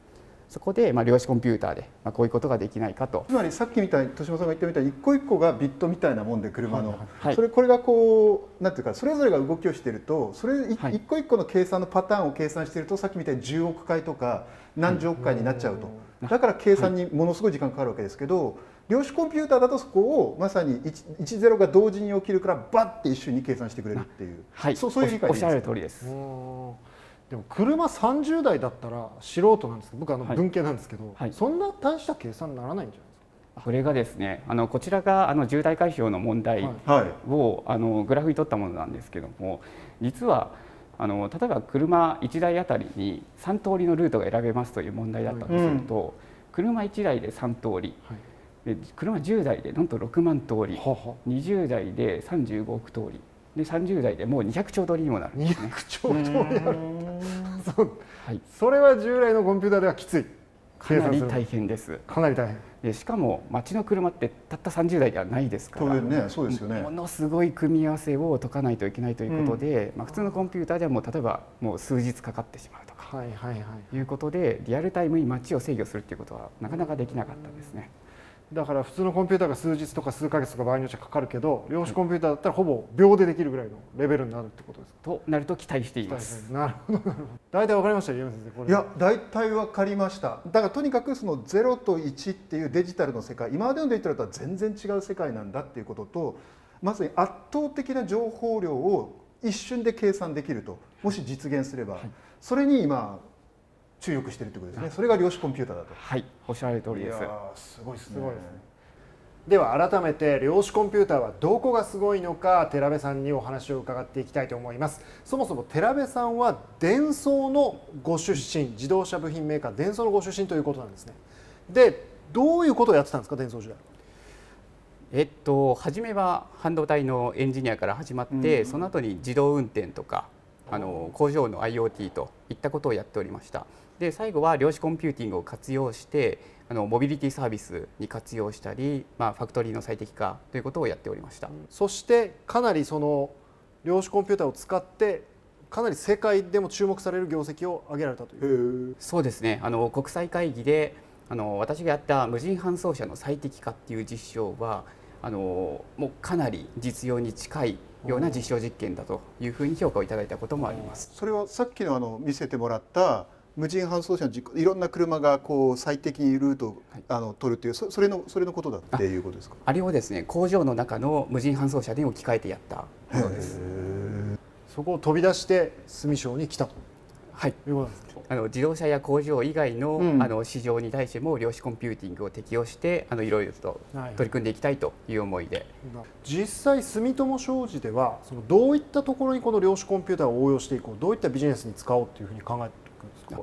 そこでまあ量子コンピューターでまあこういうことができないかとつまりさっきみたい豊島さんが言ったみたいに一個一個がビットみたいなもんで車の、はい、それこれがこうなんていうかそれぞれが動きをしているとそれ一、はい、個一個の計算のパターンを計算しているとさっきみたいに10億回とか何十億回になっちゃうと、だから計算にものすごい時間かかるわけですけど、量子コンピューターだとそこをまさに10が同時に起きるからばって一瞬に計算してくれるっていう、はい、そうそういう理解でおっしゃる通りですでも車30台だったら素人なんですけど僕あの文系なんですけど、はい、そんな大した計算にならないんじゃないですかこれがですねあのこちらがあの重大解消の問題を、はい、あのグラフに取ったものなんですけども実はあの例えば車1台あたりに3通りのルートが選べますという問題だったとすると、はいうん、車1台で3通り、はい車10代でなんと6万通りはは20代で35億通りで30代でもう200兆通りにもなるんです、ね、200兆通りるそはい、それは従来のコンピューターではきついかなり大変ですかなり大変でしかも街の車ってたった30台ではないですから、ねそうですよね、ものすごい組み合わせを解かないといけないということで、うん、まあ、普通のコンピューターではもう例えばもう数日かかってしまうとか、はいはいはい、いうことでリアルタイムに街を制御するっていうことはなかなかできなかったんですね。うんだから普通のコンピューターが数日とか数ヶ月とか場合によってはかかるけど量子コンピューターだったらほぼ秒でできるぐらいのレベルになるってことですとなると期待していますなるほど大体わかりました先生これいや大体わかりましただからとにかくその0と1っていうデジタルの世界今までのデジタルとは全然違う世界なんだっていうこととまさに圧倒的な情報量を一瞬で計算できるともし実現すれば、はい、それに今注力しているということですねそれが量子コンピューターだとはいおっしゃる通りですすごいですねすごいですねでは改めて量子コンピューターはどこがすごいのか寺部さんにお話を伺っていきたいと思いますそもそも寺部さんは電装のご出身自動車部品メーカー電装のご出身ということなんですねでどういうことをやってたんですか電装時代えっと初めは半導体のエンジニアから始まって、うん、その後に自動運転とかあの工場の IoT といったことをやっておりましたで最後は量子コンピューティングを活用してあのモビリティサービスに活用したり、まあ、ファクトリーの最適化ということをやっておりました、そしてかなりその量子コンピューターを使ってかなり世界でも注目される業績を上げられたというそうですねあの国際会議であの私がやった無人搬送車の最適化っていう実証はあのもうかなり実用に近いような実証実験だというふうに評価をいただいたこともあります。それはさっきのあの見せてもらった無人搬送車の実いろんな車がこう最適にルートを、はい、あの取るというそれのそれのことだっていうことですかあれをですね工場の中の無人搬送車に置き換えてやったものですそこを飛び出して住庄に来たとはいいうことですあの自動車や工場以外のうん、あの市場に対しても量子コンピューティングを適用してあのいろいろと取り組んでいきたいという思いで、はい、実際住友商事ではそのどういったところにこの量子コンピューターを応用していこうどういったビジネスに使おうというふうに考え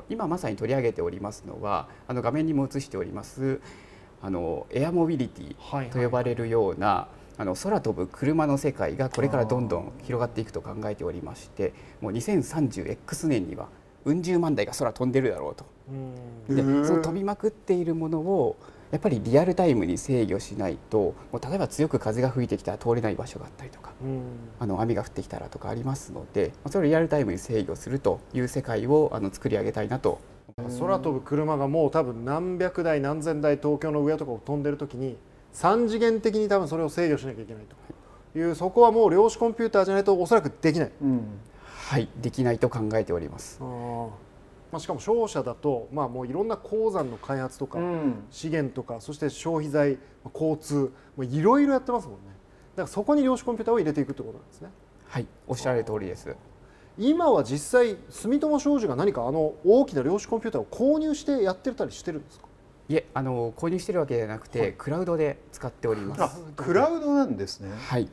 今まさに取り上げておりますのはあの画面にも映しておりますあのエアモビリティと呼ばれるような、はいはいあの空飛ぶ車の世界がこれからどんどん広がっていくと考えておりましてもう 2030X 年にはうん十万台が空飛んでるだろうとでその飛びまくっているものをやっぱりリアルタイムに制御しないともう例えば強く風が吹いてきたら通れない場所があったりとか、うん、あの雨が降ってきたらとかありますのでそれをリアルタイムに制御するという世界をあの作り上げたいなと空飛ぶ車がもう多分何百台何千台東京の上とかを飛んでる時に3次元的に多分それを制御しなきゃいけないという、そこはもう量子コンピューターじゃないとおそらくできない、うん、はいできないと考えております。あまあ、しかも商社だと、まあ、もういろんな鉱山の開発とか、うん、資源とかそして消費財交通もういろいろやってますもんねだからそこに量子コンピューターを入れていくってことなんですねはいおっしゃる通りです今は実際住友商事が何かあの大きな量子コンピューターを購入してやってたりしてるんですかいえあの購入してるわけじゃなくて、はい、クラウドで使っておりますクラウドなんですねはい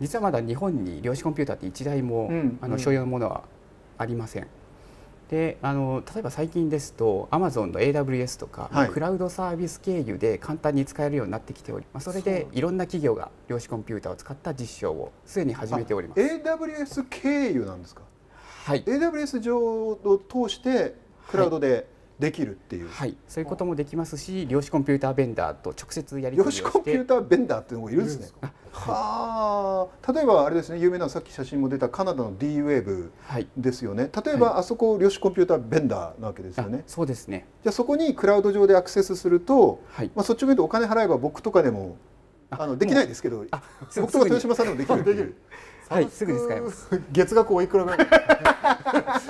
実はまだ日本に量子コンピューターって1台も、うん、あの所有のものはありません、うんであの例えば最近ですとアマゾンの AWS とか、はい、クラウドサービス経由で簡単に使えるようになってきており、まあ、それでいろんな企業が量子コンピューターを使った実証をすでに始めております AWS 経由なんですかはい AWS 上を通してクラウドで、はい、できるっていう、はい、そういうこともできますし量子コンピューターベンダーと直接やり取りをして量子コンピューターベンダーっていうのもいるんですね。はあ、例えばあれですね有名なさっき写真も出たカナダの D-Wave ですよね、はい、例えば、あそこ量子コンピューターベンダーなわけですよねそうですねじゃあそこにクラウド上でアクセスすると、はい、まあ、そっち向いてお金払えば僕とかでもあのできないですけどあ僕とか豊島さんでもできるできるはいすぐに使います 月額おいくらぐらい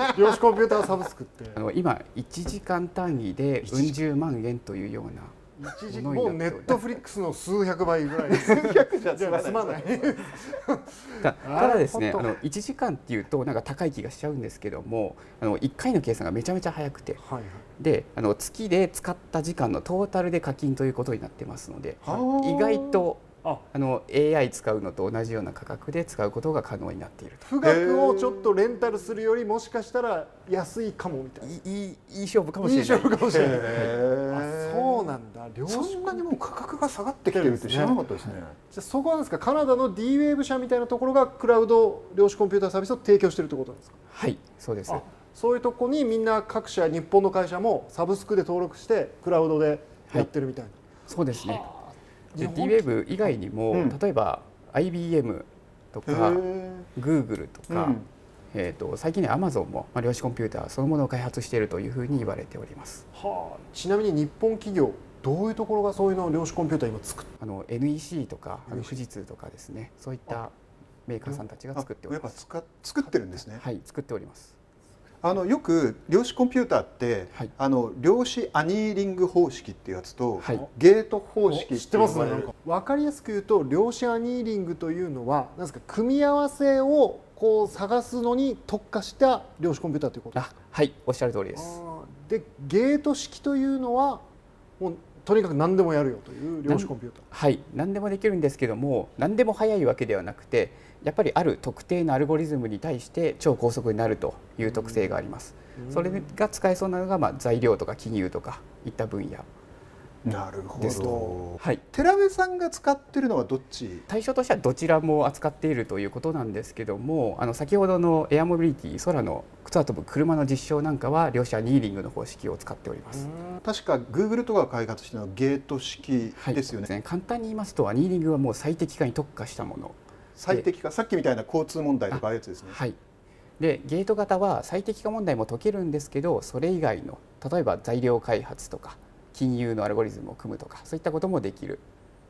量子コンピューターサブスクってあの今1時間単位でうん十万円というような時もうネットフリックスの数百倍ぐらい数百じゃ済まない ただですねあの1時間っていうとなんか高い気がしちゃうんですけどもあの1回の計算がめちゃめちゃ早くて、はいはい、であの月で使った時間のトータルで課金ということになってますので意外とあの AI 使うのと同じような価格で使うことが可能になっていると富岳をちょっとレンタルするよりもしかしたら安いかもみたいないいいい勝負かもしれないあそうなんだそんなにもう価格が下がってきてるって知らなかったですね、じゃそこはですかカナダの D-Wave 社みたいなところがクラウド量子コンピューターサービスを提供してるってことなんですかはいそうですそういうとこにみんな各社日本の会社もサブスクで登録してクラウドでやってるみたいな、はい、そうですね DWAVE 以外にも、うん、例えば IBM とか Google とか、うん、えーと、最近ね Amazon も、まあ、量子コンピューターそのものを開発しているというふうに言われております。はあ、ちなみに日本企業どういうところがそういうの量子コンピューター今作っあの NEC とかあの富士通とかですねそういったメーカーさんたちが作っております。やっぱ作ってるんですね。はい、作っております。あのよく量子コンピューターって、はい、あの量子アニーリング方式っていうやつと、はい、ゲート方式知ってますね分かりやすく言うと量子アニーリングというのはなんですか組み合わせをこう探すのに特化した量子コンピューターということはいおっしゃる通りですでゲート式というのはもうとにかく何でもやるよという量子コンピューターはい何でもできるんですけども何でも早いわけではなくてやっぱりある特定のアルゴリズムに対して超高速になるという特性があります。それが使えそうなのがまあ材料とか金融とかいった分野なるほど、はい、寺部さんが使ってるのはどっち対象としてはどちらも扱っているということなんですけどもあの先ほどのエアモビリティ空の靴は飛ぶ車の実証なんかは両者ニーリングの方式を使っております確かグーグルとかが開発したのはゲート式ですよねはいね、簡単に言いますとニーリングはもう最適化に特化したもの最適化さっきみたいな交通問題とかあやつですね。はいでゲート型は最適化問題も解けるんですけどそれ以外の例えば材料開発とか金融のアルゴリズムを組むとかそういったこともできる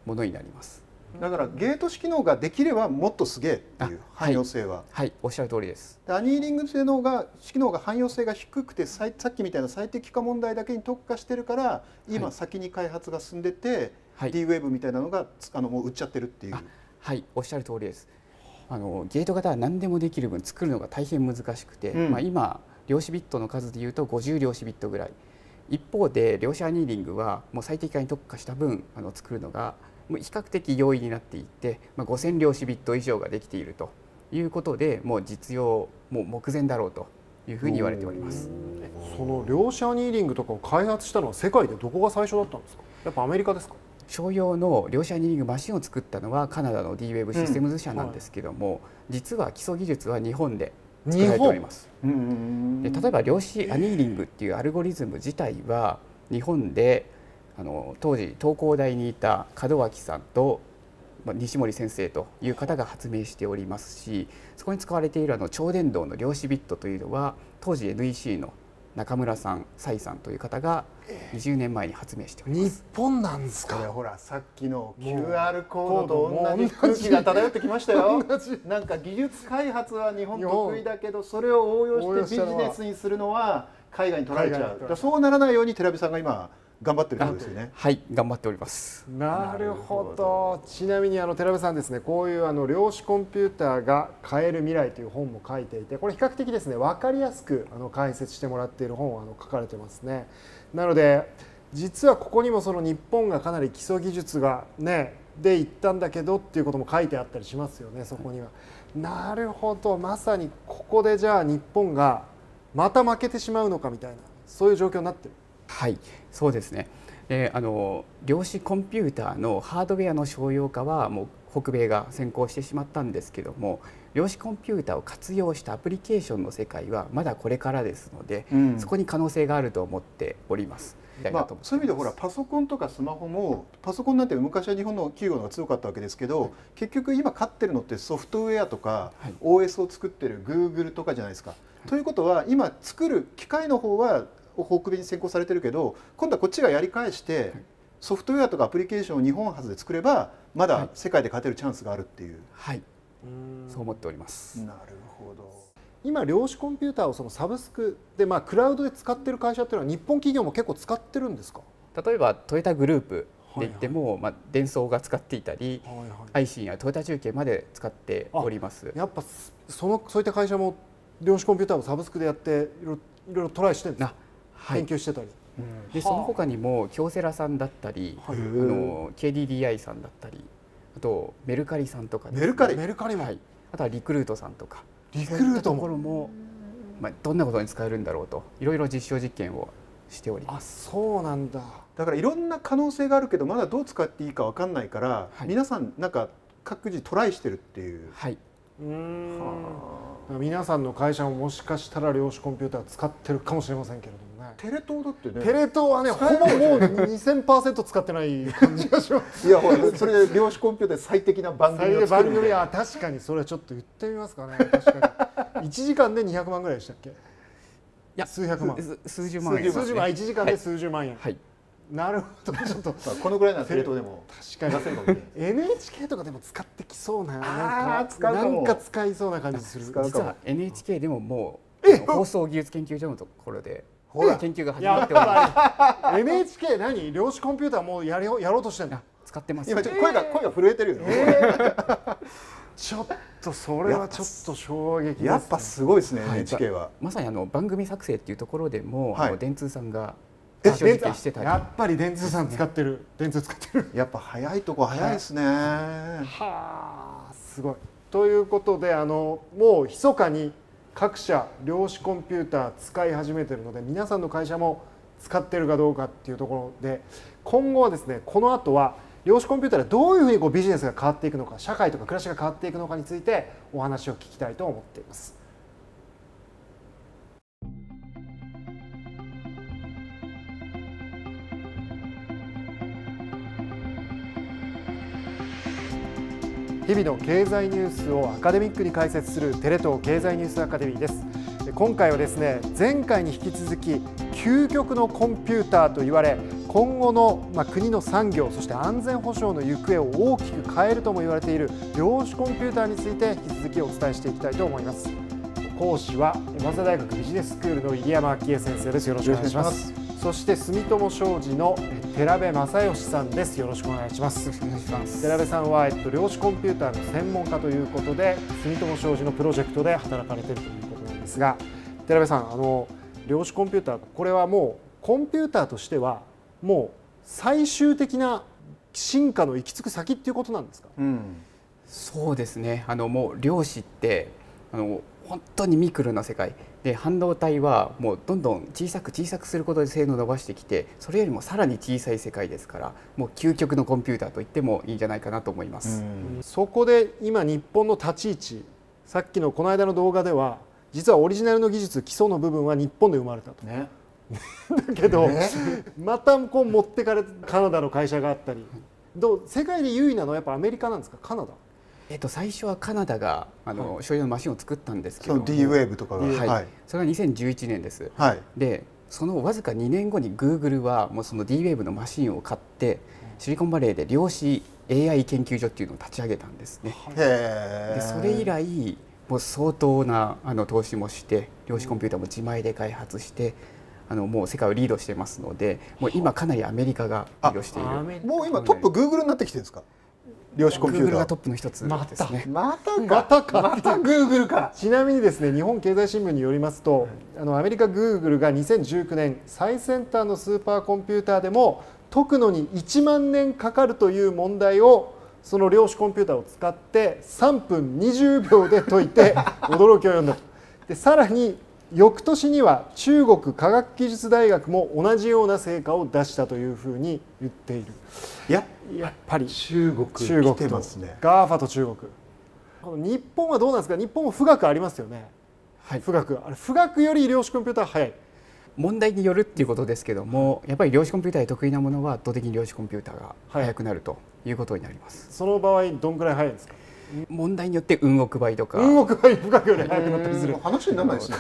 ものになりますだからゲート式能ができればもっとすげえっていう汎用性は、はい、はい、おっしゃる通りですアニーリング性能が式能が汎用性が低くてさっきみたいな最適化問題だけに特化してるから今先に開発が進んでて、はい、d ウェブみたいなのがあのもう売っちゃってるっていう。はいおっしゃる通りですあのゲート型は何でもできる分作るのが大変難しくて、うん、まあ、今量子ビットの数でいうと50量子ビットぐらい一方で量子アニーリングはもう最適化に特化した分あの作るのが比較的容易になっていって、まあ、5,000量子ビット以上ができているということでもう実用もう目前だろうというふうに言われておりますその量子アニーリングとかを開発したのは世界でどこが最初だったんですかやっぱアメリカですか商用の量子アニリングマシンを作ったのはカナダの D-Wave システムズ社なんですけども、うんはい、実は基礎技術は日本で作られております。で例えば量子アニーリングっていうアルゴリズム自体は日本であの当時東工大にいた門脇さんと西森先生という方が発明しておりますしそこに使われているあの超伝導の量子ビットというのは当時 NEC の中村さん、蔡さんという方が20年前に発明しております。日本なんですか。ほらさっきの QR コードと同じ空気が漂ってきましたよ。なんか技術開発は日本得意だけど、それを応用してビジネスにするのは海外に取られちゃう。そうならないように寺尾さんが今。頑張ってるんですよね。はい頑張っております。なるほど。ちなみにあの寺部さんですねこういうあの量子コンピューターが変える未来という本も書いていてこれ比較的ですね分かりやすくあの解説してもらっている本をあの書かれてますね。なので実はここにもその日本がかなり基礎技術がねで行ったんだけどっていうことも書いてあったりしますよねそこには。はい、なるほどまさにここでじゃあ日本がまた負けてしまうのかみたいなそういう状況になってる。はいそうですね、えー、あの量子コンピューターのハードウェアの商用化はもう北米が先行してしまったんですけども量子コンピューターを活用したアプリケーションの世界はまだこれからですので、うん、そこに可能性があると思っております。まあ、そういう意味でほらパソコンとかスマホもパソコンなんて昔は日本の企業の方が強かったわけですけど、はい、結局今勝ってるのってソフトウェアとか、OS を作ってるグーグルとかじゃないですか。はい、ということは今作る機械の方は北米に先行されてるけど今度はこっちがやり返してソフトウェアとかアプリケーションを日本発で作ればまだ世界で勝てるチャンスがあるっていう。はい、そう思っておりますなるほど今量子コンピューターをそのサブスクで、まあ、クラウドで使ってる会社っていうのは日本企業も結構使ってるんですか例えばトヨタグループで言っても、はいはい、まあ、電装が使っていたり、はいはい、アイシンやトヨタ中継まで使っておりますやっぱそのそういった会社も量子コンピューターをサブスクでやっていろいろトライしてるんですか研究してたり、はい、でその他にも京セラさんだったり、はい、あの KDDI さんだったりあとメルカリさんとか、ね、メルカリメルカリも、はい、あとはリクルートさんとかリクルートもところも、まあ、どんなことに使えるんだろうといろいろ実証実験をしておりますあそうなんだだからいろんな可能性があるけどまだどう使っていいか分かんないから、はい、皆さんなんか各自トライしてるっていうはいうんは皆さんの会社ももしかしたら量子コンピューター使ってるかもしれませんけれどもテレ東だってねテレ東はねほぼもう2000%使ってない感じがしますいやほらそれで量子コンピューター最適な番組を番組は確かにそれはちょっと言ってみますかね確かに1時間で200万ぐらいでしたっけいや数百万数十万円数十万、ね、1時間で数十万円、はい、なるほどちょっとこのぐらいならテレ東でも確かにか NHK とかでも使ってきそうななんかなんか使いそうな感じする実は NHK でももう放送技術研究所のところでほら研究が始まってます NHK 何量子コンピューターもうやりやろうとしてんだ使ってます今ちょっと声が、えー、声が震えてるよ、えー、ちょっとそれはちょっと衝撃、ね、やっぱすごいですね、NHK はまさにあの番組作成っていうところでも、はい、あの電通さんがやっぱり電通さん使ってる、ね、電通使ってるやっぱ早いとこ早いですね、はい、はあすごいということであのもう密かに各社量子コンピューター使い始めてるので皆さんの会社も使ってるかどうかっていうところで今後はですねこの後は量子コンピューターでどういうふうにこうビジネスが変わっていくのか社会とか暮らしが変わっていくのかについてお話を聞きたいと思っています。日々の経済ニュースをアカデミックに解説するテレ東経済ニュースアカデミーです今回はですね前回に引き続き究極のコンピューターと言われ今後の、まあ、国の産業そして安全保障の行方を大きく変えるとも言われている量子コンピューターについて引き続きお伝えしていきたいと思います講師は早稲田大学ビジネススクールの入山昭恵先生ですよろしくお願いしますそして住友商事の寺部正義さんですよろしくお願いします寺部さんは、えっと、量子コンピューターの専門家ということで住友商事のプロジェクトで働かれているということなんですが寺部さんあの量子コンピューターこれはもうコンピューターとしてはもう最終的な進化の行き着く先っていうことなんですか、うん、そうですねあのもう量子ってあの本当にミクロな世界で半導体はもうどんどん小さく小さくすることで性能を伸ばしてきてそれよりもさらに小さい世界ですからもう究極のコンピューターと言ってもいいんじゃないかなと思います、そこで今日本の立ち位置さっきのこの間の動画では実はオリジナルの技術基礎の部分は日本で生まれたと。ねだけど、ね、またこう持ってかれカナダの会社があったりどう世界で優位なのはやっぱアメリカなんですかカナダえっと、最初はカナダがあの、はい、所有のマシンを作ったんですけどそ d とかが、はい、はい、それが2011年です、はい、でそのわずか2年後にグーグルはもうその D-Wave のマシンを買ってシリコンバレーで量子 AI 研究所っていうのを立ち上げたんですねでそれ以来もう相当なあの投資もして量子コンピューターも自前で開発してあのもう世界をリードしてますのでもう今かなりアメリカがリードしているもう今トップグーグルになってきてるんですか量子コンピューターがトップの一つですねまたまたかまたグーグルかちなみにですね日本経済新聞によりますと、あのアメリカグーグルが2019年最先端のスーパーコンピューターでも解くのに1万年かかるという問題をその量子コンピューターを使って3分20秒で解いて驚きを呼んだとでさらに翌年には中国科学技術大学も同じような成果を出したというふうに言っているやっぱり中国中国とますねガーファと中国この日本はどうなんですか日本も富岳ありますよね、はい、富岳あれ富岳より量子コンピューター早い問題によるっていうことですけどもやっぱり量子コンピューターで得意なものは圧倒的に量子コンピューターが速くなるということになります、はい、その場合どんくらい速いんですか問題によって運を配りとか運を配り深くより早くなったりする話にならないですね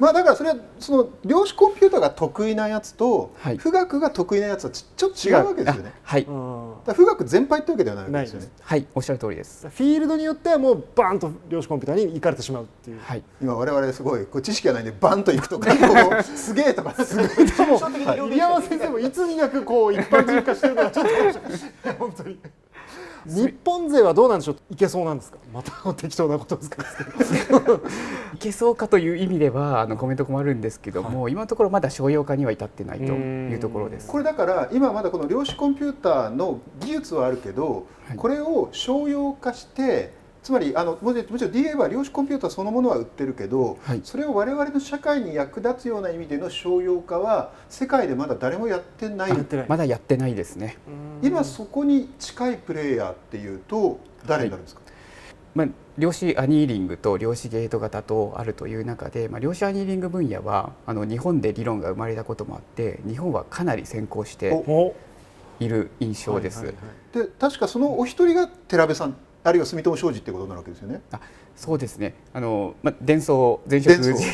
まあだからそれはその量子コンピューターが得意なやつと、富岳が得意なやつはちちょっと違うわけですよねはい富岳全というわけではないわけですよねはいおっしゃる通りですフィールドによってはもうバンと量子コンピューターに行かれてしまうっていう、はい、今我々すごいこう知識がないんでバンと行くとか すげえとかすごいとも入山先生もいつになくこう一般人化してるのはちょっと 本当に日本勢はどうなんでしょういけそうなんですかまた適当なことです いけそうかという意味ではあのコメント困るんですけども、はい、今のところまだ商用化には至ってないというところですこれだから今まだこの量子コンピューターの技術はあるけど、これを商用化してつまりあのもちろん DA は量子コンピューターそのものは売ってるけど、はい、それを我々の社会に役立つような意味での商用化は世界でまだ誰もやってないまだやってないですね今そこに近いプレイヤーっていうと誰になるんですか、はいまあ量子アニーリングと量子ゲート型とあるという中で、まあ、量子アニーリング分野はあの日本で理論が生まれたこともあって日本はかなり先行している印象です。はいはいはい、で確かそのお一人が寺部さんあるいは住友商事ってことなわけですよね。あそうですねあの、ま、伝送全職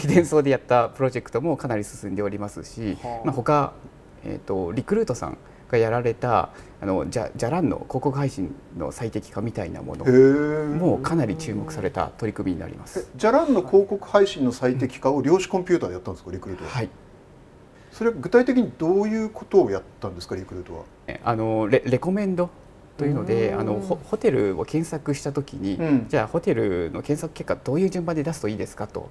伝 送でやったプロジェクトもかなり進んでおりますし、はあ、まあ、他、えーと、とリクルートさんがやられたあのじゃじゃらんの広告配信の最適化みたいなものもかなり注目された取り組みになりますじゃらんの広告配信の最適化を量子コンピューターでやったんですかリクルートは、はい、それは具体的にどういうことをやったんですかリクルートはあのレレコメンドというのであのホテルを検索した時に、うん、じゃあホテルの検索結果どういう順番で出すといいですかと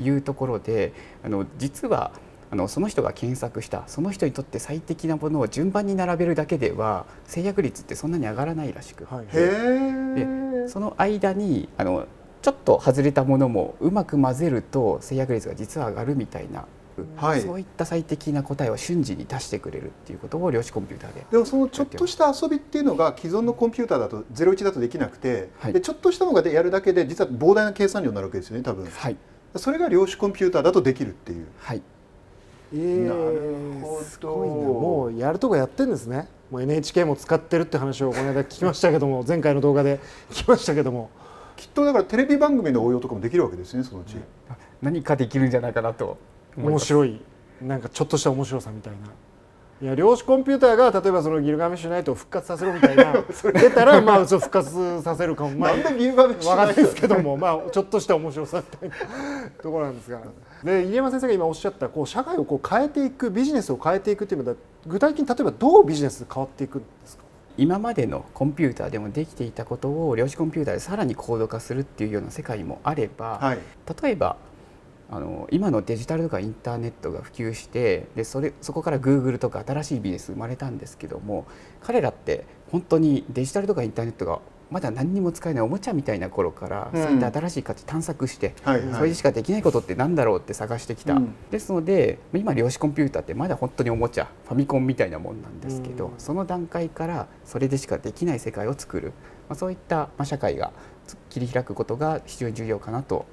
いうところで、はいはい、あの実はあのその人が検索したその人にとって最適なものを順番に並べるだけでは制約率ってそんなに上がらないらしく、はい、でその間にあのちょっと外れたものもうまく混ぜると制約率が実は上がるみたいなはい、そういった最適な答えを瞬時に出してくれるっていうことを量子コンピューターででもそのちょっとした遊びっていうのが既存のコンピューターだと01だとできなくて、はい、でちょっとしたのがやるだけで実は膨大な計算量になるわけですよね多分、はい、それが量子コンピューターだとできるっていう。はいえー、なるほどすごいなもうやるとこやってんですねもう NHK も使ってるって話をこの間聞きましたけども 前回の動画で聞きましたけどもきっとだからテレビ番組の応用とかもできるわけですねそのうち、何かできるんじゃないかなと面白いなんかちょっとした面白さみたいないや量子コンピューターが例えばそのギルガメッシュナイトを復活させろみたいな 出たらまあ復活させるかも、まあ、なんでですけども、まあ、ちょっとした面白さみたいなところなんですがで入山先生が今おっしゃったこう社会をこう変えていくビジネスを変えていくっていうのは具体的に例えばどうビジネス変わっていくんですか今までのコンピューターでもできていたことを量子コンピューターでさらに高度化するっていうような世界もあれば、はい、例えばあの今のデジタルとかインターネットが普及してでそれそこからグーグルとか新しいビジネス生まれたんですけども彼らって本当にデジタルとかインターネットがまだ何にも使えないおもちゃみたいな頃から、うん、そういった新しい価値探索して、はいはい、それしかできないことって何だろうって探してきた、うん、ですので今量子コンピューターってまだ本当におもちゃファミコンみたいなもんなんですけど、うん、その段階からそれでしかできない世界を作る、まあ、そういった社会が切り開くことが非常に重要かなと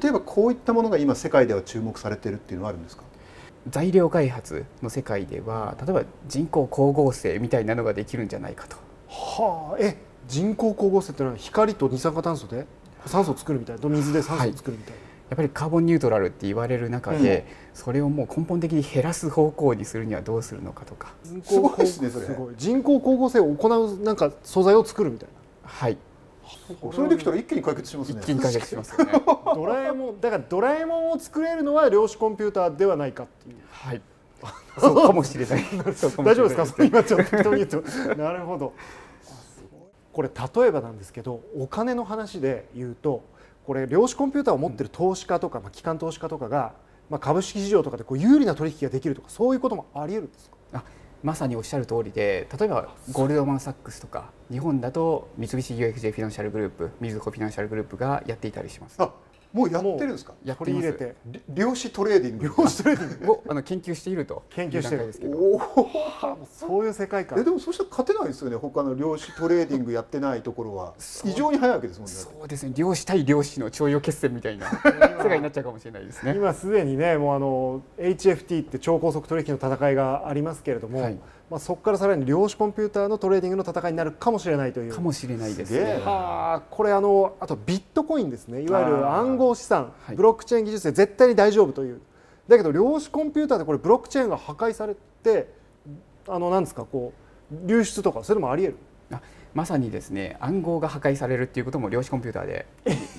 例えばこういったものが今世界では注目されてるっていうのはあるんですか材料開発の世界では例えば人工光合成みたいなのができるんじゃないかと。はあえ人工光合成というのは光と二酸化炭素で酸素を作るみたいな水で酸素を作るみたいな、はい、やっぱりカーボンニュートラルって言われる中で、うん、それをもう根本的に減らす方向にするにはどうするのかとかすごいですねそれ人工光合成を行うなんか素材を作るみたいなはいそれできたら一気に解決しますね。一気に解決します、ね、ドラえもんだからドラえもんを作れるのは量子コンピューターではないかっていう。はい。そうかもしれない。大丈夫ですか？今ちょっと適当に言うと。なるほど。これ例えばなんですけど、お金の話で言うと、これ量子コンピューターを持ってる投資家とか、まあ機関投資家とかが、まあ株式市場とかでこう有利な取引ができるとか、そういうこともあり得るんですか？あまさにおっしゃる通りで例えばゴールドマン・サックスとか日本だと三菱 UFJ フィナンシャルグループみずほフィナンシャルグループがやっていたりします。もうやってるんですかや取り入れて量子トレーディング量子トレーディング をあの研究していると研究してるんですけどそういう世界観えでもそうしたら勝てないですよね他の量子トレーディングやってないところは非常に早いわけですもんねそうですね量子対量子の徴用決戦みたいな 世界になっちゃうかもしれないですね今すでにねもうあの HFT って超高速取引の戦いがありますけれども、はいまあ、そこからさらに量子コンピューターのトレーディングの戦いになるかもしれないという。かもしれないですね。あこれあのあとビットコインですねいわゆる暗号資産、ブロックチェーン技術で絶対に大丈夫という、だけど量子コンピューターでこれブロックチェーンが破壊されてあのなんですかこう流出とかそれもあり得るまさにですね暗号が破壊されるっていうことも量子コンピューターで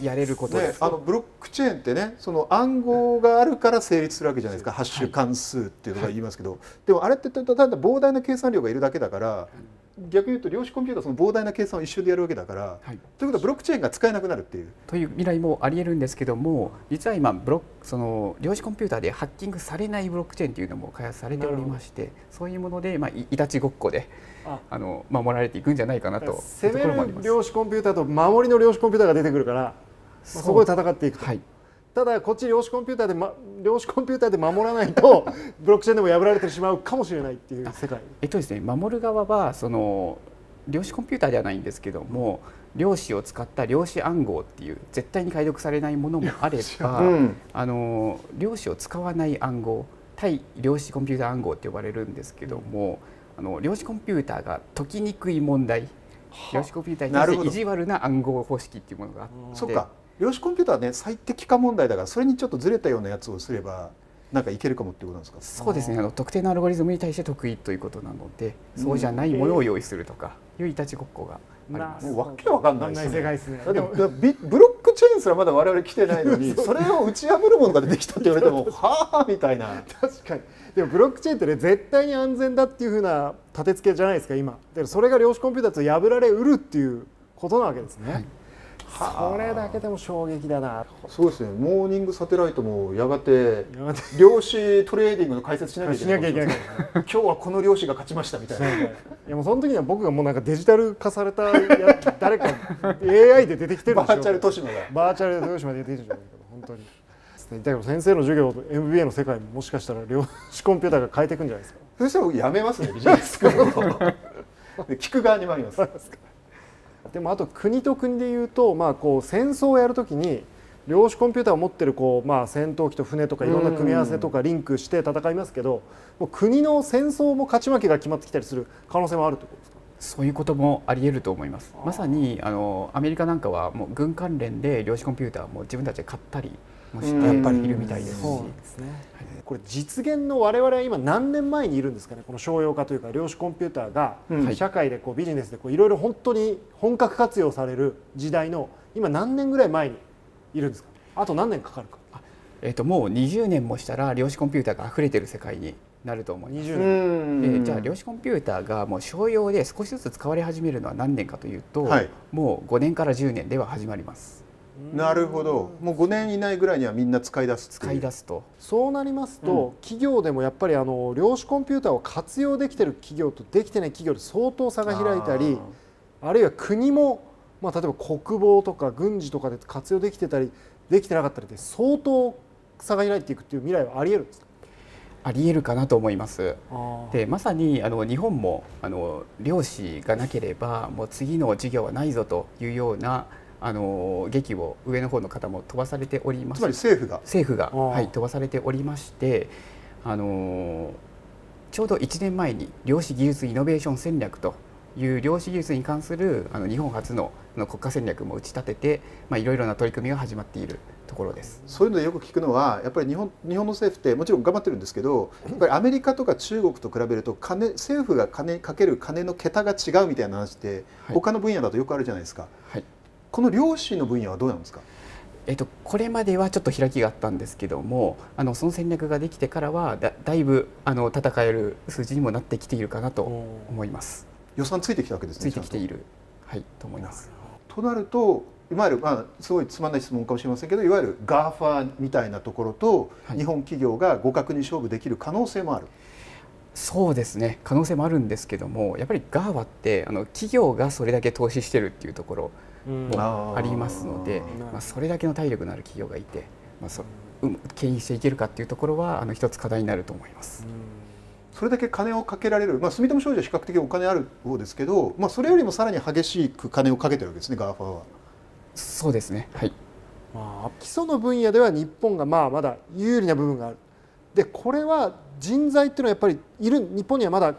やれることです、ね、あのブロックチェーンってねその暗号があるから成立するわけじゃないですか、うん、ハッシュ関数っていうのが言いますけど、はい、でもあれってただ膨大な計算量がいるだけだから、逆に言うと量子コンピューターその膨大な計算を一緒でやるわけだから、はい、ということはブロックチェーンが使えなくなるっていう。という未来もありえるんですけども実は今ブロその量子コンピューターでハッキングされないブロックチェーンというのも開発されておりましてそういうもので、まあ、いたちごっこであの守られていくんじゃないかなと攻める量子コンピューターと守りの量子コンピューターが出てくるから、まそこで戦っていくと。はいただこっち量子コンピューターで、ま、量子コンピューターで守らないと ブロックチェーンでも破られてしまうかもしれないっていう世界。えっとですね、守る側はその量子コンピューターではないんですけども量子を使った量子暗号っていう絶対に解読されないものもあれば、うん、あの量子を使わない暗号対量子コンピューター暗号って呼ばれるんですけども。うんあの量子コンピューターが解きにくい問題、量子コンピューターに対して意地悪な暗号方式っていうものがあって。そうか量子コンピューターはね最適化問題だからそれにちょっとずれたようなやつをすればなんかいけるかもってことなんですかそうですねあの特定のアルゴリズムに対して得意ということなので、そうじゃないものを用意するとかいういたちごっこがあります、もうわけわかんないですねですねだってブロックチェーンすらまだ我々来てないのに それを打ち破るものが出てきたって言われても はあみたいな確かにでもブロックチェーンってね絶対に安全だっていうふうな立て付けじゃないですか今でそれが量子コンピューターと破られうるっていうことなわけですね、はい、それだけでも衝撃だなそうですねモーニングサテライトもやがて量子トレーディングの解説しなきゃいけないない今日はこの量子が勝ちましたみたいないやもうその時には僕がもうなんかデジタル化された誰か AI で出てきてるんでしょバーチャル都市のバーチャル都市まで出てるんだけ本当に。ですねだけど先生の授業と MBA の世界ももしかしたら量子コンピューターが変えていくんじゃないですかそしたらやめますねビジネススクールを聞く側に回ります でもあと国と国でいうと、まあ、こう戦争をやるときに量子コンピューターを持ってるこう、まあ、戦闘機と船とかいろんな組み合わせとかリンクして戦いますけどもう国の戦争も勝ち負けが決まってきたりする可能性もあるってことですかそういうこともあり得ると思います。まさにあのアメリカなんかはもう軍関連で量子コンピューターも自分たちで買ったりやっぱりいるみたいですし。これ実現の我々は今何年前にいるんですかねこの商用化というか量子コンピューターが社会でこうビジネスでいろいろ本当に本格活用される時代の今何年ぐらい前にいるんですかあと何年かかるかえー、ともう20年もしたら量子コンピューターが溢れてる世界になると思います20じゃあ量子コンピューターがもう商用で少しずつ使われ始めるのは何年かというと、はい、もう5年から10年では始まりますなるほどもう5年以内ぐらいにはみんな使い出す使い出すとそうなりますと、うん、企業でもやっぱりあの量子コンピューターを活用できてる企業とできてない企業で相当差が開いたりあるいは国も、まあ、例えば国防とか軍事とかで活用できてたりできてなかったりで相当差が開いていくっていう未来はありえるんですかありえるかなと思います。でまさにあの日本もあの量子がなければもう次の事業はないぞというようなあの劇を上の方の方も飛ばされておりますつまり政府が政府が、はい、飛ばされておりましてあのちょうど1年前に量子技術イノベーション戦略という量子技術に関するあの日本初のの国家戦略も打ち立てて、まあ、いろいろな取り組みが始まっているところですそういうのでよく聞くのはやっぱり日本日本の政府ってもちろん頑張ってるんですけどやっぱりアメリカとか中国と比べると金政府が金かける金の桁が違うみたいな話って、はい、他の分野だとよくあるじゃないですか。はいこの量子の分野はどうなんですかえっと、これまではちょっと開きがあったんですけどもあのその戦略ができてからはだだいぶあの戦える数字にもなってきているかなと思います予算ついてきたわけですねついてきているはいと思いますとなるといわゆる、まあ、すごいつまんない質問かもしれませんけどいわゆる GAFA みたいなところと、はい、日本企業が互角に勝負できる可能性もあるそうですね可能性もあるんですけどもやっぱり GAFA ってあの企業がそれだけ投資してるっていうところもありますので、まあ、それだけの体力のある企業がいて、まあ、そ経営していけるかというところはあの一つ課題になると思います。それだけ金をかけられる、まあ、住友商事は比較的お金ある方ですけど、まあ、それよりもさらに激しく金をかけてるわけですね、ガーファは。そうですね、はいまあ、基礎の分野では日本がまあまだ有利な部分がある、でこれは人材っていうのはやっぱりいる日本にはまだ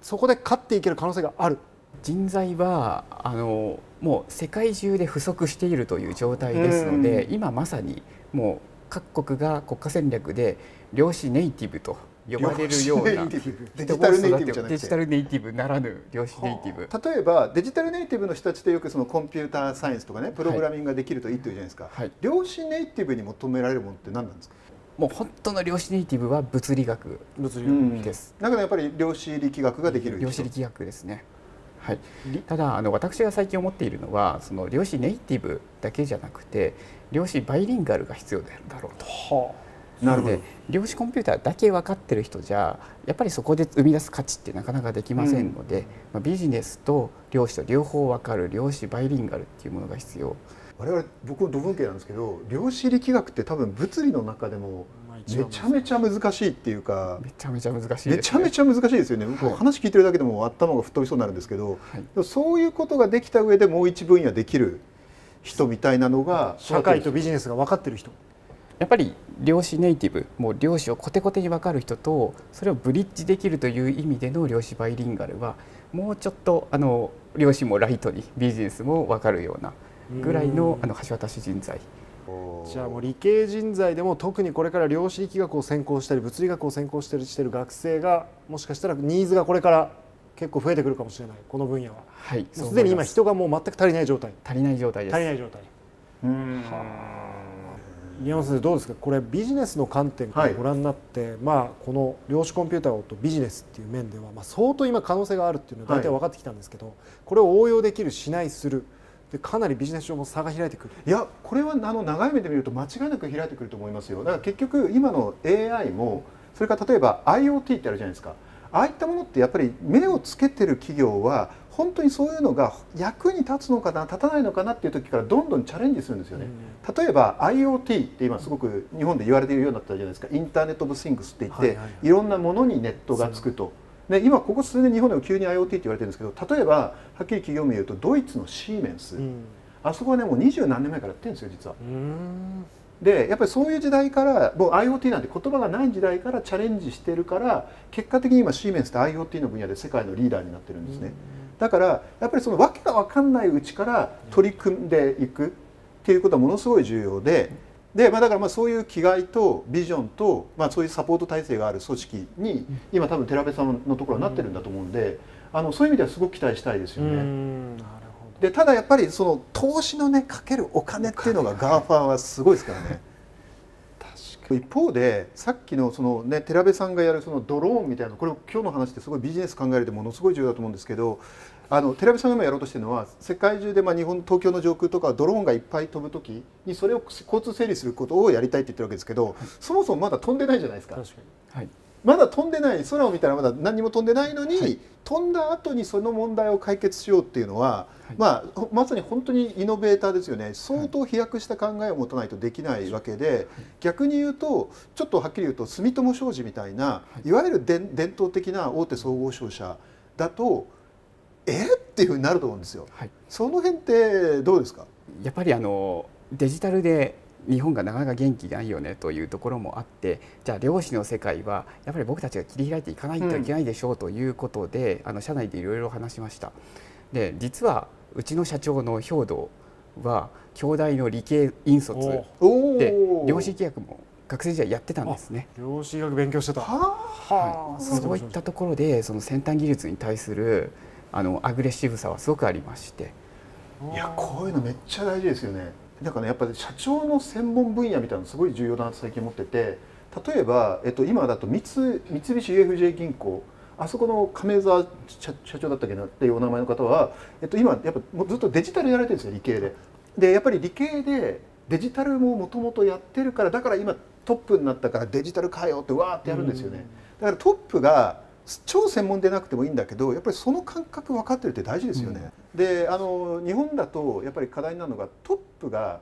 そこで勝っていける可能性がある人材はあのもう世界中で不足しているという状態ですので、今まさにもう各国が国家戦略で量子ネイティブと呼ばれるようなデジタルネイティブデジタルネイティブならぬ量子ネイティブ、例えばデジタルネイティブの人たちってよくそのコンピューターサイエンスとかねプログラミングができるといいというじゃないですか、はい、量子ネイティブに求められるものって何なんですかもう本当の量子ネイティブは物理学です、うん、だからやっぱり量子力学ができる量子力学ですねはい、ただあの私が最近思っているのはその量子ネイティブだけじゃなくて量子バイリンガルが必要だろうと。はあなるほど量子コンピューターだけ分かってる人じゃやっぱりそこで生み出す価値ってなかなかできませんので、うん、まあ、ビジネスと量子と両方分かる量子バイリンガルっていうものが必要我々僕は土分系なんですけど量子力学って多分物理の中でもめちゃめちゃ難しいっていうかめちゃめちゃ難しい、ね、めちゃめちゃ難しいですよね、はい、話聞いてるだけでも頭が吹っ飛びそうになるんですけど、はい、そういうことができた上でもう一分野できる人みたいなのが社会とビジネスが分かってる人やっぱり量子ネイティブもう量子をコテコテに分かる人とそれをブリッジできるという意味での量子バイリンガルはもうちょっとあの量子もライトにビジネスも分かるようなぐらいのあの橋渡し人材。じゃあもう理系人材でも特にこれから量子力学を専攻したり物理学を専攻したりしてる学生がもしかしたらニーズがこれから結構増えてくるかもしれないこの分野は、はい、すでに今人がもう全く足りない状態足りない状態です足りない状態うん宮本先生どうですかこれビジネスの観点からご覧になって、はい、まあ、この量子コンピューターとビジネスっていう面では、まあ、相当今可能性があるっていうのは大体分かってきたんですけど、はい、これを応用できるしないするでかなりビジネス上も差が開いてくるいやこれはあの長い目で見ると間違いなく開いてくると思いますよだから結局今の AI もそれから例えば IoT ってあるじゃないですかああいったものってやっぱり目をつけてる企業は本当にそういうのが役に立つのかな立たないのかなっていう時からどんどんチャレンジするんですよね、うん、例えば IoT って今すごく日本で言われているようになったじゃないですかインターネット・オブ・シングスって言って、はいはいはい、いろんなものにネットがつくと。で今ここ数年日本でも急に IoT って言われてるんですけど例えばはっきり企業名言うとドイツのシーメンス、うん、あそこはねもう二十何年前からやってるんですよ実は。でやっぱりそういう時代からもう IoT なんて言葉がない時代からチャレンジしてるから結果的に今シーメンスって IoT の分野で世界のリーダーになってるんですね。だからやっぱりその訳が分かんないうちから取り組んでいくっていうことはものすごい重要でで、まあ、だからまあそういう気概とビジョンと、まあ、そういうサポート体制がある組織に今多分寺部さんのところはなってるんだと思うんで、あのそういう意味ではすごく期待したいですよね。でただやっぱりその投資のねかけるお金っていうのがガーファーはすごいですからね。一方でさっきのその、ね、寺部さんがやるそのドローンみたいなこれ今日の話ってすごいビジネス考えるってものすごい重要だと思うんですけどあのレビさんが今やろうとしてるのは世界中でまあ日本東京の上空とかドローンがいっぱい飛ぶ時にそれを交通整理することをやりたいって言ってるわけですけど、はい、そもそもまだ飛んでないじゃないですか。はい、まだ飛んでない空を見たらまだ何も飛んでないのに、はい、飛んだ後にその問題を解決しようっていうのは、まあ、まさに本当にイノベーターですよね相当飛躍した考えを持たないとできないわけで、逆に言うとちょっとはっきり言うと住友商事みたいな、い、わゆる伝統的な大手総合商社だとえっていうふうになると思うんですよ、はい、その辺ってどうですかやっぱりあのデジタルで日本がなかなか元気ないよねというところもあってじゃあ漁師の世界はやっぱり僕たちが切り開いていかないといけないでしょうということで、うん、あの社内でいろいろ話しました。で実はうちの社長の兵頭は兄弟の理系引率で漁師規約も学生時代やってたんですね。漁師医学勉強してた。はあ、はい。そういったところでその先端技術に対するあのアグレッシブさはすごくありましていやこういうのめっちゃ大事ですよねだから、ね、やっぱり社長の専門分野みたいなのすごい重要だなと最近思ってて例えば、えっと、今だと三三菱 UFJ 銀行あそこの亀沢社長だったっけなっていうお名前の方は、えっと、今やっぱもうずっとデジタルやられてるんですよ理系で。でやっぱり理系でデジタルももともとやってるからだから今トップになったからデジタル変えようってわーってやるんですよね。だからトップが超専門でなくてもいいんだけどやっぱりその感覚分かってるって大事ですよね。うん、であの日本だとやっぱり課題なのがトップが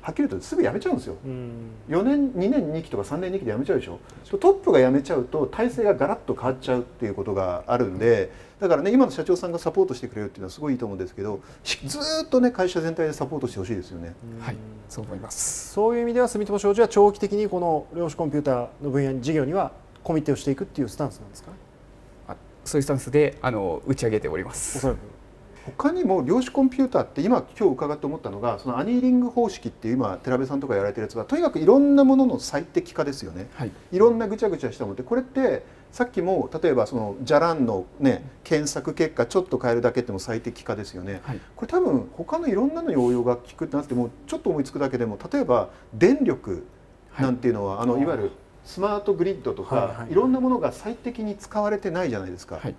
はっきり言うとすぐ辞めちゃうんですよ、うん、4年2年2期とか3年2期で辞めちゃうでしょトップが辞めちゃうと体制がガラッと変わっちゃうっていうことがあるんで、だからね今の社長さんがサポートしてくれるっていうのはすごいいいと思うんですけどずっとね会社全体でサポートしてほしいですよね、うん、はいそう思いますそういう意味では住友商事は長期的にこの量子コンピューターの分野事業にはコミットをしていくっていうスタンスなんですか、そういうスタンスであの打ち上げております。他にも量子コンピューターって今今日伺って思ったのがそのアニーリング方式っていう今寺部さんとかやられてるやつはとにかくいろんなものの最適化ですよね、はい、いろんなぐちゃぐちゃしたものでこれってさっきも例えばそのじゃらんの、ね、検索結果ちょっと変えるだけても最適化ですよね、はい、これ多分他のいろんなの応用が効くってなってもうちょっと思いつくだけでも例えば電力なんていうのは、はい、あのいわゆるスマートグリッドとか、はいはい、いろんなものが最適に使われてないじゃないですか。はい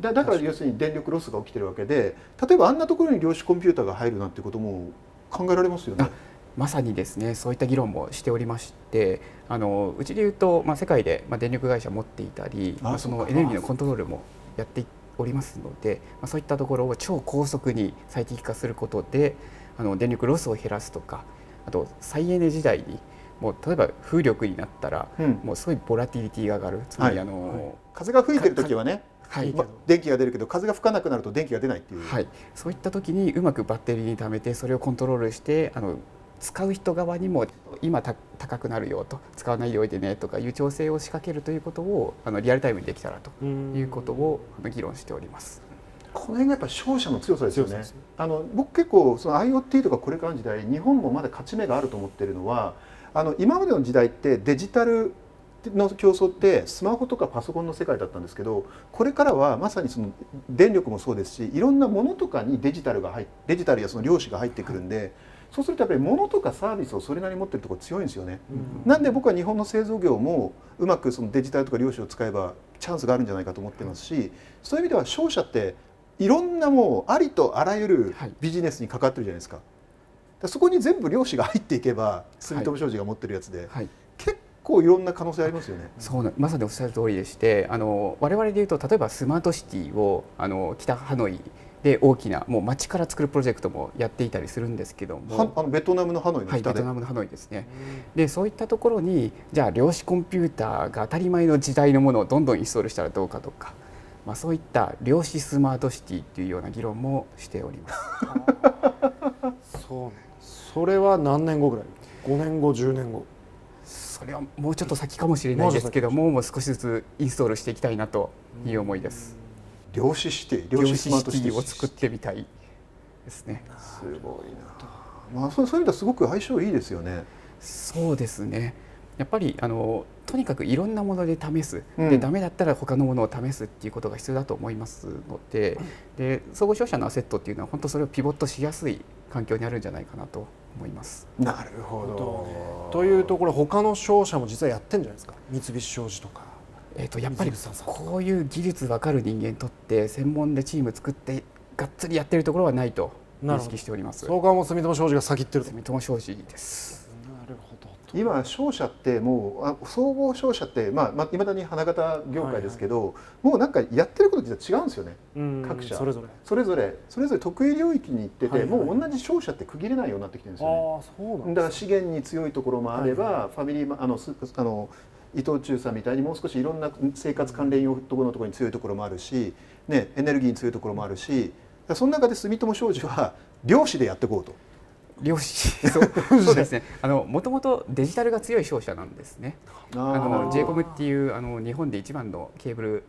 だだから要するに電力ロスが起きてるわけで例えばあんなところに量子コンピューターが入るなんてことも考えられますよね。まさにですねそういった議論もしておりましてあのうちでいうと、まあ、世界で、まあ、電力会社持っていたりまあ、そのエネルギーのコントロールもやっておりますので、まあ、そういったところを超高速に最適化することであの電力ロスを減らすとかあと再エネ時代にもう例えば風力になったら、うん、もうすごいボラティリティが上がるつまりあの、はい風が吹いてる時はねはい、電気が出るけど風が吹かなくなると電気が出ないっていう、はい、そういった時にうまくバッテリーに貯めてそれをコントロールしてあの使う人側にも今高くなるよと使わないようでねとかいう調整を仕掛けるということをあのリアルタイムにできたらということを議論しております。この辺がやっぱ商社の強さですよね。あの僕結構その IoT とかこれからの時代、日本もまだ勝ち目があると思ってるのは。あの今までの時代ってデジタルの競争ってスマホとかパソコンの世界だったんですけどこれからはまさにその電力もそうですしいろんなものとかにデジタルが入デジタルやその量子が入ってくるんで、はい、そうするとやっぱり物とかサービスをそれなりに持ってるとこ強いんですよね、うん、なんで僕は日本の製造業もうまくそのデジタルとか量子を使えばチャンスがあるんじゃないかと思ってますし、そういう意味では商社っていろんなもうありとあらゆるビジネスに関わってるじゃないですか。はいそこに全部量子が入っていけば住友商事が持ってるやつで、はい、結構いろんな可能性ありますよね。そうまさにおっしゃる通りでしてあの我々でいうと例えばスマートシティをあの北ハノイで大きなもう街から作るプロジェクトもやっていたりするんですけどもあのベトナムのハノイのはい、ベトナムのハノイですね、でそういったところにじゃあ量子コンピューターが当たり前の時代のものをどんどんインストールしたらどうかとか、まあ、そういった量子スマートシティっていうような議論もしております。そうねそれは何年後ぐらい5年後10年後それはもうちょっと先かもしれないですけどももう少しずつインストールしていきたいなという思いです、量子シティ量子シティを作ってみたいですねすごいなまあそういう意味ではすごく相性いいですよねそうですねやっぱりあのとにかくいろんなもので試す、うん、でダメだったら他のものを試すっていうことが必要だと思いますのでで総合商社のアセットっていうのは本当それをピボットしやすい環境にあるんじゃないかなと思います。なるほど、ね、というところ他の商社も実はやってんじゃないですか三菱商事とか。えー、とやっぱりこういう技術分かる人間にとって専門でチーム作ってがっつりやってるところはないと認識しております。総合も住友商事が先ってる。住友商事です。今商社ってもうあ総合商社って、まあ、まあ、未だに花形業界ですけど、はいはい、もうなんかやってること実は違うんですよね各社それぞれそれぞれそれぞれ得意領域に行ってて、はいはい、もう同じ商社って区切れないようになってきてるんですよね、あそうなね、だから資源に強いところもあれば、はいはい、ファミリーマあのすあの伊藤忠さんみたいにもう少しいろんな生活関連用のところに強いところもあるし、ね、エネルギーに強いところもあるしその中で住友商事は漁師でやっていこうと。量子そう そうですねもともとデジタルが強い商社なんですねあの JCOM っていうあの日本で一番のケーブル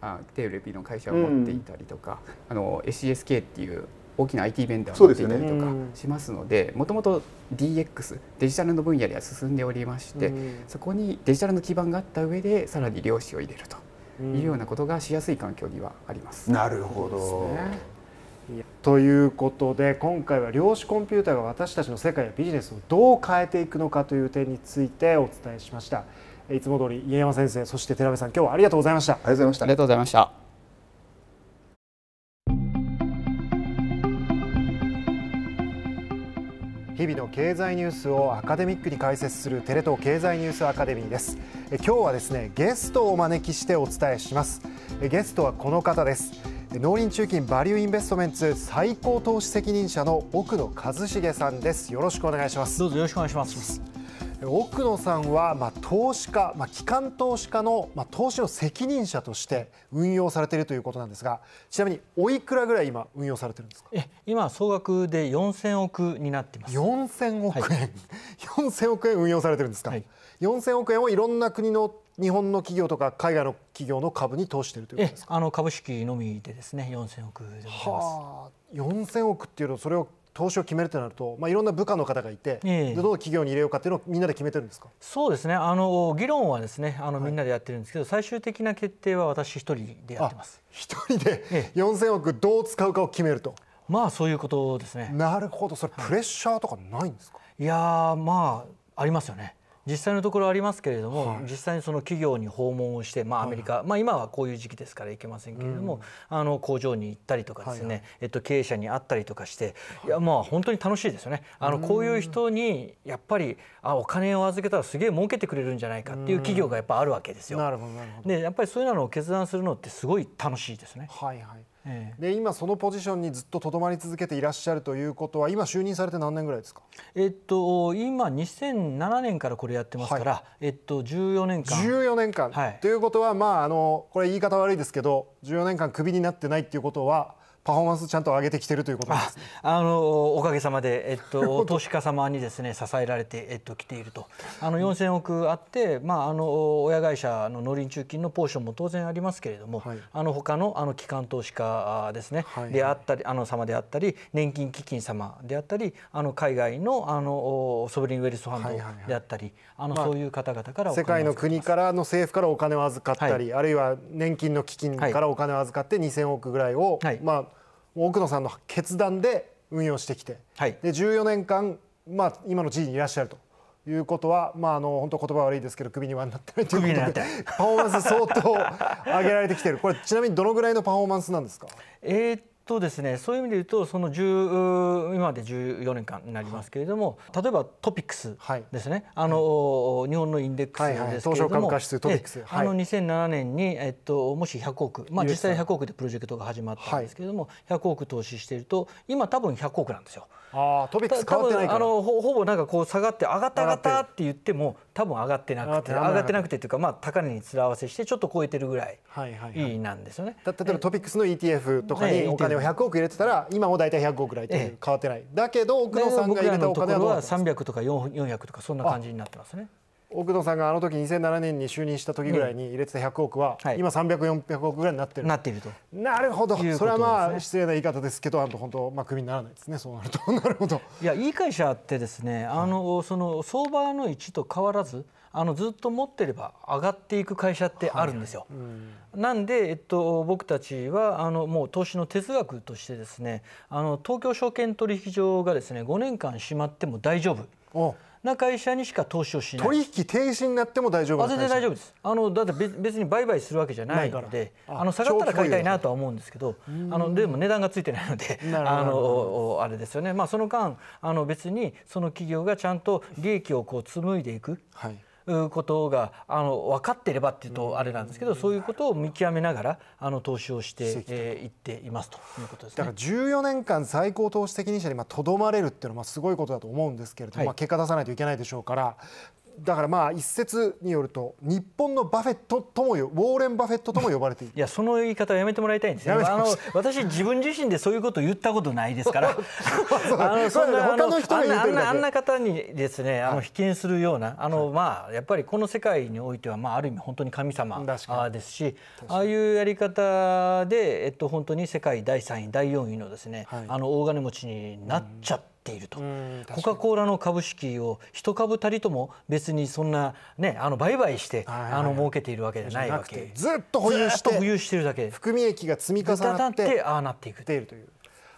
あテレビの会社を持っていたりとか、うん、あの SCSK っていう大きな IT ベンダーを持っていたりとかしますのでもともと DX デジタルの分野では進んでおりまして、うん、そこにデジタルの基盤があった上でさらに量子を入れるというようなことがしやすい環境にはあります。なるほど、ね、ということで今回は量子コンピューターが私たちの世界やビジネスをどう変えていくのかという点についてお伝えしましたいつも通り家山先生そして寺部さん今日はありがとうございましたありがとうございましたありがとうございました日々の経済ニュースをアカデミックに解説するテレ東経済ニュースアカデミーです今日はですねゲストをお招きしてお伝えしますゲストはこの方です農林中金バリューインベストメンツ最高投資責任者の奥野一茂さんですよろしくお願いしますどうぞよろしくお願いします奥野さんは、まあ、投資家、まあ、機関投資家の、まあ、投資の責任者として運用されているということなんですがちなみにおいくらぐらい今運用されてるんですかえ今総額で4000億になってます4000億円、はい、4000億円運用されてるんですか、はい、4000億円をいろんな国の日本の企業とか海外の企業の株に投資しているということですかあの株式のみでですね4000億でございます、はあ、4000億っていうのそれを投資を決めるとなると、まあ、いろんな部下の方がいて、えー、どの企業に入れようかっていうのをみんなで決めてるんですかそうですねあの議論はですねあの、みんなでやってるんですけど最終的な決定は私一人でやってます一人で4000億どう使うかを決めると、えー、まあそういうことですねなるほどそれプレッシャーとかないんですか、はい、いやまあありますよね実際のところありますけれども、はい、実際にその企業に訪問をして、まあ、アメリカ、はい、まあ、今はこういう時期ですから行けませんけれども、うん、あの工場に行ったりとかですね、はい、えっと、経営者に会ったりとかして、い、やまあ本当に楽しいですよねあのこういう人にやっぱりあお金を預けたらすげえ儲けてくれるんじゃないかっていう企業がやっぱあるわけですよ。でやっぱりそういうのを決断するのってすごい楽しいですね。はいはいで今そのポジションにずっととどまり続けていらっしゃるということは今就任されて何年ぐらいですか。えっと今2007年からこれやってますから、はい、えっと14年間。14年間、はい、ということはまああのこれ言い方悪いですけど14年間クビになってないっていうことはパフォーマンスちゃんと上げてきてるということです、ね、あのおかげさまで、えっと、投資家様にですね支えられて、えっと、来ているとあの4000億あって、まあ、あの親会社の農林中金のポーションも当然ありますけれども、はい、あの他のあの機関投資家ですね、はい、であったりあの様であったり年金基金様であったりあの海外のあのソブリンウェルスファンドであったり、あの、そういう方々から世界の国からの政府からお金を預かったり、はい、あるいは年金の基金からお金を預かって2000億ぐらいを、はいまあ奥野さんの決断で運用してきて、はい、で14年間、まあ、今の地位にいらっしゃるということは、まあ、あの本当言葉悪いですけど首にはなってないということで パフォーマンス相当上げられてきてるこれちなみにどのぐらいのパフォーマンスなんですかえー、っとですねそういう意味で言うとその今まで14年間になりますけれども、はい、例えばトピックスですね、はい、あの、はい、日本のインデックスですけれども、はいはい、あの2007年に、えっと、もし100億、まあ、実際100億でプロジェクトが始まったんですけれども、はい、100億投資していると今多分100億なんですよ。あトピックス変わってないあのほぼなんかこう下がって上がった上がったって言っても多分上がってなくて上がってなくてっていうかまあ高値につら合わせしてちょっと超えてるぐらいなんですよね、はいはいはい、例えばトピックスの ETF とかにお金を100億入れてたら今も大体100億ぐらいという変わってないだけど奥野さんが入れたお金はは300とか400とかそんな感じになってますね。奥野さんがあの時2007年に就任した時ぐらいに入れてた100億は、今300400億ぐらいになってるなってるとなるほど、ね、それはまあ失礼な言い方ですけどあ本当まあクビにならないですねそうなると なるほどいやいい会社ってですねあの、その相場の位置と変わらずあのずっと持ってれば上がっていく会社ってあるんですよ。はいはいうん、なんで、えっと、僕たちはあのもう投資の哲学としてですねあの東京証券取引所がですね5年間閉まっても大丈夫。な会社にしか投資をしない取引停止になっても大丈夫全然大丈夫ですあのだって別に売買するわけじゃないのであの下がったら買いたいなとは思うんですけどあのでも値段がついてないのであのあれですよねまあその間あの別にその企業がちゃんと利益をこう紡いでいく、はいことがあの分かっていればっていうとあれなんですけど、そういうことを見極めながらあの投資をしていっていますということです、ね、だから14年間最高投資責任者にとどまれるっていうのはすごいことだと思うんですけれども、はい、まあ、結果出さないといけないでしょうからだからまあ一説によると日本のバフェットともよウォーレン・バフェットとも呼ばれているいやその言い方はやめてもらいたいんですよあの私自分自身でそういうこと言ったことないですから あのそんな他の人あんなあんな方にですねあの被験するようなあの、まあやっぱりこの世界においてはまあある意味本当に神様ですしああいうやり方でえっと本当に世界第3位第4位のですね、あの大金持ちになっちゃった、っていると、コカ・コーラの株式を一株たりとも別にそんな、ね、あの売買してあの儲けているわけじゃないわけずっと保有して保有してるだけ含み益が積み重なってああなっていくっているという。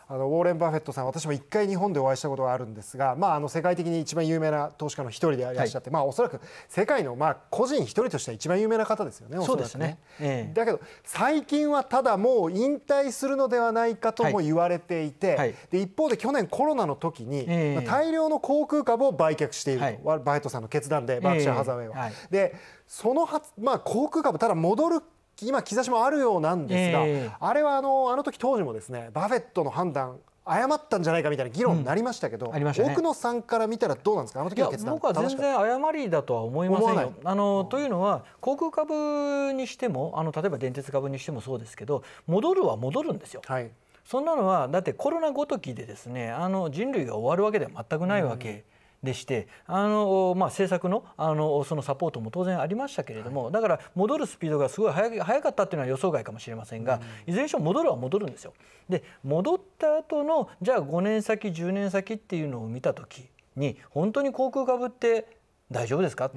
あのウォーレン・バフェットさん私も1回日本でお会いしたことがあるんですが、まあ、あの世界的に一番有名な投資家の一人でいらっしゃって、はい、まあ、おそらく世界のまあ個人一人としては一番有名な方ですよね、そうですね、えだけど最近はただもう引退するのではないかとも言われていて、はいはい、で一方で去年コロナの時に、え大量の航空株を売却していると、バフェットさんの決断で、バークシャー・ハザウェイは。でそのはまあ、航空株ただ戻る今兆しもあるようなんですが、えー、あれはあのあの時当時もですねバフェットの判断誤ったんじゃないかみたいな議論になりましたけど、うんね、奥野さんから見たらどうなんですかあの時の決断僕は全然誤りだとは思いませんよ。あの、うん、というのは航空株にしてもあの例えば電鉄株にしてもそうですけど戻るは戻るんですよ。はいそんなのはだってコロナごときでですねあの人類が終わるわけでは全くないわけでしてあの、まあ、政策のあのそのサポートも当然ありましたけれども、はい、だから戻るスピードがすごい速かったっていうのは予想外かもしれませんが、うん、いずれにしろ戻るは戻るんですよ。で戻った後のじゃあ5年先10年先っていうのを見た時に本当に航空株って大丈夫ですか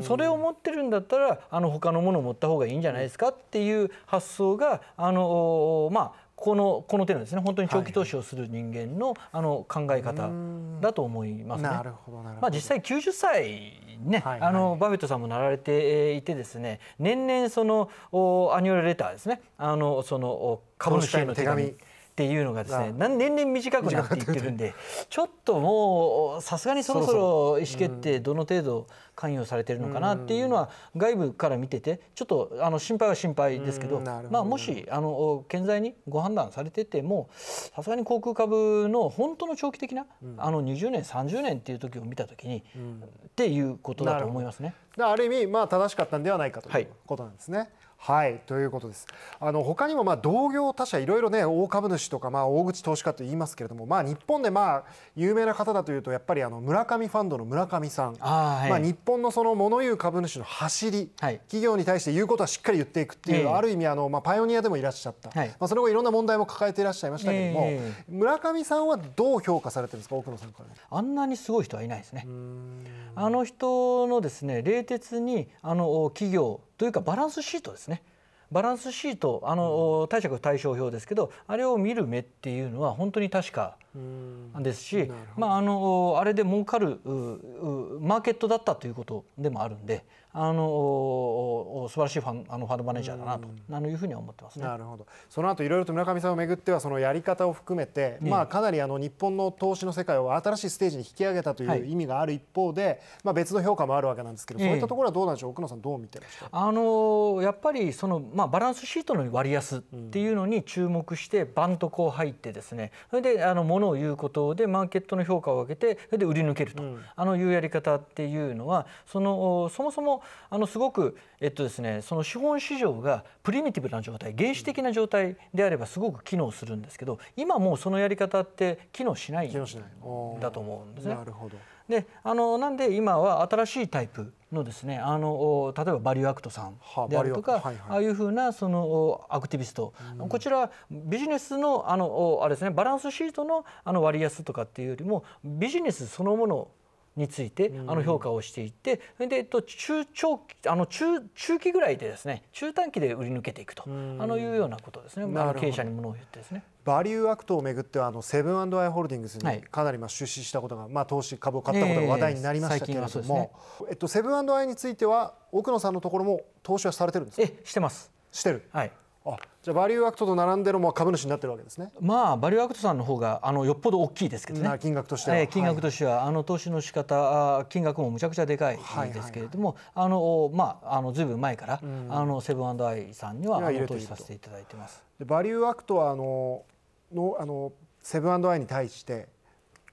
それを持ってるんだったらあの他のものを持った方がいいんじゃないですかっていう発想があのまあこのこの点ですね本当に長期投資をする人間の,、あの考え方だと思いますね。なるほどまあ、実際90歳ね、はいはい、あのバフェットさんもなられていてですね年々そのおアニュアルレターですねあのその株主への手紙っていうのがですね年々短くなっていってるんでちょっともうさすがにそろそろ意思決定どの程度関与されてるのかなっていうのは外部から見ててちょっとあの心配は心配ですけどまあもしあの健在にご判断されててもさすがに航空株の本当の長期的なあの20年30年っていう時を見た時にっていうことだと思いますね。ある意味まあ正しかったんではないかということなんですね。はいはいということです。あの他にもまあ同業他社いろいろね大株主とかまあ大口投資家と言いますけれども、まあ日本でまあ有名な方だというとやっぱりあの村上ファンドの村上さん、あはい、まあ日本のその物言う株主の走り、はい、企業に対して言うことはしっかり言っていくっていう、えー、ある意味あのまあパイオニアでもいらっしゃった。はい、まあその後いろんな問題も抱えていらっしゃいましたけれども、えー、村上さんはどう評価されてるんですか奥野さんから。あんなにすごい人はいないですね。あの人のですね冷徹にあの企業というかバランスシートですね。バランスシートあの、貸借対照表ですけどあれを見る目っていうのは本当に確かですし、まあ、あのあれで儲かるマーケットだったということでもあるんであの素晴らしいファンあのファンドマネージャーだなと、あのいうふうに思ってます、ね、なるほど。その後いろいろと村上さんをめぐってはそのやり方を含めて、まあかなりあの日本の投資の世界を新しいステージに引き上げたという意味がある一方で、はい、まあ別の評価もあるわけなんですけど、そういったところはどうなんでしょう。奥野さんどう見てあのやっぱりそのまあバランスシートの割安っていうのに注目してバンとこう入ってですね、それであの物を言うことでマーケットの評価を上げてそれで売り抜けると、あのいうやり方っていうのはそのそもそもあのすごく、えっとですね、その資本市場がプリミティブな状態原始的な状態であればすごく機能するんですけど今もうそのやり方って機能しないんだと思うんですね。なるほどであのなんで今は新しいタイプのですねあの例えばバリューアクトさんであるとか、はあはいはい、ああいうふうなそのアクティビスト、うん、こちらビジネスのあのあれです、ね、バランスシートのあの割安とかっていうよりもビジネスそのものについてあの評価をしていってで、えっと、中長期あの中中期ぐらいでですね中短期で売り抜けていくとあのいうようなことですね、まあ、経営者にものを言ってですね。バリューアクトをめぐってはあのセブンアイ・ホールディングスにかなりまあ出資したことが、はい、まあ、投資株を買ったことが話題になりましたけれども、えーね、えっと、セブンアイについては奥野さんのところも投資はされてるんですかえしてます。してる、はい、あじゃあバリューアクトと並んでるも株主になってるわけですねまあバリューアクトさんの方があのよっぽど大きいですけどね金額としては、えー、金額としては、はい、あの投資の仕方金額もむちゃくちゃでかいですけれども、あのまああのずいぶん前から、うん、あのセブンアイさんには投資させていただいてますバリューアクトはあののあのセブンアイに対して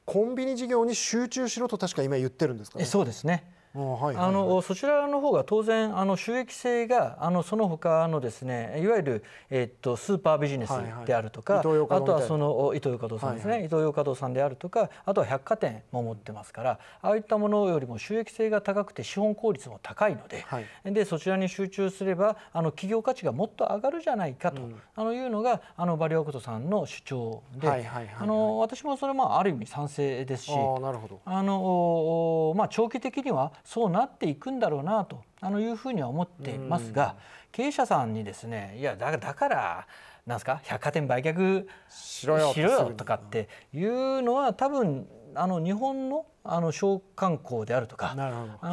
コンビニ事業に集中しろと確か今言ってるんですか、ね、そうですねあのそちらの方が当然あの収益性があのその他のですねいわゆるえっとスーパービジネスであるとか、はいはい、あとはその伊藤洋華堂さんですね、はいはい、伊藤洋華堂さんであるとかあとは百貨店も持ってますからああいったものよりも収益性が高くて資本効率も高いので、はい、でそちらに集中すればあの企業価値がもっと上がるじゃないかと、うん、あのいうのがあのバリオクトさんの主張で、はいはいはいはい、あの私もそれもあある意味賛成ですし、あなるほどあのまあ長期的にはそうなっていくんだろうなとあのいうふうには思っていますが、経営者さんにですねいやだからなんすか百貨店売却しろよとかっていうのは多分あの日本のあの小観光であるとかあ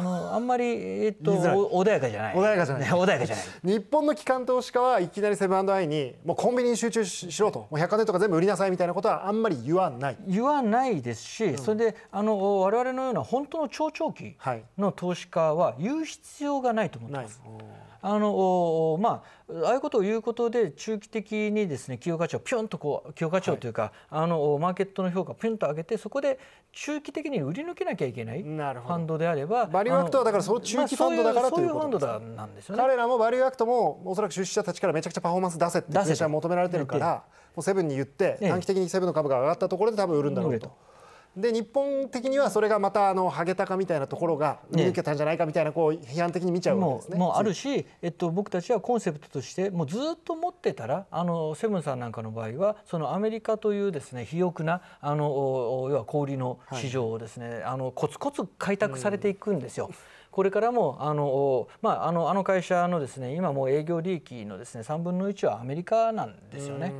のあんまり、えっと、穏やかじゃない穏やかじゃない、穏やかじゃない日本の機関投資家はいきなりセブンアイにもうコンビニに集中しろともう百貨店とか全部売りなさいみたいなことはあんまり言わない言わないですし、うん、それであの我々のような本当の超長期の投資家は言う必要がないと思ってます。はいあのまあああいうことを言うことで中期的にですね企業価値をピュンとこう企業価値をというか、はい、あのマーケットの評価をピュンと上げてそこで中期的に売り抜けなきゃいけないファンドであればバリューアクトはだからその中期ファンドだから、ということなんですよね彼らもバリューアクトもおそらく出資者たちからめちゃくちゃパフォーマンス出せってプレッシャー求められてるからもうセブンに言って短期的にセブンの株が上がったところで多分売るんだろうと。で日本的にはそれがまたあのハゲタカみたいなところが見抜けたんじゃないかみたいなこう批判的に見ちゃうわけですね。もうあるし、えっと、僕たちはコンセプトとしてもうずっと持ってたらあのセブンさんなんかの場合はそのアメリカというですね肥沃なあの要は小売の市場をですね、はい、あのコツコツ開拓されていくんですよ。うんこれからもあの、まあ、あのあの会社のですね今もう営業利益のですね3分の1はアメリカなんですよね。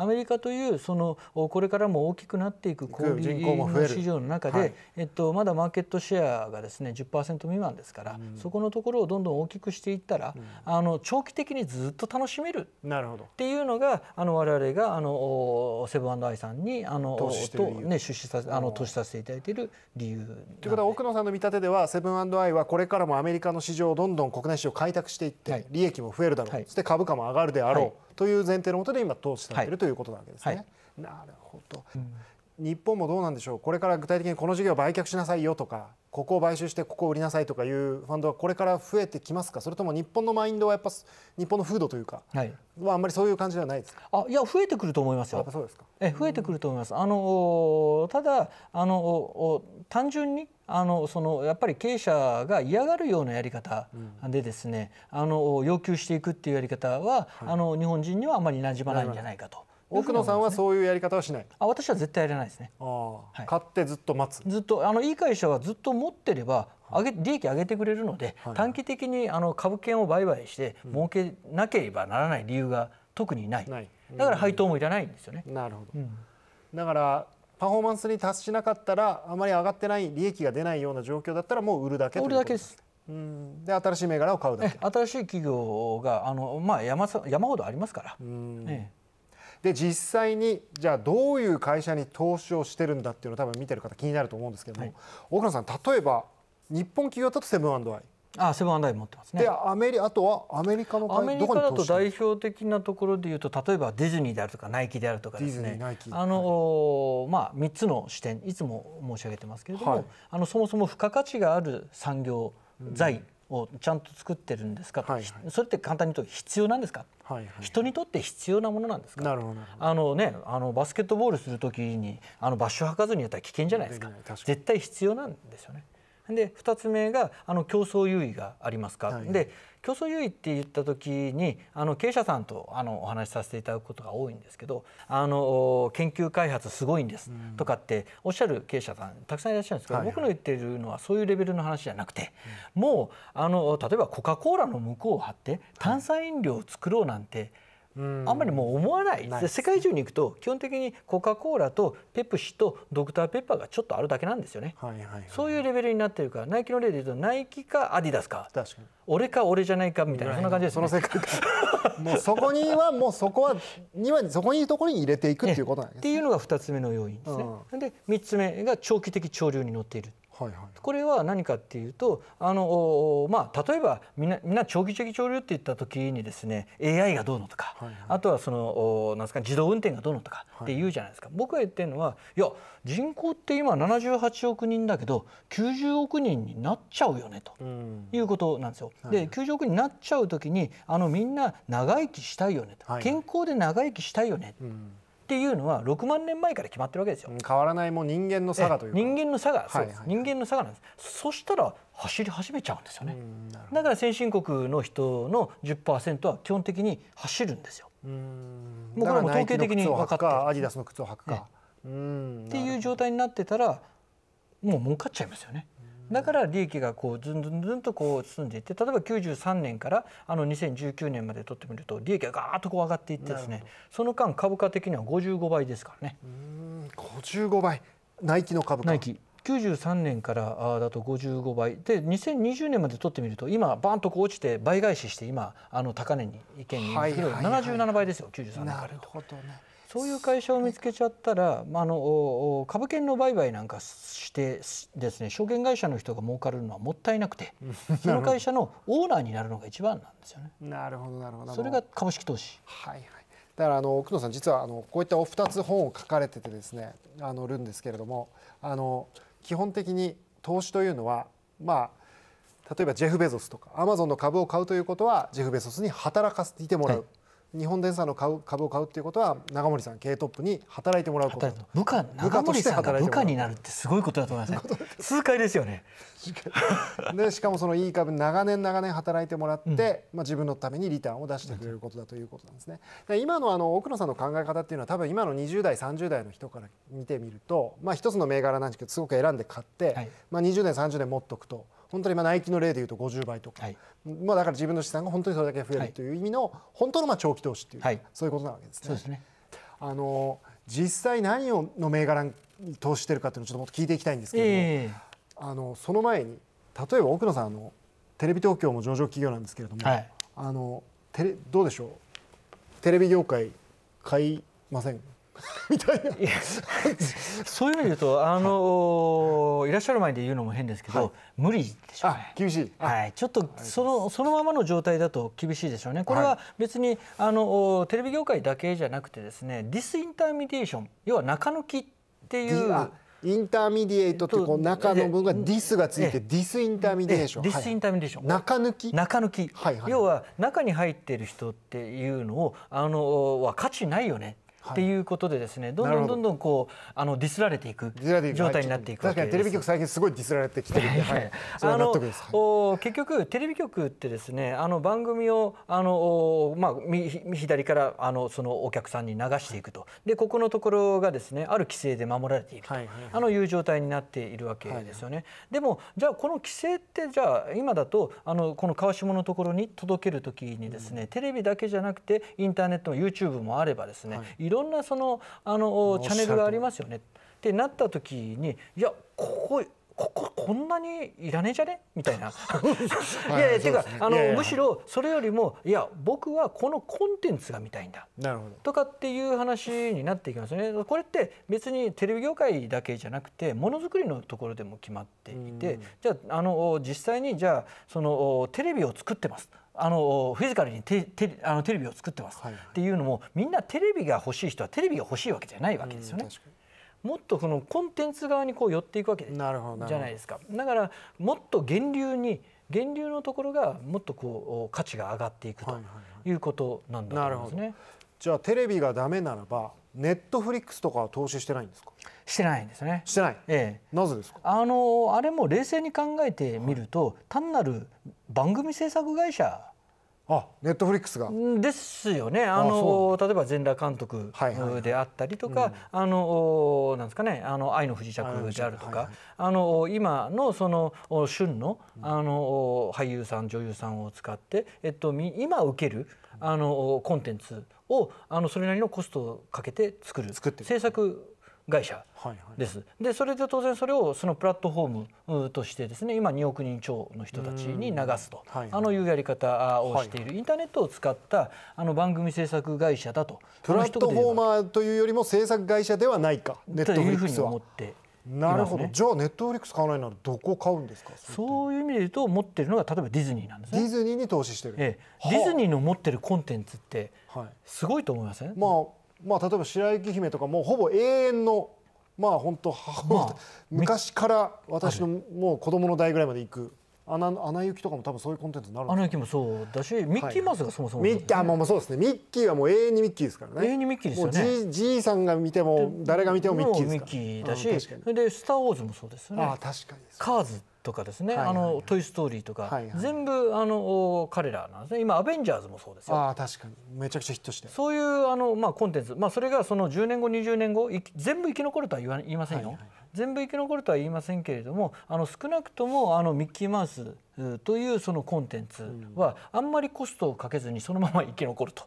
アメリカというそのこれからも大きくなっていく小売の市場の中で、はい、えっと、まだマーケットシェアがですね10%未満ですから、うん、そこのところをどんどん大きくしていったら、うん、あの長期的にずっと楽しめるっていうのがあの我々があのセブンアイさんにあの投資と、ね、出資させあの投資させていただいている理由ということは奥野さんの見立てではセブンアイはこれからもアメリカの市場をどんどん国内市場開拓していって、利益も増えるだろう、そして株価も上がるであろう、という前提のもとで今投資されているということなわけですね。なるほど、日本もどうなんでしょうこれから具体的にこの事業売却しなさいよとかここを買収してここを売りなさいとかいうファンドはこれから増えてきますかそれとも日本のマインドはやっぱ日本の風土というか、はい、はあんまりそういう感じではないですかあいや増えてくると思いますよそうですかえ増えてくると思います、あのただあの単純にあのそのやっぱり経営者が嫌がるようなやり方でですね、うん、あの要求していくっていうやり方は、はい、あの日本人にはあまり馴染まないんじゃないかと。奥野さんはそういうやり方はしないあ私は絶対やらないですね、はい、買ってずっと待つずっとあのいい会社はずっと持ってれば上げ利益上げてくれるので、はい、短期的にあの株券を売買して儲けなければならない理由が特にない、うん、だから配当もいらないんですよね、なるほど、うん、だからパフォーマンスに達しなかったらあまり上がってない利益が出ないような状況だったらもう売るだけ売るだけですうん、で新しい銘柄を買うだけ新しい企業があの、まあ山、山山ほどありますから、うん、ええで実際にじゃあどういう会社に投資をしてるんだっていうのを多分見てる方気になると思うんですけども、はい、奥野さん例えば日本企業だとセブンアイあセブンアイ持ってますねでアメリあとはアメリカのアメリカだと代表的なところでいうと例えばディズニーであるとかナイキであるとかですねあの、はい、まあ、3つの視点いつも申し上げてますけれども、はい、あのそもそも付加価値がある産業財、うんをちゃんと作ってるんですか、はいはい、それって簡単に言うと必要なんですか、はいはい、人にとって必要なものなんですかなるほどあの、ね、あのバスケットボールする時にあの場所シ履かずにやったら危険じゃないですか絶対必要なんですよね。で2つ目があの競争優位がありますか、はい、で競争優位って言った時にあの経営者さんとあのお話しさせていただくことが多いんですけどあの研究開発すごいんですとかっておっしゃる経営者さんたくさんいらっしゃるんですけど、はい、僕の言ってるのはそういうレベルの話じゃなくて、うん、もうあの例えばコカ・コーラの向こうを張って炭酸飲料を作ろうなんて、はいあんまりもう思わないで世界中に行くと基本的にコカ・コーラとペプシとドクター・ペッパーがちょっとあるだけなんですよね、はいはいはい、そういうレベルになってるからナイキの例で言うとナイキかアディダスか俺か俺じゃないかみたいなそんな感じです、ね、その世界 もうそこにはもうそこはにはそこにいいところに入れていくっていうことなんです、ね、っていうのが2つ目の要因ですね、うん、で3つ目が長期的潮流に乗っているはいはい、これは何かっていうとあの、まあ、例えばみんなみんな長期的潮流って言った時にですね AI がどうのとか、はいはい、あとはそのなんすか自動運転がどうのとかって言うじゃないですか、はい、僕が言ってるのはいや人口って今78億人だけど90億人になっちゃうよねと、うん、いうことなんですよ。で、はい、90億になっちゃう時にあのみんな長生きしたいよねと、はい、健康で長生きしたいよね、うんっていうのは6万年前から決まってるわけですよ。変わらないもう人間の差がという人間の差がはいはいはい、人間の差がなんです。そしたら走り始めちゃうんですよね。だから先進国の人の10%は基本的に走るんですよ。うもうこれも統計的に分かってアディダスの靴を履くか、ね、っていう状態になってたらもう儲かっちゃいますよね。だから利益がこうずんずんずんとこう進んでいって例えば93年からあの2019年まで取ってみると利益がガーッとこう上がっていってですねその間株価的には55倍ですからね。55倍ナイキの株価ナイキ93年からだと55倍で2020年まで取ってみると今バーンとこう落ちて倍返しして今あの高値に意見に来る77倍ですよ93年からと。ね、そういう会社を見つけちゃったら、まあ、あのお株券の売買なんかしてですね証券会社の人が儲かるのはもったいなくてその会社のオーナーになるのが一番なんですよね。なるほどなるほどそれが株式投資、はいはい、だからあの工野さん実はあのこういったお二つ本を書かれててですねあのるんですけれどもあの。基本的に投資というのはまあ例えばジェフ・ベゾスとかアマゾンの株を買うということはジェフ・ベゾスに働かせていてもらう、はい、日本電産の株を買うっていうことは永森さん営トップに働いてもらうこと部下長森さんが部下になるってすごいことだと思いますね痛快ですよねでしかもそのいい株長年長年働いてもらって、うん、まあ、自分のためにリターンを出してくれることだということなんですねで今のあの奥野さんの考え方っていうのは多分今の20代30代の人から見てみると、まあ、一つの銘柄なんですけどすごく選んで買って、はい、まあ、20年30年持っとくと。本当にまあナイキの例でいうと50倍とか、はい、まあ、だから自分の資産が本当にそれだけ増えるという意味の、本当のまあ長期投資という、はい、そういうことなわけですね。すねあの実際何をの銘柄に投資しているかというのをちょっともっと聞いていきたいんですけれども、えー、あのその前に例えば奥野さんあのテレビ東京も上場企業なんですけれども、はい、あのテレどうでしょうテレビ業界買いません みたいなそういう意味で言うとあのいらっしゃる前で言うのも変ですけど、はい、無理でしょうね厳しいはいちょっとそのそのままの状態だと厳しいでしょうねこれは別に、はい、あのテレビ業界だけじゃなくてですねディスインターミディエーション要は中抜きっていうインターミディエイトとてう中の部分がディスがついてディスインターミディエーション、ディスインターミディエーション、中抜き中抜き、はいはい、要は中に入ってる人っていうのをあのは価値ないよねっていうことでですね、どんどんどんどんこうあのディスられていく状態になっていく、はい、確かにテレビ局最近すごいディスられてきてるんで、はい、あのお結局テレビ局ってですねあの番組をあのまあ左からあのそのお客さんに流していくとでここのところがですねある規制で守られていくと、はいはいはい、あのいう状態になっているわけですよね。でもじゃあこの規制ってじゃあ今だとあのこの川下のところに届けるときにですね、うん、テレビだけじゃなくてインターネットも YouTube もあればですね、はいろろんなそのあのチャンネルがありますよねってなった時にいやこここここんなにいらねえじゃねみたいな。いやいや、っていうか、ね、あのむしろそれよりもいや僕はこのコンテンツが見たいんだなるほどとかっていう話になっていきますね。これって別にテレビ業界だけじゃなくてものづくりのところでも決まっていてじゃああの実際にじゃあそのテレビを作ってますあのフィジカルにテテあのテレビを作ってます、はいはい、っていうのもみんなテレビが欲しい人はテレビが欲しいわけじゃないわけですよね。もっとそのコンテンツ側にこう寄っていくわけじゃないですかだからもっと源流に源流のところがもっとこう価値が上がっていくということなんだと思いますね。じゃあテレビがダメならばネットフリックスとかは投資してないんですかしてないんですねしてない、ええ、なぜですかあのあれも冷静に考えてみると、はい、単なる番組制作会社あネットフリックスがですよねあの例えば全裸監督であったりとか、はいはいはい、あのなんですかね「あの愛の不時着」であるとか、はいはい、あの今のその旬のあの俳優さん女優さんを使って、えっと、今受けるあのコンテンツをあのそれなりのコストをかけて作る作って制作会社です。でそれで当然それをそのプラットフォームとしてですね今2億人超の人たちに流すと、はい、あのいうやり方をしている、インターネットを使ったあの番組制作会社だとプラットフォーマーというよりも制作会社ではないかネットフリックスは。というふうに思ってなるほど、じゃあネットフリックス買わないならどこ買うんですかそういう意味で言うと持ってるのが例えばディズニーなんですねディズニーに投資してる、ええ、ディズニーの持ってるコンテンツってすごいと思いません、ね、まあまあ、例えば白雪姫とかもほぼ永遠のまあ本当母親、まあ、昔から私のもう子供の代ぐらいまで行くアナ「アナ雪」とかも多分そういうコンテンツになるアナ雪もそうだしミッキーマウスがそもそも、ねはい、ミッキーあもうそうですねミッキーはもう永遠にミッキーですからね永遠にミッキーですよねじじいさんが見ても誰が見てもミッキーですからミッキーだし、うん、で「スター・ウォーズ」もそうですよねあ確かにカーズとかですね「はいはいはい、あのトイ・ストーリー」とか、はいはい、全部あの彼らなんですね今「アベンジャーズ」もそうですよあ確かにめちゃくちゃヒットしてそういうあの、まあ、コンテンツ、まあ、それがその10年後20年後全部生き残るとは言わ言いませんよ、はいはい全部生き残るとは言いませんけれどもあの少なくともあのミッキーマウスというそのコンテンツはあんまりコストをかけずにそのまま生き残ると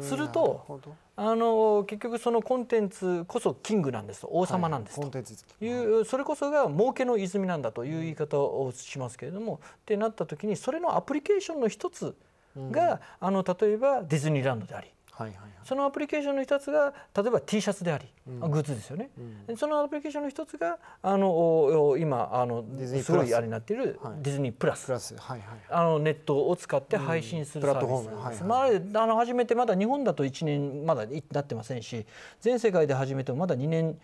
するとあの結局そのコンテンツこそキングなんです王様なんですというそれこそが儲けの泉なんだという言い方をしますけれどもってなった時にそれのアプリケーションの一つがあの例えばディズニーランドでありはいはいはい、そのアプリケーションの一つが例えば T シャツであり、うん、グッズですよね、うん、そのアプリケーションの一つがあの今あのすごいあれになっているディズニープラスあのネットを使って配信するサービス、うん、プラットまあ、あの始めてまだ日本だと1年まだなってませんし全世界で始めてもまだ2年、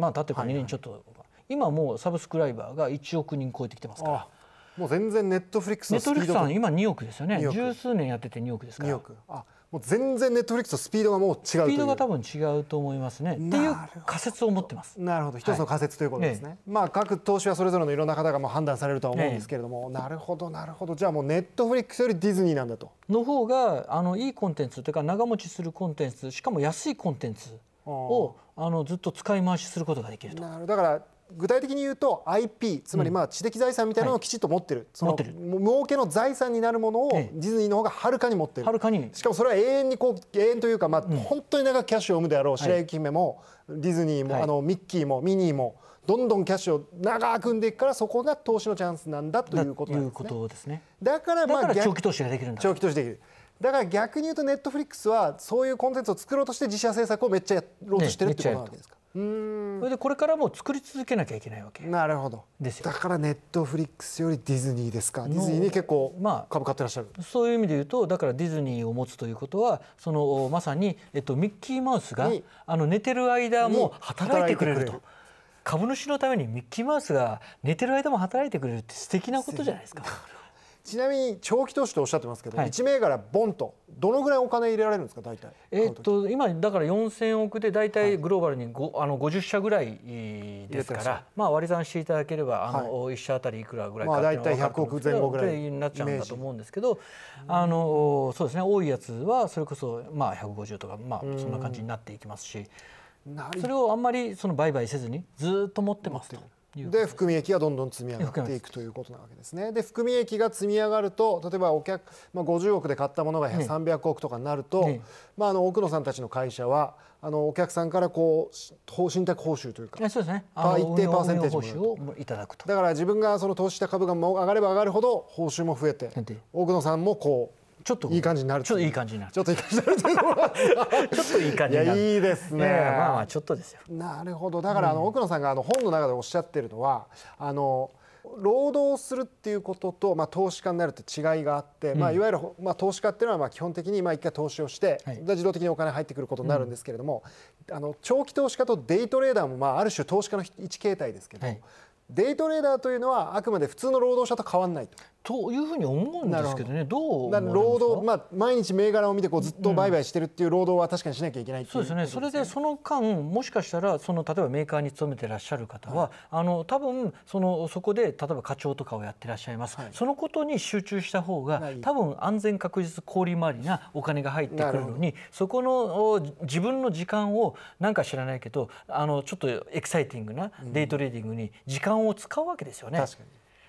まあ、たってか2年ちょっと、はいはい、今もうサブスクライバーが1億人超えてきてますから。もう全然ネットフリックスのスピードネットフリックスさん今2億ですよね十数年やってて2億ですから2億あもう全然ネットフリックスとスピードがもう違うスピードが多分違うと思いますねっていう仮説を持ってますなるほど一つの仮説ということですね、はい、まあ各投資はそれぞれのいろんな方がもう判断されるとは思うんですけれども、なるほどなるほどじゃあもうネットフリックスよりディズニーなんだとの方があのいいコンテンツというか長持ちするコンテンツしかも安いコンテンツをあのずっと使い回しすることができるとだから具体的に言うと IP つまりまあ知的財産みたいなのをきちっと持ってる、うんはい、その儲けの財産になるものをディズニーの方がはるかに持ってるはるかにしかもそれは永遠にこう永遠というかまあ、本当に長くキャッシュを生むであろう白雪姫も、ディズニーも、はい、あのミッキーもミニーもどんどんキャッシュを長く生んでいくからそこが投資のチャンスなんだということなんですね。とですねだからまあ長期投資ができるんだ長期投資できるだから逆に言うとネットフリックスはそういうコンテンツを作ろうとして自社制作をめっちゃやろうとしてるってことなけですか、ねそれでこれからも作り続けなきゃいけないわけなるほどですよだからネットフリックスよりディズニーですかディズニーに結構株買ってらっしゃる、まあ、そういう意味で言うとだからディズニーを持つということはそのまさに、えっと、ミッキーマウスがあの寝てる間も働いてくれると。株主のためにミッキーマウスが寝てる間も働いてくれるって素敵なことじゃないですか。ちなみに長期投資とおっしゃってますけど、はい、1銘柄ボンとどのぐらいお金入れられるんですか大体えっと今だから4000億で大体グローバルに、はい、あの50社ぐらいですからまあ割り算していただければあの、はい、1社あたりいくらぐらいかまあ大体100億前後ぐらいになっちゃうんだと思うんですけどあのそうですね多いやつはそれこそまあ150とかまあそんな感じになっていきますしそれをあんまりその売買せずにずっと持ってますと。で含み益がどんどん積み上がっていくということなわけですね。で含み益が積み上がると例えばお客、まあ、50億で買ったものが300億とかになると、うん、まあ、あの奥野さんたちの会社はあのお客さんからこう信託報酬というかそうです、ね、一定パーセンテージもいただくとだから自分がその投資した株が上がれば上がるほど報酬も増えて奥野さんもこうちょっといい感じになるちょっといい感じになるちょっといい感じになるちょっといい感じになるいいですね、えー、まあまあちょっとですよなるほどだからあの、奥野さんがあの本の中でおっしゃってるのはあの労働するっていうことと、まあ、投資家になるって違いがあって、うん、まあ、いわゆる、まあ、投資家っていうのはまあ基本的に一回投資をして、はい、自動的にお金入ってくることになるんですけれども、うん、あの長期投資家とデイトレーダーもまあある種投資家の一形態ですけど、はい、デイトレーダーというのはあくまで普通の労働者と変わらないと。というふうに思うんですけどねどう労働、まあ、毎日銘柄を見てこうずっと売買してるっていう労働は確かにしなきゃいけない、うん、そうですね、ね、それでその間もしかしたらその例えばメーカーに勤めてらっしゃる方は、はい、あの多分そのそこで例えば課長とかをやってらっしゃいます、はい、そのことに集中した方が、多分安全確実効利回りなお金が入ってくるのにそこの自分の時間をなんか知らないけどあのちょっとエキサイティングなデイトレーディングに時間を間を使うわけですよね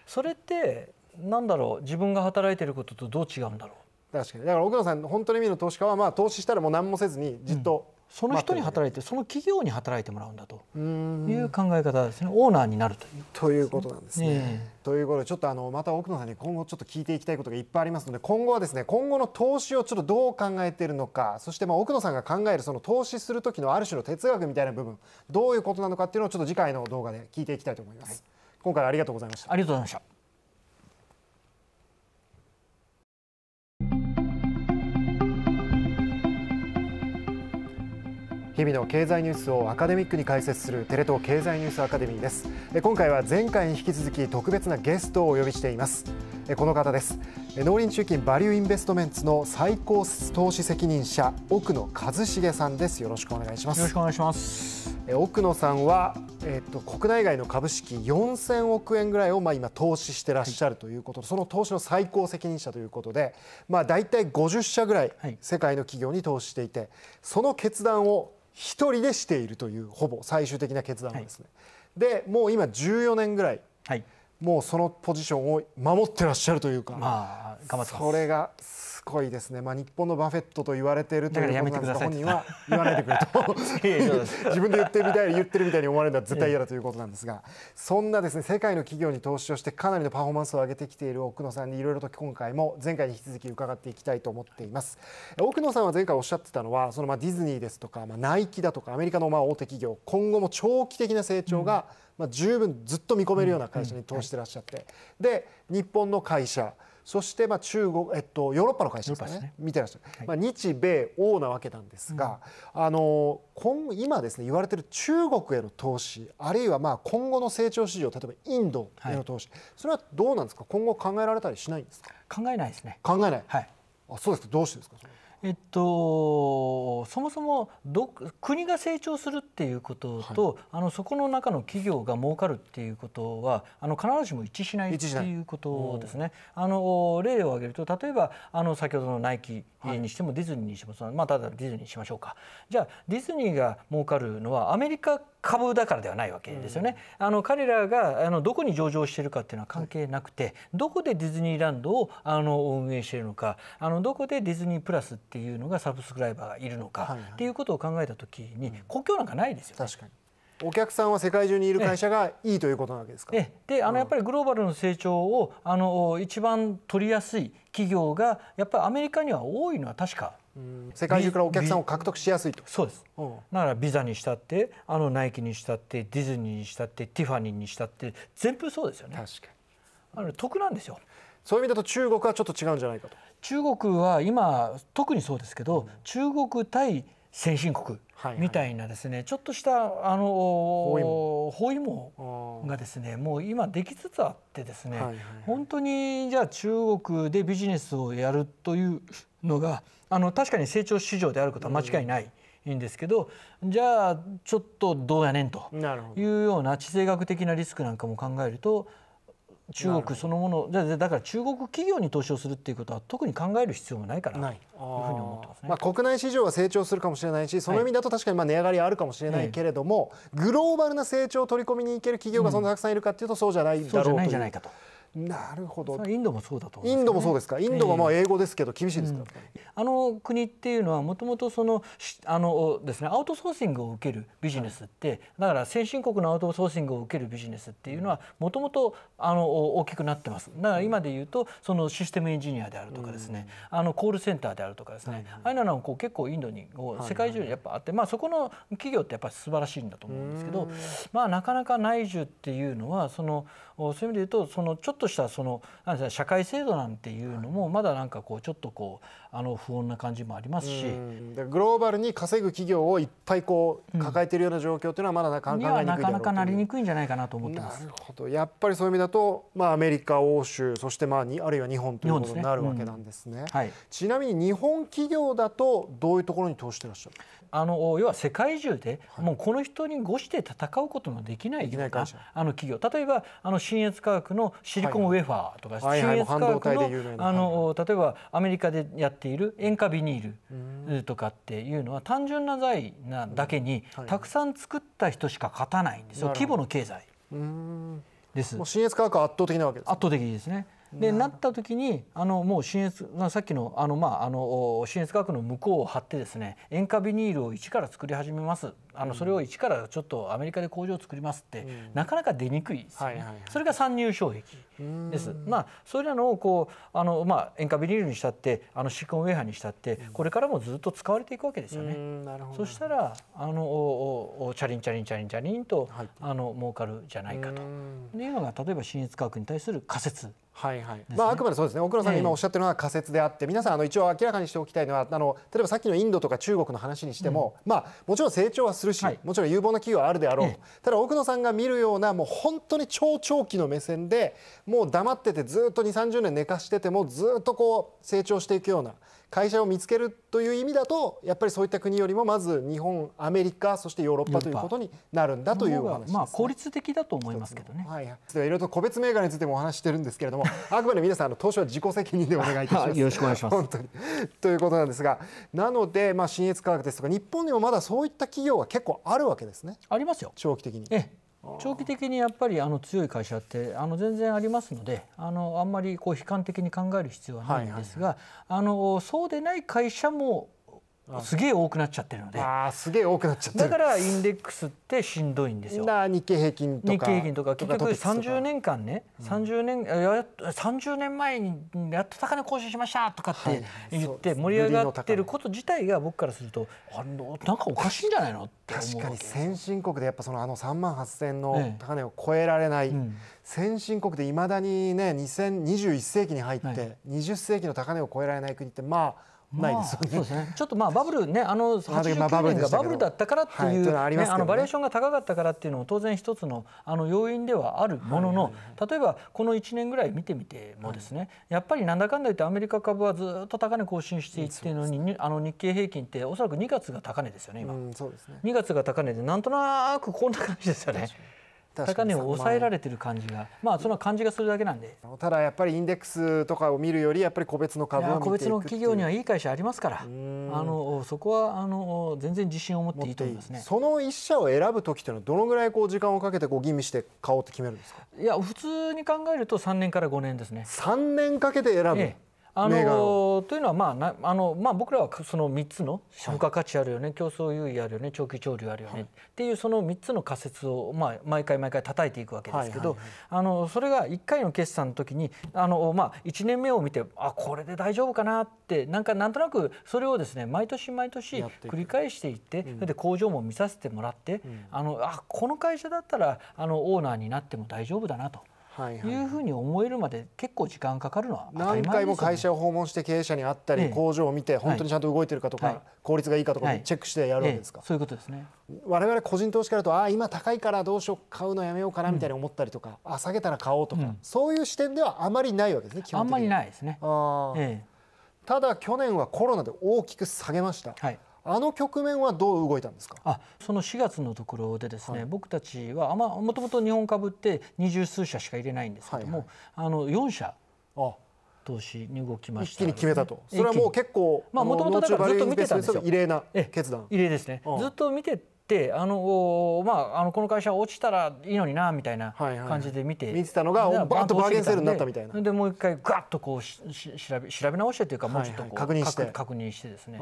それってなんだろう自分が働いてることとどう違うんだろう確かにだから奥野さん本当に見る投資家はまあ投資したらもう何もせずにじっとその人に働いてその企業に働いてもらうんだという考え方ですねオーナーになるという、ね、ということなんですね。ということでちょっとあのまた奥野さんに今後ちょっと聞いていきたいことがいっぱいありますので今後はですね今後の投資をちょっとどう考えているのかそしてまあ奥野さんが考えるその投資する時のある種の哲学みたいな部分どういうことなのかっていうのをちょっと次回の動画で聞いていきたいと思います。はい、今回ありがとうございましたありがとうございました日々の経済ニュースをアカデミックに解説するテレ東経済ニュースアカデミーです今回は前回に引き続き特別なゲストをお呼びしていますこの方です農林中金バリューインベストメンツの最高投資責任者奥野和茂さんですよろしくお願いしますよろしくお願いします奥野さんは、えっと、国内外の株式4000億円ぐらいを、まあ、今投資してらっしゃるということで、はい、その投資の最高責任者ということで、まあ、大体50社ぐらい世界の企業に投資していて、はい、その決断を一人でしているというほぼ最終的な決断ですね、はい、でもう今14年ぐらい、はい、もうそのポジションを守ってらっしゃるというか、まあ、頑張ってそれがこいいですね、まあ、日本のバフェットと言われているということな本人は言わないでくれと 自分で言ってみたい言ってるみたいに思われるのは絶対嫌だということなんですがそんなですね世界の企業に投資をしてかなりのパフォーマンスを上げてきている奥野さんにいろいろと今回も前回に引き続き伺っていきたいと思っています奥野さんは前回おっしゃってたのはそのまあディズニーですとか、まあ、ナイキだとかアメリカのまあ大手企業今後も長期的な成長が、まあ、十分ずっと見込めるような会社に投資してらっしゃってで日本の会社そしてまあ中国、えっと、ヨーロッパの会社ですね、ね、見てらっしゃる、はい、まあ、日米欧なわけなんですが、うん、あの今今ですね言われている中国への投資あるいはまあ今後の成長市場例えばインドへの投資、はい、それはどうなんですか今後考えられたりしないんですか考えないですね考えない、はい、あそうですどうしてですかえっと、そもそもど国が成長するっていうことと、はい、あのそこの中の企業が儲かるっていうことはあの必ずしも一致しないっていうことですね。あの例を挙げると例えばあの先ほどのナイキにしてもディズニーにしても、まあただディズニーにしましょうか。じゃあディズニーが儲かるのはアメリカ株だからではないわけですよね、うん、あの彼らがあのどこに上場しているかっていうのは関係なくて、どこでディズニーランドをあの運営しているのかあのどこでディズニープラスっていうのがサブスクライバーがいるのか、っていうことを考えた時に、国境なんかないですよね。確かにお客さんは世界中にいる会社がいいということなわけですか。ええ、で、あのやっぱりグローバルの成長をあの一番取りやすい企業がやっぱりアメリカには多いのは確か世界中からお客さんを獲得しやすいとそうです、だからビザにしたってあのナイキにしたってディズニーにしたってティファニーにしたって全部そうですよね確かにあの得なんですよそういう意味だと中国はちょっと違うんじゃないかと中国は今特にそうですけど、うん、中国対先進国みたいなですね、はいはい、ちょっとしたあの包囲網がですねもう今できつつあってですね、はいはいはい、本当にじゃあ中国でビジネスをやるというのがあの確かに成長市場であることは間違いない。いいんですけどじゃあちょっとどうやねんというような地政学的なリスクなんかも考えると中国そのものじゃだから中国企業に投資をするっていうことは特に考える必要もないかなというふうに思ってますね。まあ国内市場は成長するかもしれないし、その意味だと確かにまあ値上がりあるかもしれないけれども、はい、グローバルな成長を取り込みにいける企業がそんなたくさんいるかっていうとそうじゃないだろうとそうじゃないじゃないかと。なるほどインドもそうだと、ね、インドもそうですかインドはまあ英語ですけど厳しいですか、えーうん、あの国っていうのはもともとそのあのですねアウトソーシングを受けるビジネスって、はい、だから先進国のアウトソーシングを受けるビジネスっていうのはもともと大きくなってますだから今で言うとそのシステムエンジニアであるとかですね、うん、あのコールセンターであるとかですね、はいはい、ああいうのはこう結構インドに世界中にやっぱあって、はいはい、まあそこの企業ってやっぱり素晴らしいんだと思うんですけどまあなかなか内需っていうのはそのそういう意味で言うとそのちょっとしたそのなんです、ね、社会制度なんていうのもまだなんかこうちょっとこうあの不穏な感じもありますしグローバルに稼ぐ企業をいっぱいこう抱えているような状況というのはまだなかなかなかかななりにくいんじゃないかなと思ってます。やっぱりそういう意味だと、まあ、アメリカ欧州そしてまああるいは日本ということになるわけなんですね。すねうんはい、ちなみに日本企業だとどういうところに投資してらっしゃるあの要は世界中で、もうこの人に誤して戦うことのできないあの企業例えばあの信越化学のシリコンウェファーとか、はいはい、越化学の,、あの例えばアメリカでやっている塩化ビニールとかっていうのは単純な財なだけに、たくさん作った人しか勝たないんですよ規模の経済です。もう新越化学は圧倒的なわけです、ね、圧倒的ですね。でなった時にあのもう信越さっきのあの、まあ、あの信越化学の向こうを張ってですね塩化ビニールを一から作り始めますあのそれを一からちょっとアメリカで工場を作りますって、なかなか出にくいですよね、それが参入障壁。です。まあそれらのこうあのまあ塩化ビニールにしたってあのシリコンウェハにしたってこれからもずっと使われていくわけですよね。そしたらあのおおチャリンチャリンチャリンチャリンと、あの儲かるじゃないかと。で今が例えば新越化学に対する仮説。はいはい、まあ、あくまでそうですね奥野さんが今おっしゃってるのは仮説であって、皆さんあの一応明らかにしておきたいのはあの例えばさっきのインドとか中国の話にしても、まあ、もちろん成長はするし、もちろん有望な企業はあるであろう、ただ奥野さんが見るようなもう本当に超長期の目線でもう黙っててずっと2 3 0年寝かしててもずっとこう成長していくような会社を見つけるという意味だとやっぱりそういった国よりもまず日本アメリカそしてヨーロッパということになるんだというお話です、ね、まあ効率的だと思いますけどね、はい、はいろいろと個別銘柄についてもお話してるんですけれどもあくまで皆さんの投資は自己責任でお願いいたしますよろしくお願いします本当にということなんですがなのでまあ新越科学ですとか日本にもまだそういった企業は結構あるわけですねありますよ長期的にええ長期的にやっぱりあの強い会社ってあの全然ありますのであのあんまりこう悲観的に考える必要はないんですが、あのそうでない会社もすげえ多くなっちゃってるのであすげえ多くなっちゃってだからインデックスってしんどいんですよ日経平均とか日経平均とか結局30年間ね、30年や30年前にやっと高値更新しましたとかって言って盛り上がってること自体が僕からするとあのなんかおかしいんじゃないのって確かに先進国でやっぱそのあの3万8000の高値を超えられない、ええうん、先進国でいまだにね2021世紀に入って20世紀の高値を超えられない国ってまあないですよね,、そうですねちょっとまあバブルねあの89年がバブルだったからっていう、ねはいね、あのバリエーションが高かったからっていうのも当然一つのあの要因ではあるものの、はいはい例えばこの1年ぐらい見てみてもですね、はい、やっぱりなんだかんだ言ってアメリカ株はずっと高値更新していっていのに、ね、あの日経平均っておそらく2月が高値ですよね今、うん、ね2月が高値でなんとなくこんな感じですよね。高値を抑えられてる感じが、まあその感じがするだけなんで。ただやっぱりインデックスとかを見るよりやっぱり個別の株を個別の企業にはいい会社ありますから、あのそこはあの全然自信を持っていいと思いますね。その一社を選ぶ時いうのはどのぐらいこう時間をかけてこう吟味して買おうって決めるんですか。いや普通に考えると3年から5年ですね。3年かけて選ぶ。ええあのというのは、まあなあのまあ、僕らはその3つの付加価値あるよね、はい、競争優位あるよね長期潮流あるよね、はい、っていうその3つの仮説を、まあ、毎回毎回叩いていくわけですけど、あのそれが1回の決算の時にあの、まあ、1年目を見てあこれで大丈夫かなってなんかなんとなくそれをですね毎年毎年繰り返していってで工場も見させてもらって、うん、あのあこの会社だったらあのオーナーになっても大丈夫だなと。いうふうに思えるまで結構時間かかるのは当たり前です、ね、何回も会社を訪問して経営者に会ったり、工場を見て本当にちゃんと動いてるかとか、効率がいいかとかチェックしてやるわけですか、そういうことですね我々個人投資家だとああ今高いからどうしよう買うのやめようかなみたいに思ったりとか、あ下げたら買おうとか、そういう視点ではあまりないわけですねあんまりないですねあ、ええ、ただ去年はコロナで大きく下げました、はいあの局面はどう動いたんですかあその4月のところでですね、はい、僕たちはあ、ま、もともと日本株って二十数社しか入れないんですけども、はいはい、あの4社あ投資に動きました、ね、一気に決めたとそれはもう結構もともとずっと見てたんですよ異例な決断異例ですね、うん、ずっと見ててあの、まあ、あのこの会社落ちたらいいのになみたいな感じで見て、はいはい、見てたのがバーンとバーゲンセールになったみたいなでもう一回ガッとこうし調べ調べ直してというかもうちょっと、はいはい、確認して確認してですねだ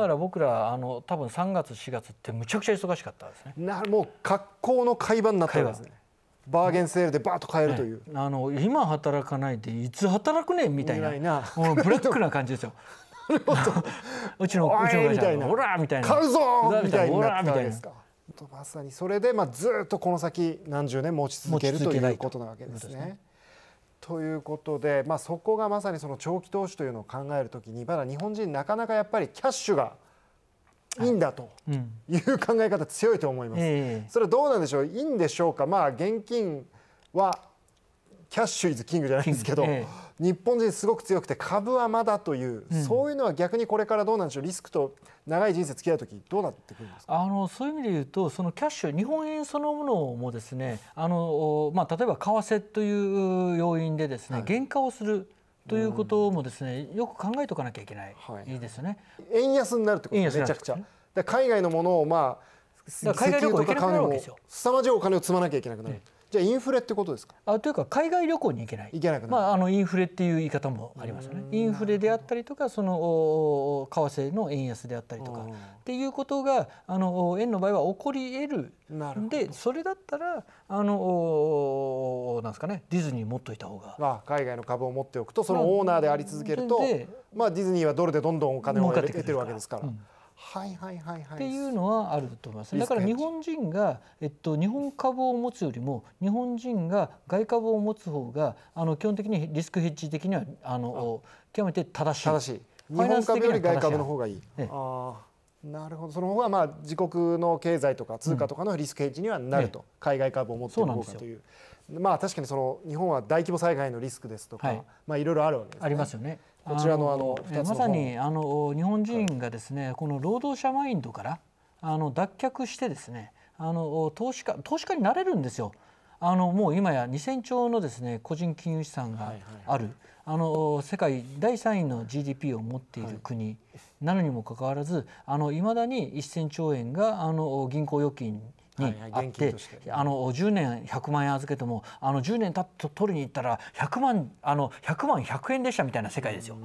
から僕らあの多分3月4月ってむちゃくちゃ忙しかったですねなもう格好の会話になったんですねバーゲンセールでバーッと買えるという、ね、あの今働かないでいつ働くねんみたいなブラックな感じですよ うちのうちの会社ほらみたいな買うぞみたいなほらみたいなまさにそれでまあずっとこの先何十年持ち続けるということなわけですね。ということで、まあ、そこがまさにその長期投資というのを考えるときにまだ日本人なかなかやっぱりキャッシュがいいんだという考え方強いと思います。はいうん、それどうなんでしょういいんでしょうか、まあ、現金はキャッシュイズキングじゃないんですけど、ええ、日本人すごく強くて株はまだという、うん、そういうのは逆にこれからどうなんでしょうリスクと長い人生付き合う時どうなってくるんですかあのそういう意味で言うとそのキャッシュ日本円そのものもですねあの、まあ、例えば為替という要因でですね、減価をする。ということもですね、よく考えておかなきゃいけない、い、いですね。円安になるってことです、ね、めちゃくちゃ。海外のものをまあ海外旅行行けなくなるわけですよ。凄まじいお金を積まなきゃいけなくなる。じゃあインフレってことですかあというか海外旅行に行けない行けなくまあ、あのインフレっていう言い方もありますよねインフレであったりとかその為替の円安であったりとかっていうことがあの円の場合は起こり得るなるでそれだったらあのなんですかねディズニー持っといた方が、まあ、海外の株を持っておくとそのオーナーであり続けると、まあ、ディズニーはドルでどんどんお金を得てるわけですから。うんはいはいはいはい、っていうのはあると思います、だから日本人が、えっと、日本株を持つよりも日本人が外株を持つ方があの基本的にリスクヘッジ的にはあの極めて正しい。正しい日本株より外株の方がいい。ああなるほどその方がまあ自国の経済とか通貨とかのリスクヘッジにはなると、うん、海外株を持つ方がというまあ確かにその日本は大規模災害のリスクですとか、はい、まあいろいろあるわけです、ね、ありますよね。こちらのあののまさにあの日本人がですね、はい、この労働者マインドからあの脱却してですねあの投資家投資家になれるんですよ。あのもう今や2000兆のですね個人金融資産がある、はいはい、あの世界第3位の GDP を持っている国なのにもかかわらずいまだに1000兆円があの銀行預金にあって、あの10年100万円預けてもあの10年たって取りに行ったら100万あの100万100円でしたみたいな世界ですよ。うん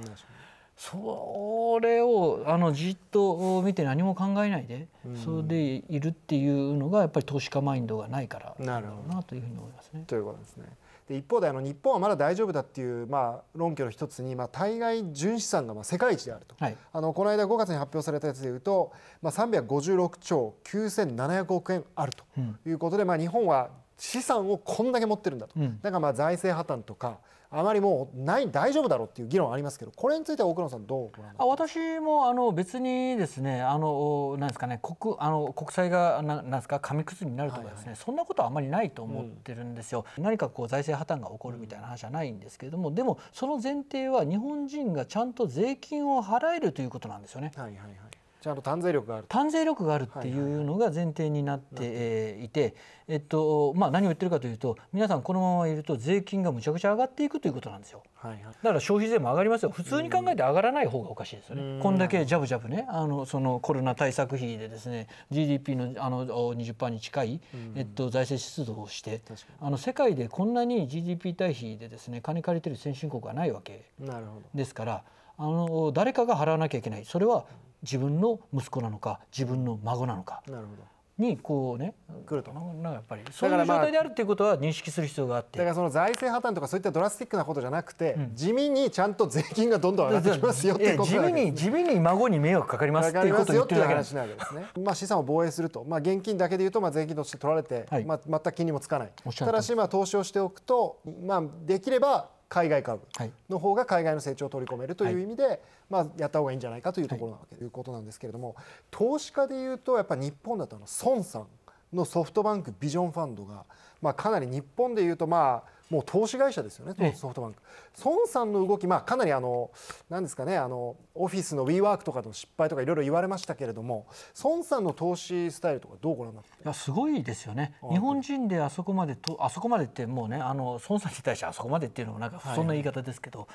それをあのじっと見て何も考えないで、うん、それでいるっていうのがやっぱり投資家マインドがないからなというふうに思いますね。ということですね。で一方であの日本はまだ大丈夫だっていう、まあ、論拠の一つに、まあ、対外純資産がまあ世界一であると、はい、あのこの間5月に発表されたやつでいうと、まあ、356兆9700億円あるということで、まあ、日本は資産をこんだけ持ってるんだと、うん、だからまあ財政破綻とかあまりもうない大丈夫だろうっていう議論ありますけどこれについては奥野さんどうご覧あ私もあの別にですねあのなんですかね国あの国債がななんですか紙くずになるとかですね、はいはい、そんなことはあまりないと思ってるんですよ、うん、何かこう財政破綻が起こるみたいな話はないんですけれども、うん、でもその前提は日本人がちゃんと税金を払えるということなんですよね。はいはいはいちゃんと単税力がある単税力があるっていうのが前提になっていて、えっとまあ、何を言ってるかというと皆さんこのままいると税金がむちゃくちゃ上がっていくということなんですよ、はいはい、だから消費税も上がりますよ普通に考えて上がらない方がおかしいですよね、こんだけジャブジャブねあのそのコロナ対策費でですね GDP のあの20%に近い、えっと、財政出動をしてあの世界でこんなに GDP 対比でですね金借りてる先進国はないわけですからあの誰かが払わなきゃいけないそれは自分の息子なのか自分の孫なのかにこうね来るとなんかやっぱりそういう状態であるっていうことは認識する必要があってだからその財政破綻とかそういったドラスティックなことじゃなくて、うん、地味にちゃんと税金がどんどん上がってきますよっていうこと地味に地味に孫に迷惑かかりますっていうことを言ってるだけですねまあ資産を防衛するとまあ現金だけでいうとまあ税金として取られて、はい、まあ全く金にもつかないただしまあ投資をしておくとまあできれば海外株の方が海外の成長を取り込めるという意味で、はい、まあ、やった方がいいんじゃないかというところなわけ、はい、いうことなんですけれども投資家でいうとやっぱ日本だとあの孫さんのソフトバンクビジョンファンドが、まあ、かなり日本でいうとまあもう投資会社ですよね、ソフトバンク。孫さんの動き、まあ、かなりあの、なんですかね、あのオフィスの WeWork とかの失敗とかいろいろ言われましたけれども、孫さんの投資スタイルとか、どうご覧になっていやすごいですよね、日本人であそこまでと、あそこまでって、もうね、あの孫さんに対してあそこまでっていうのも、なんか、そんな言い方ですけど、はい、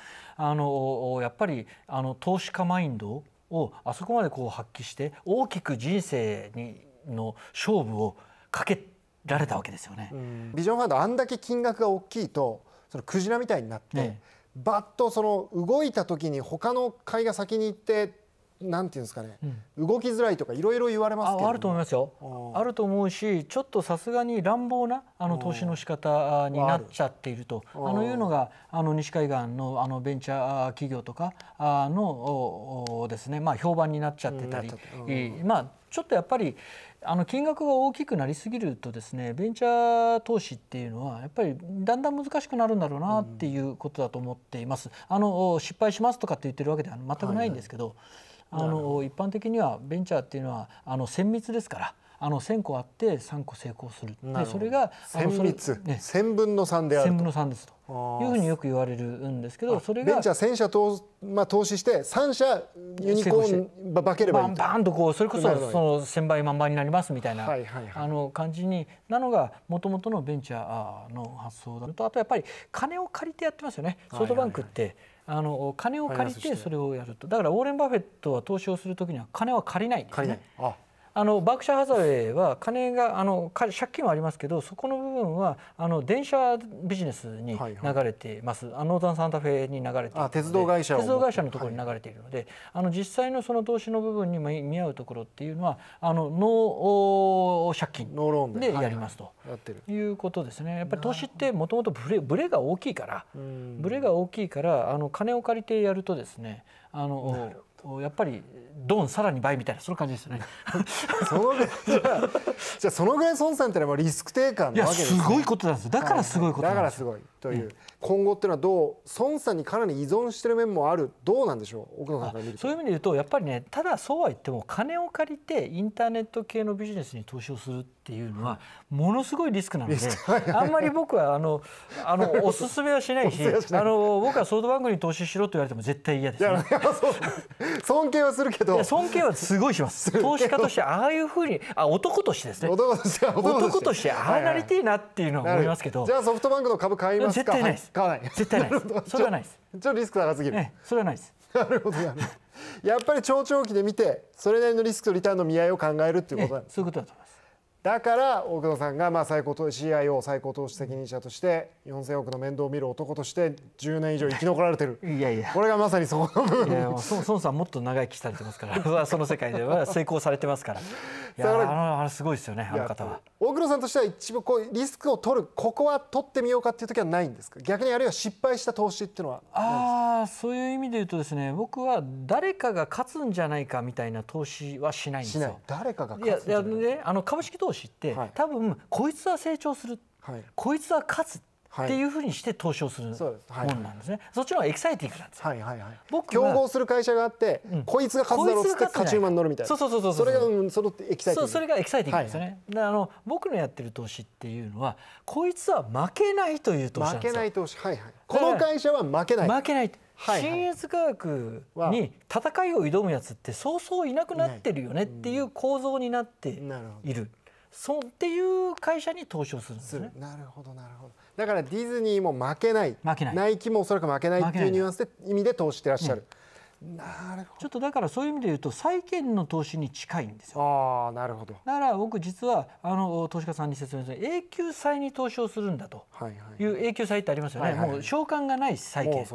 あのやっぱりあの投資家マインドをあそこまでこう発揮して、大きく人生にの勝負をかけて、られたわけですよね、うん、ビジョンファンドあんだけ金額が大きいとそのクジラみたいになって、ええ、バッとその動いた時に他の買いが先に行ってなんていうんですかね、うん、動きづらいとかいろいろ言われますあると思いますよあると思うしちょっとさすがに乱暴なあの投資の仕方になっちゃっているとあのいうのがあの西海岸のあのベンチャー企業とかのですねまあ評判になっちゃってたり、うんまあちょっとやっぱり、あの金額が大きくなりすぎるとですねベンチャー投資っていうのはやっぱりだんだん難しくなるんだろうなっていうことだと思っています。あの失敗しますとかって言ってるわけでは全くないんですけど、あの一般的にはベンチャーっていうのはあの綿密ですからあの1000個あって3個成功するでそれが1000密、ね、1000分の3であると1000分の3ですというふうによく言われるんですけどそれがベンチャー1000社投,、まあ、投資して3社ユニコーンばばければいいバンバンとこうそれこそその1000倍万倍になりますみたいな、はいはいはい、あの感じになのがもともとのベンチャーの発想だとあとやっぱり金を借りてやってますよねソフトバンクって。はいはいはいあの金を借りてそれをやるとだからウォーレン・バフェットは投資をするときには金は借りないんですね。あのバークシャーハザウェイは金があの借金はありますけどそこの部分はあの電車ビジネスに流れています、はいはい、ノーザンサンタフェに流れている鉄道会社鉄道会社のところに流れているので、はい、あの実際のその投資の部分に見合うところっていうのはあのノー借金ノーロでやりますと、はい、いうことですねやっぱり投資ってもともとブレブレが大きいからブレが大きいからあの金を借りてやるとですねあのやっぱりドンさらに倍みたいなその感じですよね そのじゃじゃあそのぐらい孫さんってのはリスク低下なわけです、ね、すごいことなんですだからすごいことなんです、はい、だからすごいという、うん、今後っていうのはどう孫さんにかなり依存している面もあるどうなんでしょう奥野さんから見るとそういう意味で言うとやっぱりねただそうは言っても金を借りてインターネット系のビジネスに投資をするっていうのはものすごいリスクなので、あんまり僕はあのあの おすすめはしないしあの僕はソフトバンクに投資しろと言われても絶対嫌です、ね、尊敬はするけど尊敬はすごいします投資家としてああいうふうにあ男としてですね男としてああなりていなっていうのは思いますけど、はいはい、じゃあソフトバンクの株買いますます絶対ないです、はい、買わない絶対ないですそれはないですちょっとリスク高すぎる、ええ、それはないですなるほどなるほどやっぱり超長期で見てそれなりのリスクとリターンの見合いを考えるっていうことなんです、ええ、そういうことだとだから大久保さんがまあ最高投 CIO 最高投資責任者として4000億の面倒を見る男として10年以上生き残られてるいやいやこれがまさにそこの部分いや孫さんもっと長生きされてますから その世界では成功されてますからいやあのあれすごいですよねあの方は大黒さんとしては一番こうリスクを取るここは取ってみようかっていう時はないんですか逆にあるいは失敗した投資っていうのはああそういう意味で言うとですね僕は誰かが勝つんじゃないかみたいな投資はしないんですよ誰かが勝ついやいやねあの株式投資知って、はい、多分こいつは成長する、はい、こいつは勝つっていうふうにして投資をするものなんですね。そっちのエキサイティングなんですはいはいはい。僕競合する会社があって、こいつが勝つだろうって勝ち馬に乗るみたいな。そうそうそうそう。それがそのエキサイティング。そうそれがエキサイティングですね。あの僕のやってる投資っていうのはこいつは負けないという投資負けない投資。はいはい。この会社は負けない。負けない。信越科学に戦いを挑むやつってそうそういなくなってるよねっていう構造になっている。そうっていう会社に投資をするんですねなるほどなるほどだからディズニーも負けない負けないナイキもおそらく負けないっていうニュアンスで意味で投資してらっしゃる、うん、なるほどちょっとだからそういう意味で言うと債券の投資に近いんですよああなるほどだから僕実はあの投資家さんに説明する永久債に投資をするんだという、はいはい、永久債ってありますよね、はいはい、もう償還がない債券、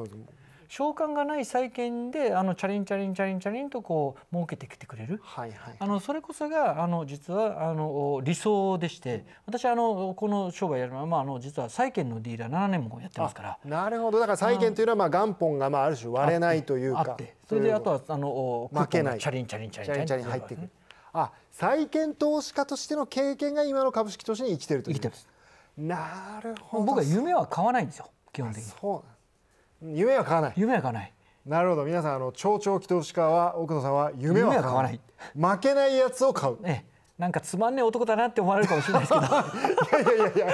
償還がない債券であのチャリンチャリンチャリンチャリンとこう儲けてきてくれる、はいはい、あのそれこそがあの実はあの理想でして私あのこの商売やるのは、まあ、あの実は債券のディーラー7年もやってますからなるほどだから債券というのはまあ元本がまあある種割れないというかそれであとはあの負けないチャリンチャリンチャリンチャリン入ってくる。あ債券投資家としての経験が今の株式投資に生きてるという生きてますなるほど僕は夢は買わないんですよ基本的にそうなん夢は買わない夢は買わないなるほど皆さんあの超長期投資家は奥野さんは夢は買わない負けないやつを買う、ええなんかつまんねえ男だなって思われるかもしれないですけど いやいやいや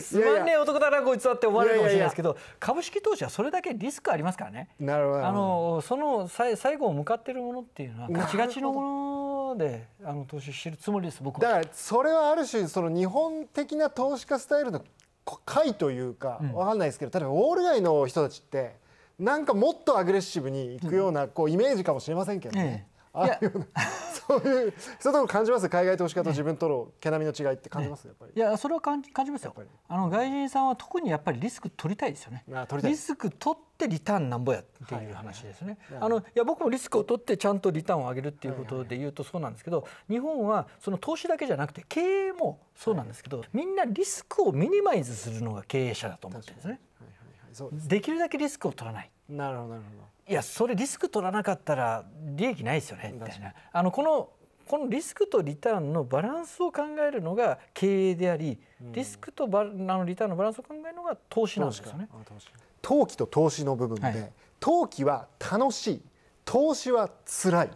つまんねえ男だなこいつはって思われるかもしれないですけど株式投資はそれだけリスクありますからねなるほどあのそのさ最後を向かってるものっていうのはガチガチのものであの投資してるつもりです僕はだからそれはある種その日本的な投資家スタイルの回というか分かんないですけど、例えばウォール街の人たちってなんかもっとアグレッシブにいくような、こうイメージかもしれませんけどね、あそういうそういうとこ感じます海外投資家と自分との毛並みの違いって感じます、ね、いやそれは感じ感じますよあの外人さんは特にやっぱりリスク取りたいですよねリスク取ってリターンなんぼやっていう話ですね、はいあのいや僕もリスクを取ってちゃんとリターンを上げるっていうことで言うとそうなんですけど、日本はその投資だけじゃなくて経営もそうなんですけど、はい、みんなリスクをミニマイズするのが経営者だと思ってるんですね、はいはいはい、ですできるだけリスクを取らないなるほどなるほどいやそれリスク取らなかったら利益ないですよねみたいなあのこのこのリスクとリターンのバランスを考えるのが経営であり、リスクとバあのリターンのバランスを考えるのが投資なんですよね。投機と投資の部分で、はい、投機は楽しい投資は辛い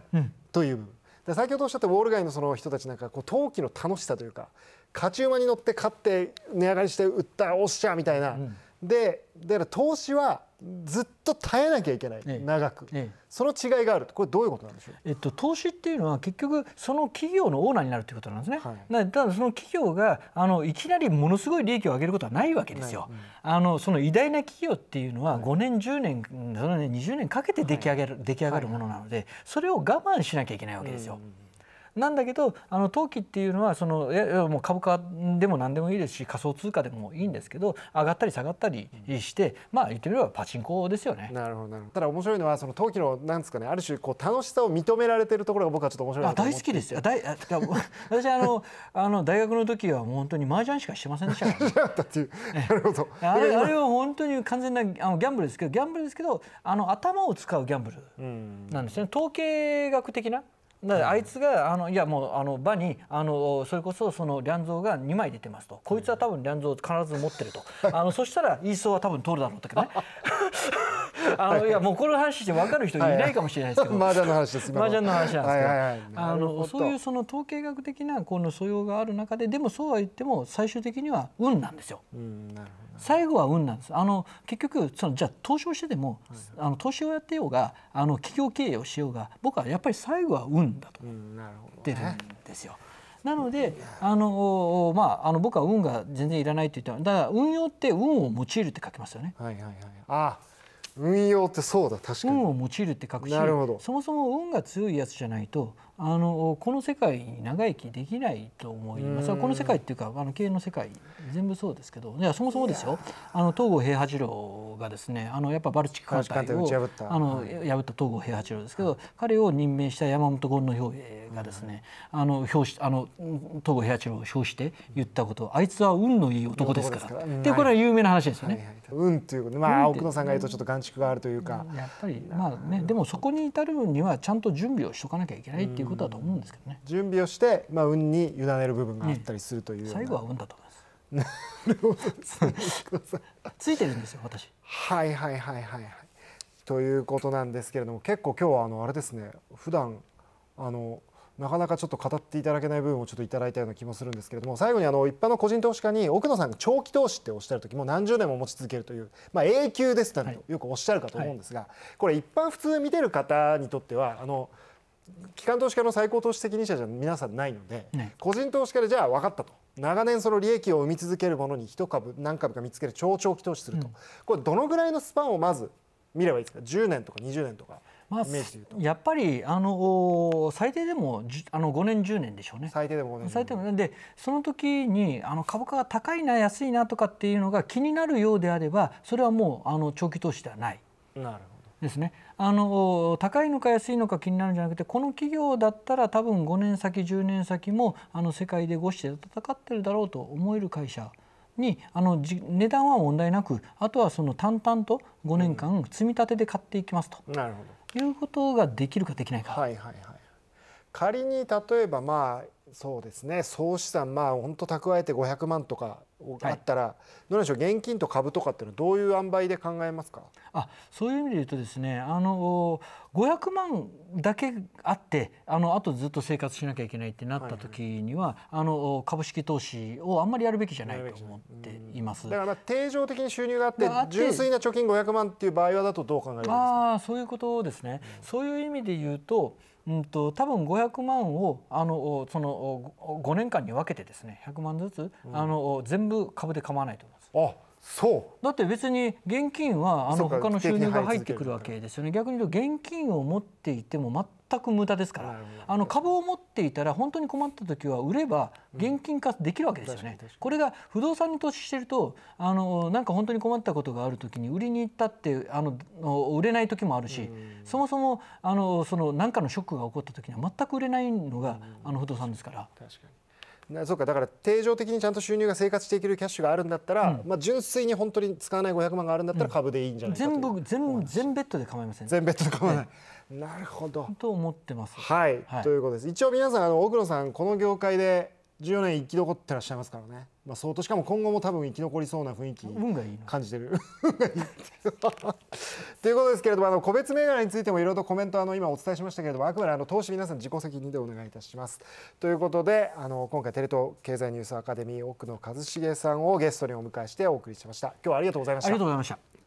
という部分、うん、先ほどおっしゃったウォール街のその人たちなんかこう投機の楽しさというか勝ち馬に乗って勝って値上がりして売ったおっしゃみたいな。うんでだから投資はずっと耐えなきゃいけない、ええ、長く、え、その違いがあるこれどういうことなんでしょう、えっと、投資っていうのは結局その企業のオーナーになるということなんですね、はい、ただその企業があのいきなりものすごい利益を上げることはないわけですよ、うん、あのその偉大な企業っていうのは5年10年、はい、20年かけて出来上がるはい、出来上がるものなので、それを我慢しなきゃいけないわけですよ。うんなんだけどあの投機っていうのはそのいやもう株価でも何でもいいですし仮想通貨でもいいんですけど上がったり下がったりして、うん、まあ言ってみればパチンコですよね。なるほどただ面白いのはその投機のなんですかねある種こう楽しさを認められてるところが僕はちょっと面白いあ大好きですよ。私あの あの大学の時は本当に麻雀しかしてませんでしたから、ね。なるほど。あれあれは本当に完全なあのギャンブルですけどギャンブルですけどあの頭を使うギャンブルなんですね、うん、統計学的な。だあいつがあのいやもうあの場にあのそれこそそのリャンゾーが2枚出てますとこいつは多分リャンゾー必ず持ってるとあのそしたらイーそうは多分通るだろうとけどね。あのいやもうこの話して分かる人いないかもしれないですけど、麻雀の話です麻雀の話なんですけど、はいはい、あのそういうその統計学的なこの素養がある中ででもそうは言っても最終的には運なんですよ。うんなるほど最後は運なんですあの結局そのじゃ投資をしてても、あの投資をやってようがあの企業経営をしようが僕はやっぱり最後は運だと思ってるんですよ。なのであの、まあ、あの僕は運が全然いらないって言ったらだから運用って運を用いるって書きますよね。はいはいはい、あ運用ってそうだ確かに運を用いるって書くしそもそも運が強いやつじゃないとあのこの世界に長生きできないと思いますこの世界っていうかあの経営の世界全部そうですけどいやそもそもですよあの東郷平八郎がですねあのやっぱバルチック艦隊を破ったあの、はい、破った東郷平八郎ですけど、はい、彼を任命した山本権の兵衛がですね、あの表しあの東郷平八郎を表して言ったことあいつは運のいい男ですからで、これは有名な話ですよね。はいはい、運ということまあ奥野さんが言うとちょっと眼蓄があるというか。やっぱりまあねでもそこに至るにはちゃんと準備をしとかなきゃいけないっていうことだと思うんですけどね。準備をして、まあ、運に委ねる部分があったりするという、ね、最後は運だと思います。ついてるんですよ、私。はいはいはいはいはい。ということなんですけれども、結構今日はあのあれですね、普段あの。なかなかちょっと語っていただけない部分をちょっといただいたような気もするんですけれども最後にあの一般の個人投資家に奥野さんが長期投資っておっしゃる時も何十年も持ち続けるという、まあ、永久ですなんてよくおっしゃるかと思うんですが、これ一般普通見てる方にとってはあの。はい機関投資家の最高投資責任者じゃ皆さんないので、ね、個人投資家でじゃあ分かったと長年その利益を生み続けるものに1株何株か見つける超長期投資すると、うん、これどのぐらいのスパンをまず見ればいいですか10年とか20年とか。まあ、やっぱりあの最低でもあの5年10年でしょうね最低でも5年最低でもでその時にあの株価が高いな安いなとかっていうのが気になるようであればそれはもうあの長期投資ではないですね。あの高いのか安いのか気になるんじゃなくてこの企業だったら多分5年先10年先もあの世界で5種で戦ってるだろうと思える会社にあの値段は問題なくあとはその淡々と5年間積み立てで買っていきますと、うん、なるほどいうことができるかできないか。はいはいはい、仮に例えばまあそうですね総資産まあ本当蓄えて500万とかあったら、はい、どうでしょう現金と株とかっていうのはどういう塩梅で考えますかあそういう意味で言うとですねあの500万だけあってあのあとずっと生活しなきゃいけないってなった時には、はいはい、あの株式投資をあんまりやるべきじゃないと思っています、うだからまあ定常的に収入があって純粋な貯金500万っていう場合はだとどう考えますかあそういうことですね、うん、そういう意味で言うと、うんうんと、多分500万をあのその5年間に分けてですね100万ずつ、うん、あの全部株で構わないと思います。あそうだって別に現金はあの他の収入が入ってくるわけですよね逆に言うと現金を持っていても全く無駄ですからあの株を持っていたら本当に困った時は売れば現金化できるわけですよね、これが不動産に投資してるとあのなんか本当に困ったことがある時に売りに行ったってあの売れない時もあるし、そもそもあのその何かのショックが起こった時には全く売れないのが、あの不動産ですから。確かになそうかだから定常的にちゃんと収入が生活していけるキャッシュがあるんだったら、うん、まあ、純粋に本当に使わない500万があるんだったら株でいいんじゃないか、うん、全部全全ベッドで構いません、全ベッドで構わない、なるほどと思ってます、はい、はい、ということです一応皆さんあの奥野さんこの業界で14年生き残ってらっしゃいますからねまあ、相当しかも今後も多分生き残りそうな雰囲気感じてる。ということですけれどもあの個別銘柄についてもいろいろとコメントあの今お伝えしましたけれどもあくまであの投資皆さん自己責任でお願いいたします。ということであの今回テレ東経済ニュースアカデミー奥野一茂さんをゲストにお迎えしてお送りしました。今日はありがとうございました。ありがとうございました。